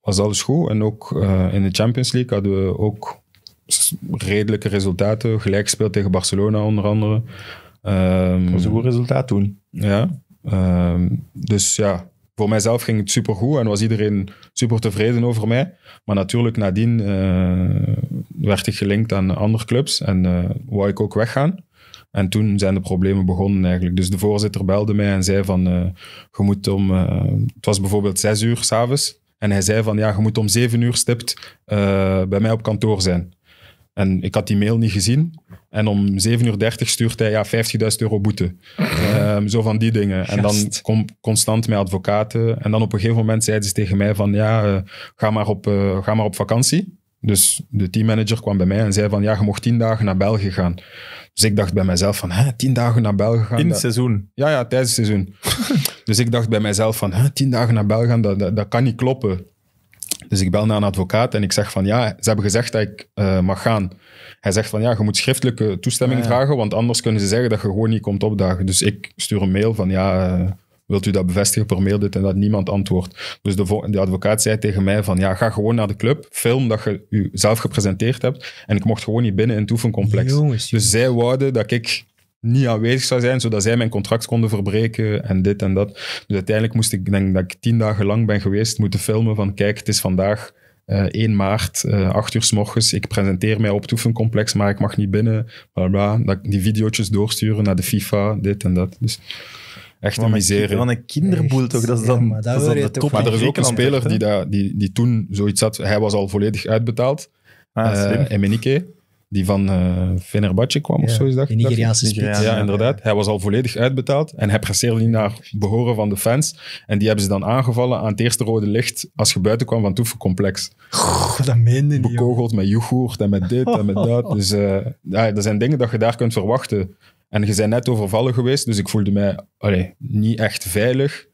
was alles goed. En ook in de Champions League hadden we ook redelijke resultaten. Gelijk gespeeld tegen Barcelona onder andere. Um, dat was een goed resultaat toen. Ja. Ehm, dus ja, voor mijzelf ging het supergoed en was iedereen super tevreden over mij. Maar natuurlijk nadien eh, werd ik gelinkt aan andere clubs en eh, wou ik ook weggaan. En toen zijn de problemen begonnen eigenlijk. Dus de voorzitter belde mij en zei van, eh, je moet om... het was bijvoorbeeld zes uur s'avonds. En hij zei van, ja, je moet om zeven uur stipt bij mij op kantoor zijn. En ik had die mail niet gezien. En om 7.30 uur stuurt hij ja, 50.000 euro boete. Ehm, zo van die dingen. En dan kom, constant met advocaten. En dan op een gegeven moment zeiden ze tegen mij van ja, eh, ga, maar op, eh, ga maar op vakantie. Dus de teammanager kwam bij mij en zei van ja, je mocht tien dagen naar België gaan. Dus ik dacht bij mezelf van, hè, tien dagen naar België gaan. In het seizoen? Ja, ja, tijdens het seizoen. *laughs* dus ik dacht bij mezelf van, hè, tien dagen naar België gaan, dat, dat kan niet kloppen. Dus ik bel naar een advocaat en ik zeg van ja, ze hebben gezegd dat ik eh, mag gaan. Hij zegt van ja, je moet schriftelijke toestemming dragen vragen, want anders kunnen ze zeggen dat je gewoon niet komt opdagen. Dus ik stuur een mail van ja, eh, wilt u dat bevestigen per mail dit en dat niemand antwoordt. Dus de, de, advocaat zei tegen mij van ja, ga gewoon naar de club, film dat je u zelf gepresenteerd hebt. En ik mocht gewoon niet binnen in het oefencomplex. Dus zij wouden dat ik niet aanwezig zou zijn, zodat zij mijn contract konden verbreken en dit en dat. Dus uiteindelijk moest ik, denk dat ik tien dagen lang ben geweest, moeten filmen van kijk, het is vandaag 1 eh, maart, uh, eh, 8 uur s morgens, ik presenteer mij op het oefencomplex, maar ik mag niet binnen, Blabla, dat die video's doorsturen naar de FIFA, dit en dat. Dus echt een misère. Van een kinderboel toch? Dat is dan, dat, dat de top. Maar er is ook een speler die, die, die toen zoiets had, hij was al volledig uitbetaald, ah, uh, die van uh, Fenerbahce kwam ja, of zo is dat. Nigeriaanse spits. Ja, inderdaad. Hij was al volledig uitbetaald en hij presteerde niet naar behoren van de fans. En die hebben ze dan aangevallen aan het eerste rode licht als je buiten kwam van het oefencomplex. dat meende Bekogeld met yoghurt en met dit en met dat. *laughs* Dus eh, ja, er zijn dingen dat je daar kunt verwachten. En je bent net overvallen geweest, dus ik voelde mij allee, niet echt veilig.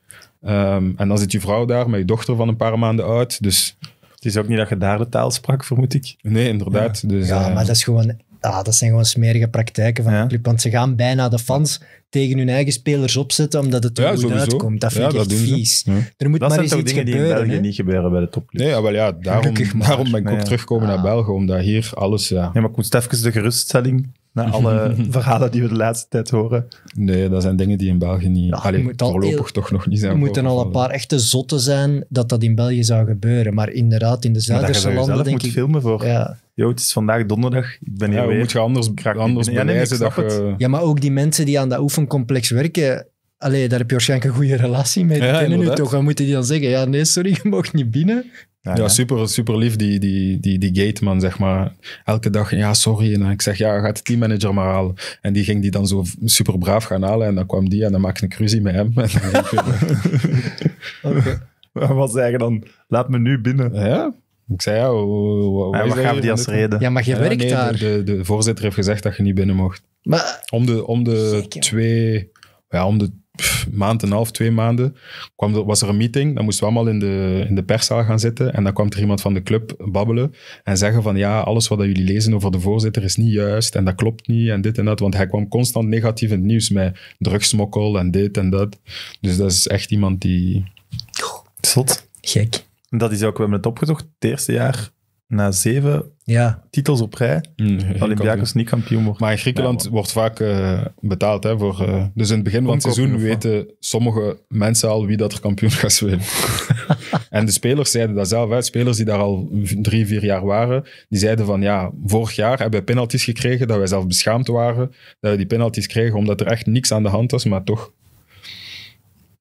Ehm, en dan zit je vrouw daar met je dochter van een paar maanden oud. Dus het is ook niet dat je daar de taal sprak, vermoed ik. Nee, inderdaad. Ja, dus, ja eh, maar dat, is gewoon, ah, dat zijn gewoon smerige praktijken van de club. Want ze gaan bijna de fans tegen hun eigen spelers opzetten, omdat het er goed uitkomt. Dat vind ik echt vies. Er moet dat maar zijn toch iets dingen gebeuren, die in België niet gebeuren bij de topclub. Nee, wel, ja, daarom, daarom ben ik ook teruggekomen naar België, omdat hier alles... Ja. Nee, maar ik moest even de geruststelling na *laughs* alle verhalen die we de laatste tijd horen. Nee, dat zijn dingen die in België niet. Ja, allee, moet voorlopig al, toch nog niet zijn. Er moeten al een paar echte zotten zijn dat dat in België zou gebeuren. Maar inderdaad, in de Zuiderse landen. Daar moet denk moet filmen voor. Ja. het is vandaag donderdag. Ik ben hier. Ja, weer. moet je anders, Krak, anders dat Ja, maar ook die mensen die aan dat oefencomplex werken Allee, daar heb je waarschijnlijk een goede relatie mee. Kennen nu toch? Dan moeten die dan zeggen, ja nee, sorry, *laughs* je mag niet binnen. Ja, super, super lief, die, die, die, die gateman, zeg maar. Elke dag, ja, sorry. En ik zeg, ja, gaat de teammanager maar halen. En die ging die dan zo super braaf gaan halen. En dan kwam die en dan maakte ik cruzie met hem. *laughs* *laughs* Wat zei je dan? Laat me nu binnen. Ja, ik zei, ja, wat ja, die als reden? Ja, maar je werkt daar. De, de, voorzitter heeft gezegd dat je niet binnen mocht. Maar, om de, om de twee... Ja, om de maand en een half, twee maanden, kwam er, was er een meeting. Dan moesten we allemaal in de, in de perszaal gaan zitten. En dan kwam er iemand van de club babbelen en zeggen van ja, alles wat jullie lezen over de voorzitter is niet juist en dat klopt niet en dit en dat. Want hij kwam constant negatief in het nieuws met drugsmokkel en dit en dat. Dus dat is echt iemand die... Zot. Gek. Dat is ook, we hebben het opgezocht, het eerste jaar na zeven ja. titels op rij nee, mm, Olympiakos niet kampioen wordt. Maar in Griekenland wordt vaak eh, betaald. Hè, voor, eh, dus in het begin van het seizoen weten sommige mensen al wie dat er kampioen gaat winnen. *laughs* en de spelers zeiden dat zelf. uit spelers die daar al drie, vier jaar waren, die zeiden van ja, vorig jaar hebben we penalties gekregen dat wij zelf beschaamd waren. Dat we die penalties kregen omdat er echt niks aan de hand was, maar toch.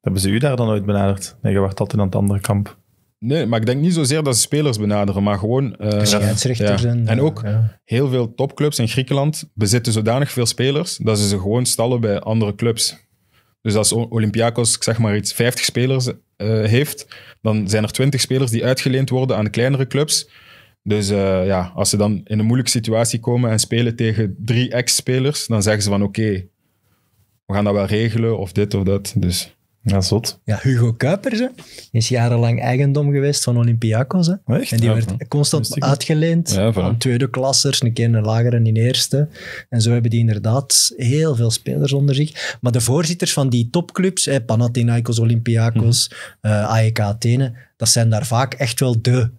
Hebben ze u daar dan ooit benaderd? Nee, je wacht altijd aan het andere kamp. Nee, maar ik denk niet zozeer dat ze spelers benaderen, maar gewoon... Uh, En, en, ook eh, heel veel topclubs in Griekenland bezitten zodanig veel spelers dat ze ze gewoon stallen bij andere clubs. Dus als Olympiakos, zeg maar iets, 50 spelers eh, heeft, dan zijn er 20 spelers die uitgeleend worden aan kleinere clubs. Dus ja, als ze dan in een moeilijke situatie komen en spelen tegen drie ex-spelers, dan zeggen ze van oké, we gaan dat wel regelen of dit of dat. Dus... Ja, zot. Ja, Hugo Kuipers hè, is jarenlang eigendom geweest van Olympiakos. Hè. Oh, en die werd constant uitgeleend aan tweede klassers, een keer een lagere in eerste. En zo hebben die inderdaad heel veel spelers onder zich. Maar de voorzitters van die topclubs, hè, Panathinaikos, Olympiakos, mhm. eh, AEK Athene, dat zijn daar vaak echt wel de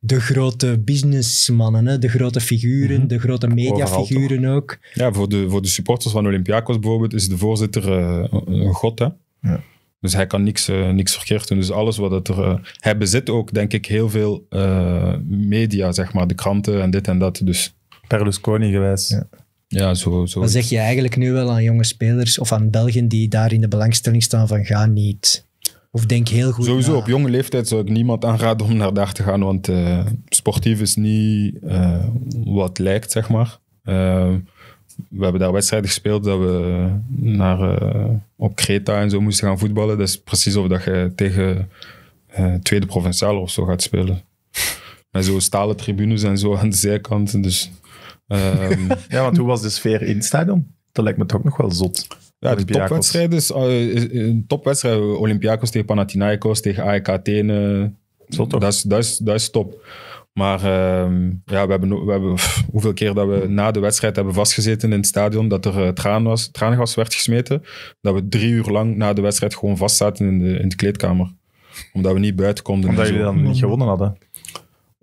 de grote businessmannen, hè? de grote figuren, mhm. de grote mediafiguren ook. Ja, voor de, voor de supporters van Olympiakos bijvoorbeeld is de voorzitter eh, een god. Hè? Ja. Dus hij kan niks, eh, niks verkeerd doen. Dus alles wat het er. Uh, hij bezit ook, denk ik, heel veel eh, media, zeg maar, de kranten en dit en dat. Dus. Berlusconi geweest. Ja. ja zo, zo. Dan zeg je eigenlijk nu wel aan jonge spelers of aan Belgen die daar in de belangstelling staan van ga niet. Of denk heel goed. Sowieso, op jonge leeftijd zou ik niemand aanraden om naar daar te gaan, want sportief is niet wat lijkt, zeg maar we hebben daar wedstrijden gespeeld dat we naar, eh, op Kreta en zo moesten gaan voetballen. Dat is precies of dat je tegen eh, Tweede Provinciale of zo gaat spelen. Met zo'n stalen tribunes en zo aan de zijkanten. Dus, ehm, *laughs* ja, want hoe was de sfeer in stadion? Dat lijkt me toch nog wel zot. Ja, de topwedstrijden, is, uh, Olympiakos tegen Panathinaikos, tegen AEK Athene. Dat dat, is, dat is top. Maar ehm, ja, we hebben, we hebben hoeveel keer dat we na de wedstrijd hebben vastgezeten in het stadion dat er uh, eh, traan was, traangas werd gesmeten. Dat we drie uur lang na de wedstrijd gewoon vastzaten in de, in de kleedkamer. Omdat we niet buiten konden. Omdat jullie dan niet gewonnen hadden.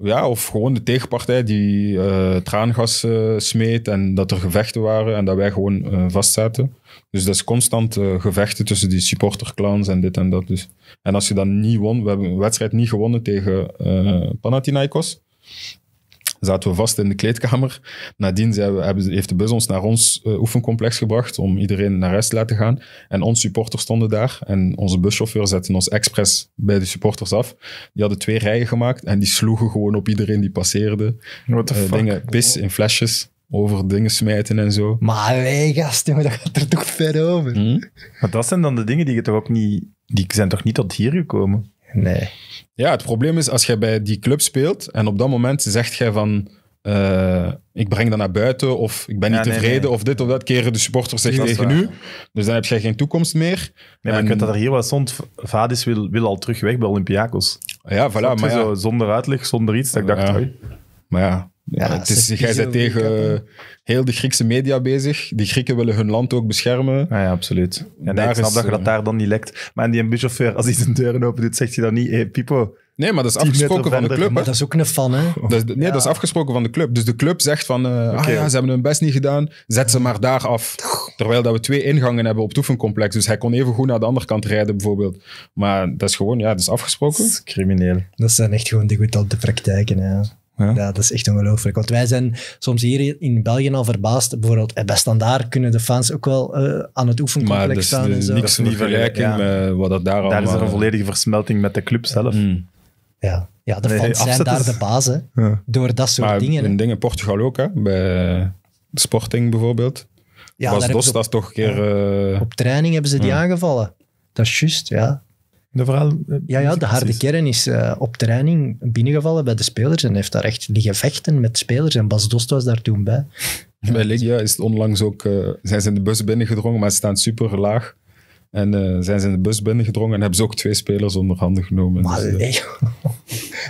Ja, of gewoon de tegenpartij die eh, traangas uh, smeet en dat er gevechten waren en dat wij gewoon eh, vastzaten. Dus dat is constant gevechten tussen die supporterclans en dit en dat. Dus. En als je dan niet won, we hebben een wedstrijd niet gewonnen tegen Panathinaikos zaten we vast in de kleedkamer. Nadien hebben, heeft de bus ons naar ons eh, oefencomplex gebracht om iedereen naar huis te laten gaan. En onze supporters stonden daar en onze buschauffeur zette ons expres bij de supporters af. Die hadden twee rijen gemaakt en die sloegen gewoon op iedereen die passeerde. Uh, dingen, pis in flesjes over dingen smijten en zo. Maar wij gast, dat gaat er toch ver over. Hmm? Maar dat zijn dan de dingen die, je toch ook niet, die zijn toch niet tot hier gekomen? Nee. Ja, het probleem is als jij bij die club speelt en op dat moment zegt jij van. Eh, ik breng dat naar buiten of ik ben niet tevreden of dit of dat keren de supporters zich tegen u. Dus dan heb jij geen toekomst meer. maar ik weet dat er hier wat stond. Vadis wil, wil al terug weg bij Olympiakos. Ja, voilà. Maar ja. Zo, zonder uitleg, zonder iets. Dat ik dacht, Maar ja, ja, het is, jij bent tegen eh, heel de Griekse media bezig. Die Grieken willen hun land ook beschermen. Ja, absoluut. en nee, ik snap dat je dat eh, daar dan niet lekt. Maar in die buschauffeur, als hij zijn deuren open doet, zegt hij dan niet... Hey, Pipo, Nee, maar dat is afgesproken van de club. Maar dat is ook een fan, hè? nee, dat is afgesproken van de club. Dus de club zegt van, eh, ah ja, ze hebben hun best niet gedaan, zet ze maar daar af. Terwijl dat we twee ingangen hebben op het oefencomplex. Dus hij kon even goed naar de andere kant rijden, bijvoorbeeld. Maar dat is gewoon, ja, dat is afgesproken. Dat is crimineel. Dat zijn echt gewoon de de praktijken, ja. Ja. dat is echt ongelooflijk. Want wij zijn soms hier in België al verbaasd. Bijvoorbeeld eh, bij daar kunnen de fans ook wel eh, aan het oefencomplex staan dus staan. Eh, dat is niks niet vergelijken met wat dat daar allemaal... Daar is er een volledige versmelting met de club zelf. Mm. Ja. ja, de fans zijn daar de baas. Door dat soort dingen. in Portugal ook, hè. bij Sporting bijvoorbeeld. Ja, Bas dat toch een keer... Op training hebben ze die aangevallen. Dat is juist, ja. De eh, ja, ja, de harde kern is eh, op training binnengevallen bij de spelers en heeft daar echt liggen vechten met spelers. En Bas Dost was daar toen bij. *laughs* Bij Legia is onlangs ook, eh, zijn ze in de bus binnengedrongen, maar ze staan super laag. En eh, zijn ze in de bus binnengedrongen en hebben ze ook twee spelers onder handen genomen. Maar dus, eh, nee,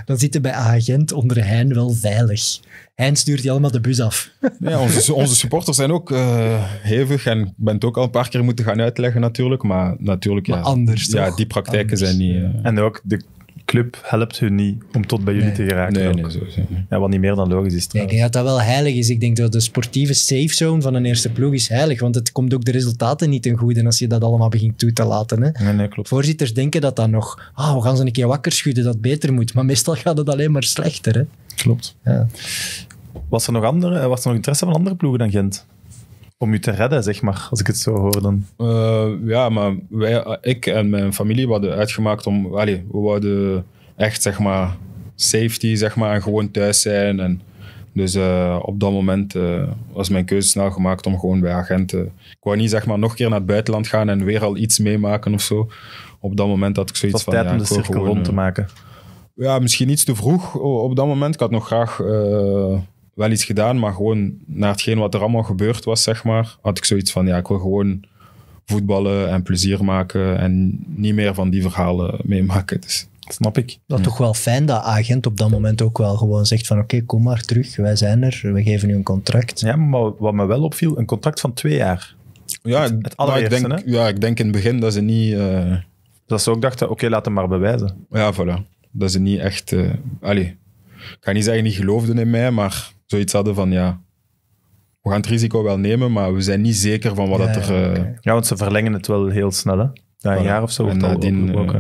dan zitten bij agent onder Hein wel veilig. Hein stuurt die allemaal de bus af. ja, onze, onze supporters zijn ook eh, hevig en ik ben ook al een paar keer moeten gaan uitleggen natuurlijk. Maar natuurlijk, maar ja, anders, ja, die praktijken zijn niet... En ook de club helpt hun niet om tot bij jullie te geraken. Ja, wat niet meer dan logisch is. ik denk dat dat wel heilig is. Ik denk dat de sportieve safe zone van een eerste ploeg is heilig, want het komt ook de resultaten niet ten goede als je dat allemaal begint toe te laten. Hè. Nee, nee, klopt. Voorzitters denken dat dan nog. Ah, oh, we gaan ze een keer wakker schudden dat beter moet, maar meestal gaat het alleen maar slechter. Hè. Klopt. Ja. Was er nog andere, was er nog interesse van andere ploegen dan Gent? om je te redden, zeg maar, als ik het zo hoor dan. Eh, ja, maar wij, ik en mijn familie hadden uitgemaakt om... Allez, we wilden echt, zeg maar, safety, zeg maar, en gewoon thuis zijn. En dus eh, op dat moment eh, was mijn keuze snel gemaakt om gewoon bij agenten... Ik wou niet, zeg maar, nog een keer naar het buitenland gaan en weer al iets meemaken of zo. Op dat moment had ik zoiets van... Het tijd ja, om te maken. Ja, misschien iets te vroeg op dat moment. Ik had nog graag wel iets gedaan, maar gewoon na hetgeen wat er allemaal gebeurd was, zeg maar, had ik zoiets van, ja, ik wil gewoon voetballen en plezier maken en niet meer van die verhalen meemaken. Dus, dat snap ik. Dat is toch wel fijn dat agent op dat moment ook wel gewoon zegt van, oké, kom maar terug, wij zijn er, we geven u een contract. Ja, maar wat me wel opviel, een contract van twee jaar. Ja, het, nou, het ik denk, ja ik denk in het begin dat ze niet... Eh, dat ze ook dachten, oké, okay, laat hem maar bewijzen. Ja, voilà. Dat ze niet echt... Eh, allee, ik ga niet zeggen niet geloofden in mij, maar zoiets hadden van ja, we gaan het risico wel nemen, maar we zijn niet zeker van wat dat er... Eh, ja, want ze verlengen het wel heel snel, hè? Na een jaar of zo. En nadien... Eh, ook,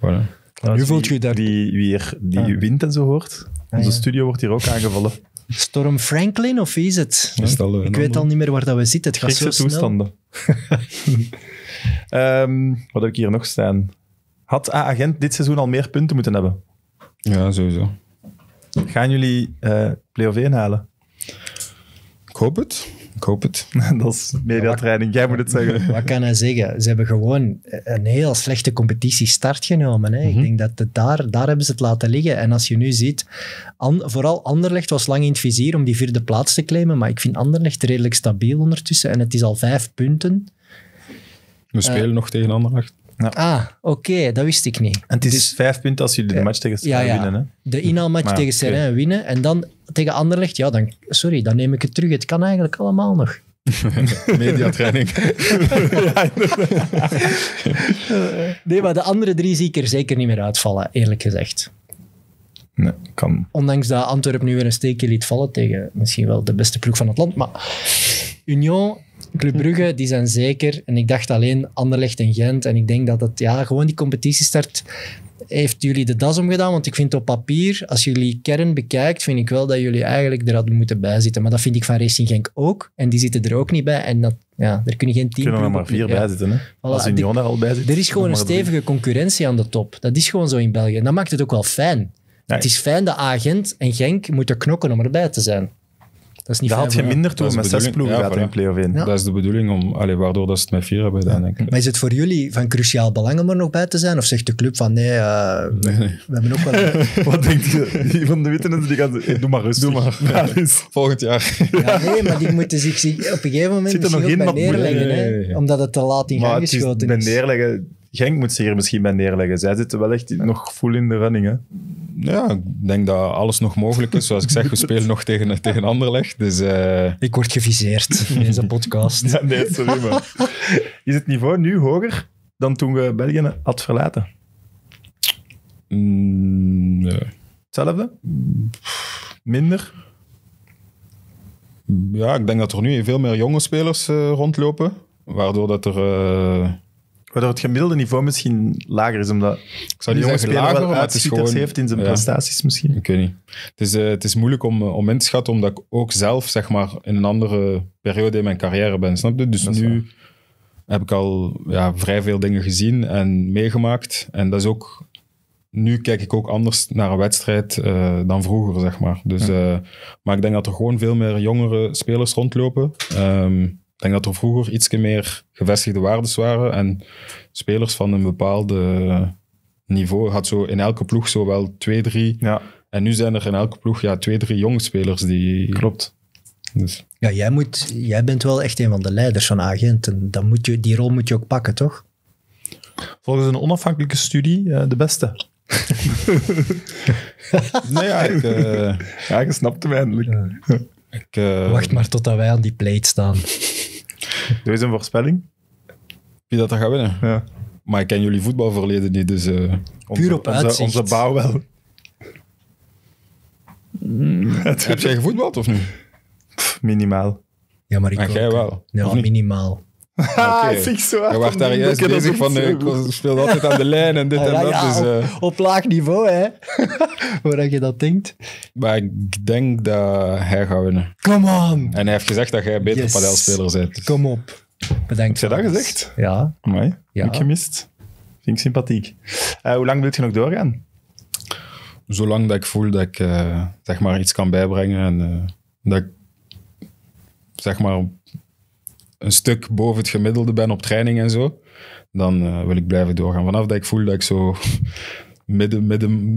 voilà. nu voelt je dat... Wie, wie, die ah. wind en zo hoort. Onze studio wordt hier ook aangevallen. Storm Franklin, of wie is het? Eh, ik weet al niet meer waar dat we zitten. Het gaat zo toestanden. *laughs* Ehm, wat heb ik hier nog staan? Had A-agent dit seizoen al meer punten moeten hebben? Ja, sowieso. Gaan jullie uh, eh, play-off 1 halen? Ik hoop het. Ik hoop het. *laughs* dat is mediatraining. Jij moet het zeggen. Wat kan hij zeggen? Ze hebben gewoon een heel slechte competitie start genomen. Hè? Ik mhm. denk dat daar, daar hebben ze het laten liggen. En als je nu ziet, vooral Anderlecht was lang in het vizier om die vierde plaats te claimen. Maar ik vind Anderlecht redelijk stabiel ondertussen. En het is al vijf punten. We spelen eh, nog tegen Anderlecht. Ja. Ah, oké, dat wist ik niet. het is dus- vijf punten als jullie de match tegen Serrain winnen. Hè? De inhaalmatch tegen Serrain winnen en dan tegen Anderlecht, ja, dan, sorry, dan neem ik het terug. Het kan eigenlijk allemaal nog. *laughs* Mediatraining. *laughs* nee, maar de andere drie zie ik er zeker niet meer uitvallen, eerlijk gezegd. Nee, kan. Ondanks dat Antwerpen nu weer een steekje liet vallen tegen misschien wel de beste ploeg van het land. Maar Union Club Brugge, die zijn zeker. En ik dacht alleen Anderlecht en Gent. En ik denk dat het, ja, gewoon die competitie start. heeft jullie de das omgedaan. Want ik vind op papier, als jullie kern bekijkt, vind ik wel dat jullie eigenlijk er hadden moeten bij zitten. Maar dat vind ik van Racing Genk ook. En die zitten er ook niet bij. En dat, ja, er kunnen geen Er Kunnen er maar vier bij zitten, Voilà, als Union er al bij zit. Er is gewoon een stevige concurrentie aan de top. Dat is gewoon zo in België. En dat maakt het ook wel fijn. Het is fijn dat Agent en Genk moeten knokken om erbij te zijn. Dat is niet had je minder toen met zes ploegen in play Dat is de bedoeling, om, allee, waardoor dat ze het met vier hebben gedaan. Denk ik. Maar is het voor jullie van cruciaal belang om er nog bij te zijn? Of zegt de club van nee, eh, we hebben ook wel... *laughs* Wat denkt je? Die van de die gaan... Hey, *laughs* doe maar rustig. Dus. Volgend jaar. ja, nee, maar die moeten zich op een gegeven moment Zit nog in, bij neerleggen. Hè? Omdat het te laat in gang geschoten is. neerleggen, Genk moet zich hier misschien bij neerleggen. Zij zitten wel echt nog vol in de running. Hè? Ja, ik denk dat alles nog mogelijk is. Zoals ik zeg, we spelen nog tegen, *laughs* tegen Anderlecht. Dus, eh, Ik word geviseerd in deze *laughs* podcast. ja, nee, sorry man. *laughs* Is het niveau nu hoger dan toen we België had verlaten? Mm, nee. Hetzelfde? Minder? Ja, ik denk dat er nu veel meer jonge spelers eh, rondlopen. Waardoor dat er... Eh, Waardoor het gemiddelde niveau misschien lager is, omdat... Ik zou die jongens lager, wel uitschieters gewoon, heeft in zijn prestaties misschien. Ik weet niet. Het is, eh, het is moeilijk om, eh, om in te schatten, omdat ik ook zelf zeg maar, in een andere periode in mijn carrière ben, snap Dus nu heb ik al ja, vrij veel dingen gezien en meegemaakt. En dat is ook... Nu kijk ik ook anders naar een wedstrijd eh, dan vroeger, zeg maar. Dus, maar ik denk dat er gewoon veel meer jongere spelers rondlopen. Um, ik denk dat er vroeger iets meer gevestigde waardes waren en spelers van een bepaalde eh, niveau had zo in elke ploeg zo wel twee, drie. Ja. En nu zijn er in elke ploeg ja, twee, drie jonge spelers die... Klopt. Dus. Ja, jij, moet, jij bent wel echt een van de leiders van agenten. Dan moet je, die rol moet je ook pakken, toch? Volgens een onafhankelijke studie eh, de beste. *laughs* nee, ja, ik, uh, ja, je snapt hem eindelijk. Ja. Ik, eh, Wacht maar totdat wij aan die plate staan. Doe *laughs* eens een voorspelling. Wie dat dan gaat winnen? Ja. Maar ik ken jullie voetbalverleden niet, dus... Eh, onze, Puur op Onze, bouw wel. Hmm. Heb jij gevoetbald of niet? Minimaal. Ja, maar ik ah, jij wel. Ja, minimaal. Ah, okay. Je wacht daar juist bezig van, eh, ik speel altijd aan de lijn en dit en dat. Dus, eh, op, laag niveau, hè. *laughs* Waar je dat denkt. Maar ik denk dat hij gaat winnen. Come on! En hij heeft gezegd dat jij beter yes. padelspeler bent. Dus. Kom op. Bedankt. Heb je dat gezegd? Ja. Mooi. Ja. Heb gemist. Vind ik sympathiek. Eh, hoe lang wil je nog doorgaan? Zolang dat ik voel dat ik zeg maar iets kan bijbrengen en dat ik zeg maar een stuk boven het gemiddelde ben op training en zo, dan eh, wil ik blijven doorgaan. Vanaf dat ik voel dat ik zo *laughs* midden,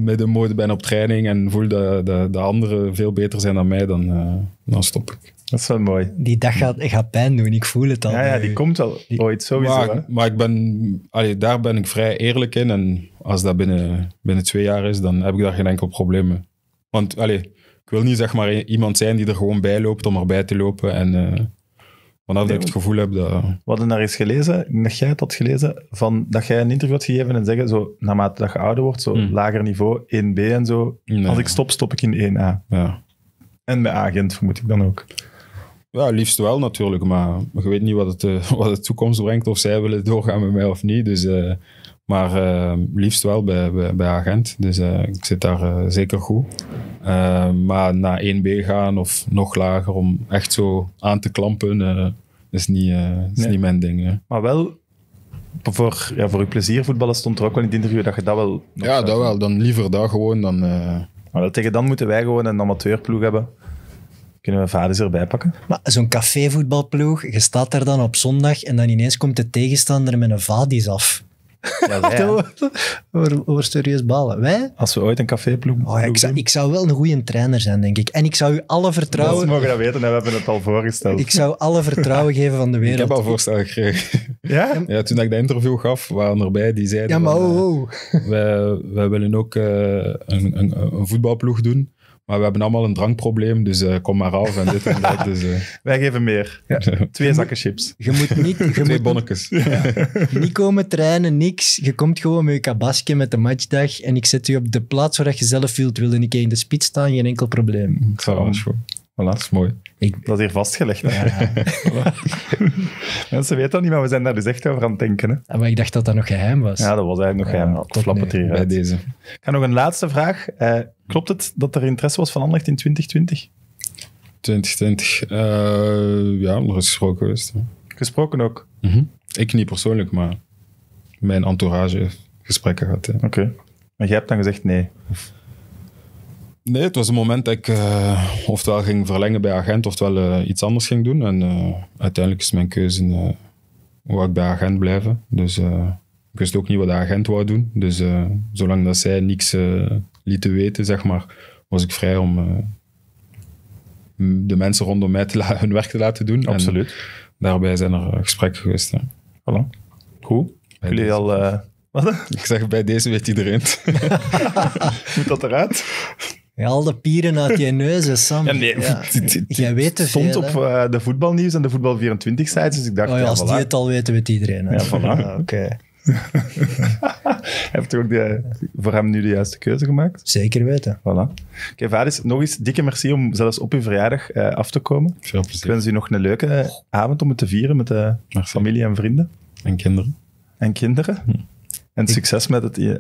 midden, ben op training en voel dat de, de anderen veel beter zijn dan mij, dan, eh, dan stop ik. Dat is wel mooi. Die dag gaat, gaat pijn doen, ik voel het al. Ja, ja die eh, komt al ooit sowieso. Maar, maar ik ben, allee, daar ben ik vrij eerlijk in. En als dat binnen, binnen twee jaar is, dan heb ik daar geen enkel probleem mee. Want allee, ik wil niet zeg maar iemand zijn die er gewoon bij loopt om erbij te lopen. En Vanaf dat ik het gevoel heb dat... We hadden daar eens gelezen, ik dat jij het had gelezen, van dat jij een interview had gegeven en zeggen, zo, naarmate dat je ouder wordt, zo hmm. lager niveau, 1B en zo. Als ik stop, stop ik in 1A. Ja. En bij agent vermoed ik dan ook. Ja, liefst wel natuurlijk, maar je weet niet wat, het, eh, *laughs* wat de toekomst brengt, of zij willen doorgaan met mij of niet. Dus eh, maar eh, liefst wel bij, bij, agent. Dus eh, ik zit daar eh, zeker goed. maar naar 1B gaan of nog lager om echt zo aan te klampen, is, niet, is niet mijn ding. Hè. Maar wel voor, ja, voor plezier voetballen stond er ook wel in het interview dat je dat wel. Ja, dat wel. Dan liever dat gewoon dan. Uh... Maar tegen dan moeten wij gewoon een amateurploeg hebben. Kunnen we vaders erbij pakken? Maar zo'n cafévoetbalploeg, je staat er dan op zondag en dan ineens komt de tegenstander met een vadis af. Ja, over, over, serieus ballen. Wij? Als we ooit een caféploeg oh, ik, zou, ik zou wel een goede trainer zijn, denk ik. En ik zou u alle vertrouwen... Dat mogen dat weten, we hebben het al voorgesteld. Ik zou alle vertrouwen geven van de wereld. Ik heb al voorstellen gekregen. Ja? ja? Toen ik dat interview gaf, waren bij die zeiden... Ja, maar oh, eh, oh. Wij, willen ook eh, een, een, een voetbalploeg doen. Maar we hebben allemaal een drankprobleem, dus eh, kom maar af en dit en dat. Dus, eh. *laughs* Wij geven meer. Twee zakken chips. Je moet niet... Je *laughs* Twee bonnetjes. Niet komen trainen, niks. Je komt gewoon met je kabasje met de matchdag en ik zet u op de plaats waar je zelf wilt. Wilde een keer in de spits staan, geen enkel probleem. dat is goed. Voilà, dat is mooi. Dat is hier vastgelegd. Ja, ja. *laughs* Mensen weten dat niet, maar we zijn daar dus echt over aan het denken. Hè? Ah, maar ik dacht dat dat nog geheim was. Ja, dat was eigenlijk nog geheim. Ik bij deze. Ik ga nog een laatste vraag. Eh, klopt het dat er interesse was van Anderlecht in 2020? 2020, eh, ja, nog is gesproken geweest. Gesproken ook? Mhm. Ik niet persoonlijk, maar mijn entourage gesprekken had. Oké. Maar jij hebt dan gezegd nee? Nee, het was een moment dat ik uh, eh, ofwel ging verlengen bij agent, ofwel eh, iets anders ging doen. En eh, uiteindelijk is mijn keuze waar ik bij agent blijven. Dus ik wist ook niet wat de agent wou doen. Dus zolang dat zij niks lieten weten, zeg maar, was ik vrij om de mensen rondom mij hun werk te laten doen. Absoluut. daarbij zijn er gesprekken geweest. Hè. Voilà. Goed. Jullie al... *laughs* Ik zeg, bij deze weet iedereen. *laughs* Moet dat eruit? Al de pieren uit je neus, Sam. Ja, nee, *laughs* Jij weet te veel. stond op eh, de voetbalnieuws en de voetbal24-sites, dus ik dacht... Oh ja, als voilà. die het al weten, weet iedereen. Ja, voilà. *laughs* Oké. Okay. Heeft toch ook eh, voor hem nu de juiste keuze gemaakt? Zeker weten. Voilà. Oké, okay, nog eens dikke merci om zelfs op uw verjaardag eh, af te komen. Veel plezier. Ik wens u nog een leuke avond om het te vieren met de familie en vrienden. En kinderen. En kinderen. Hm. En succes met het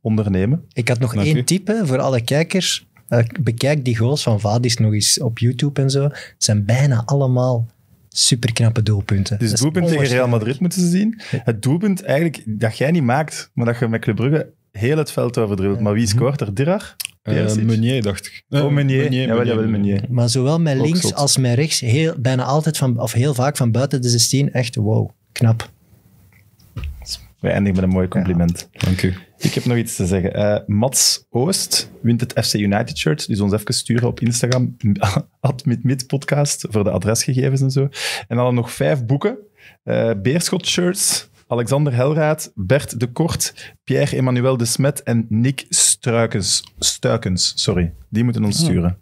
ondernemen. Ik had nog één u. tip voor alle kijkers. Eh, bekijk die goals van Vadis nog eens op YouTube en zo. Het zijn bijna allemaal superknappe doelpunten. Dus het doelpunt tegen Real Madrid moeten ze zien. Het doelpunt eigenlijk dat jij niet maakt, maar dat je met Club Brugge heel het veld overdribbelt. Maar wie mhm. scoort er? Dirar? Uh, eh, Meunier, dacht ik. Oh, eh, Meunier. wel Jawel, Meunier. Meunier. Maar zowel met links als met rechts, heel, bijna altijd van, of heel vaak van buiten de 16, echt wow, knap. We eindigen met een mooi compliment. Dank u. Ik heb nog iets te zeggen. Uh, Mats Oost wint het FC United shirt. Dus ons even sturen op Instagram. Admitmitpodcast *laughs* podcast voor de adresgegevens en zo. En dan nog vijf boeken. Eh, Beerschot shirts. Alexander Helraad, Bert de Kort, Pierre-Emmanuel de Smet en Nick Struikens. Stuikens, sorry. Die moeten ons ah. sturen.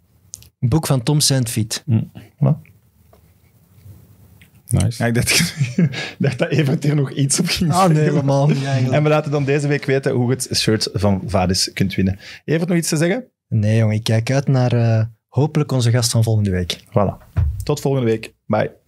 Een boek van Tom Sandfiet. Mm. Hm. Voilà. Nice. Ja, ik dacht, *laughs* dacht dat Evert hier nog iets op ging Ah, nee, helemaal En we laten dan deze week weten hoe je het shirt van Vadis kunt winnen. Evert, nog iets te zeggen? Nee, jongen. Ik kijk uit naar eh, hopelijk onze gast van volgende week. Voilà. Tot volgende week. Bye.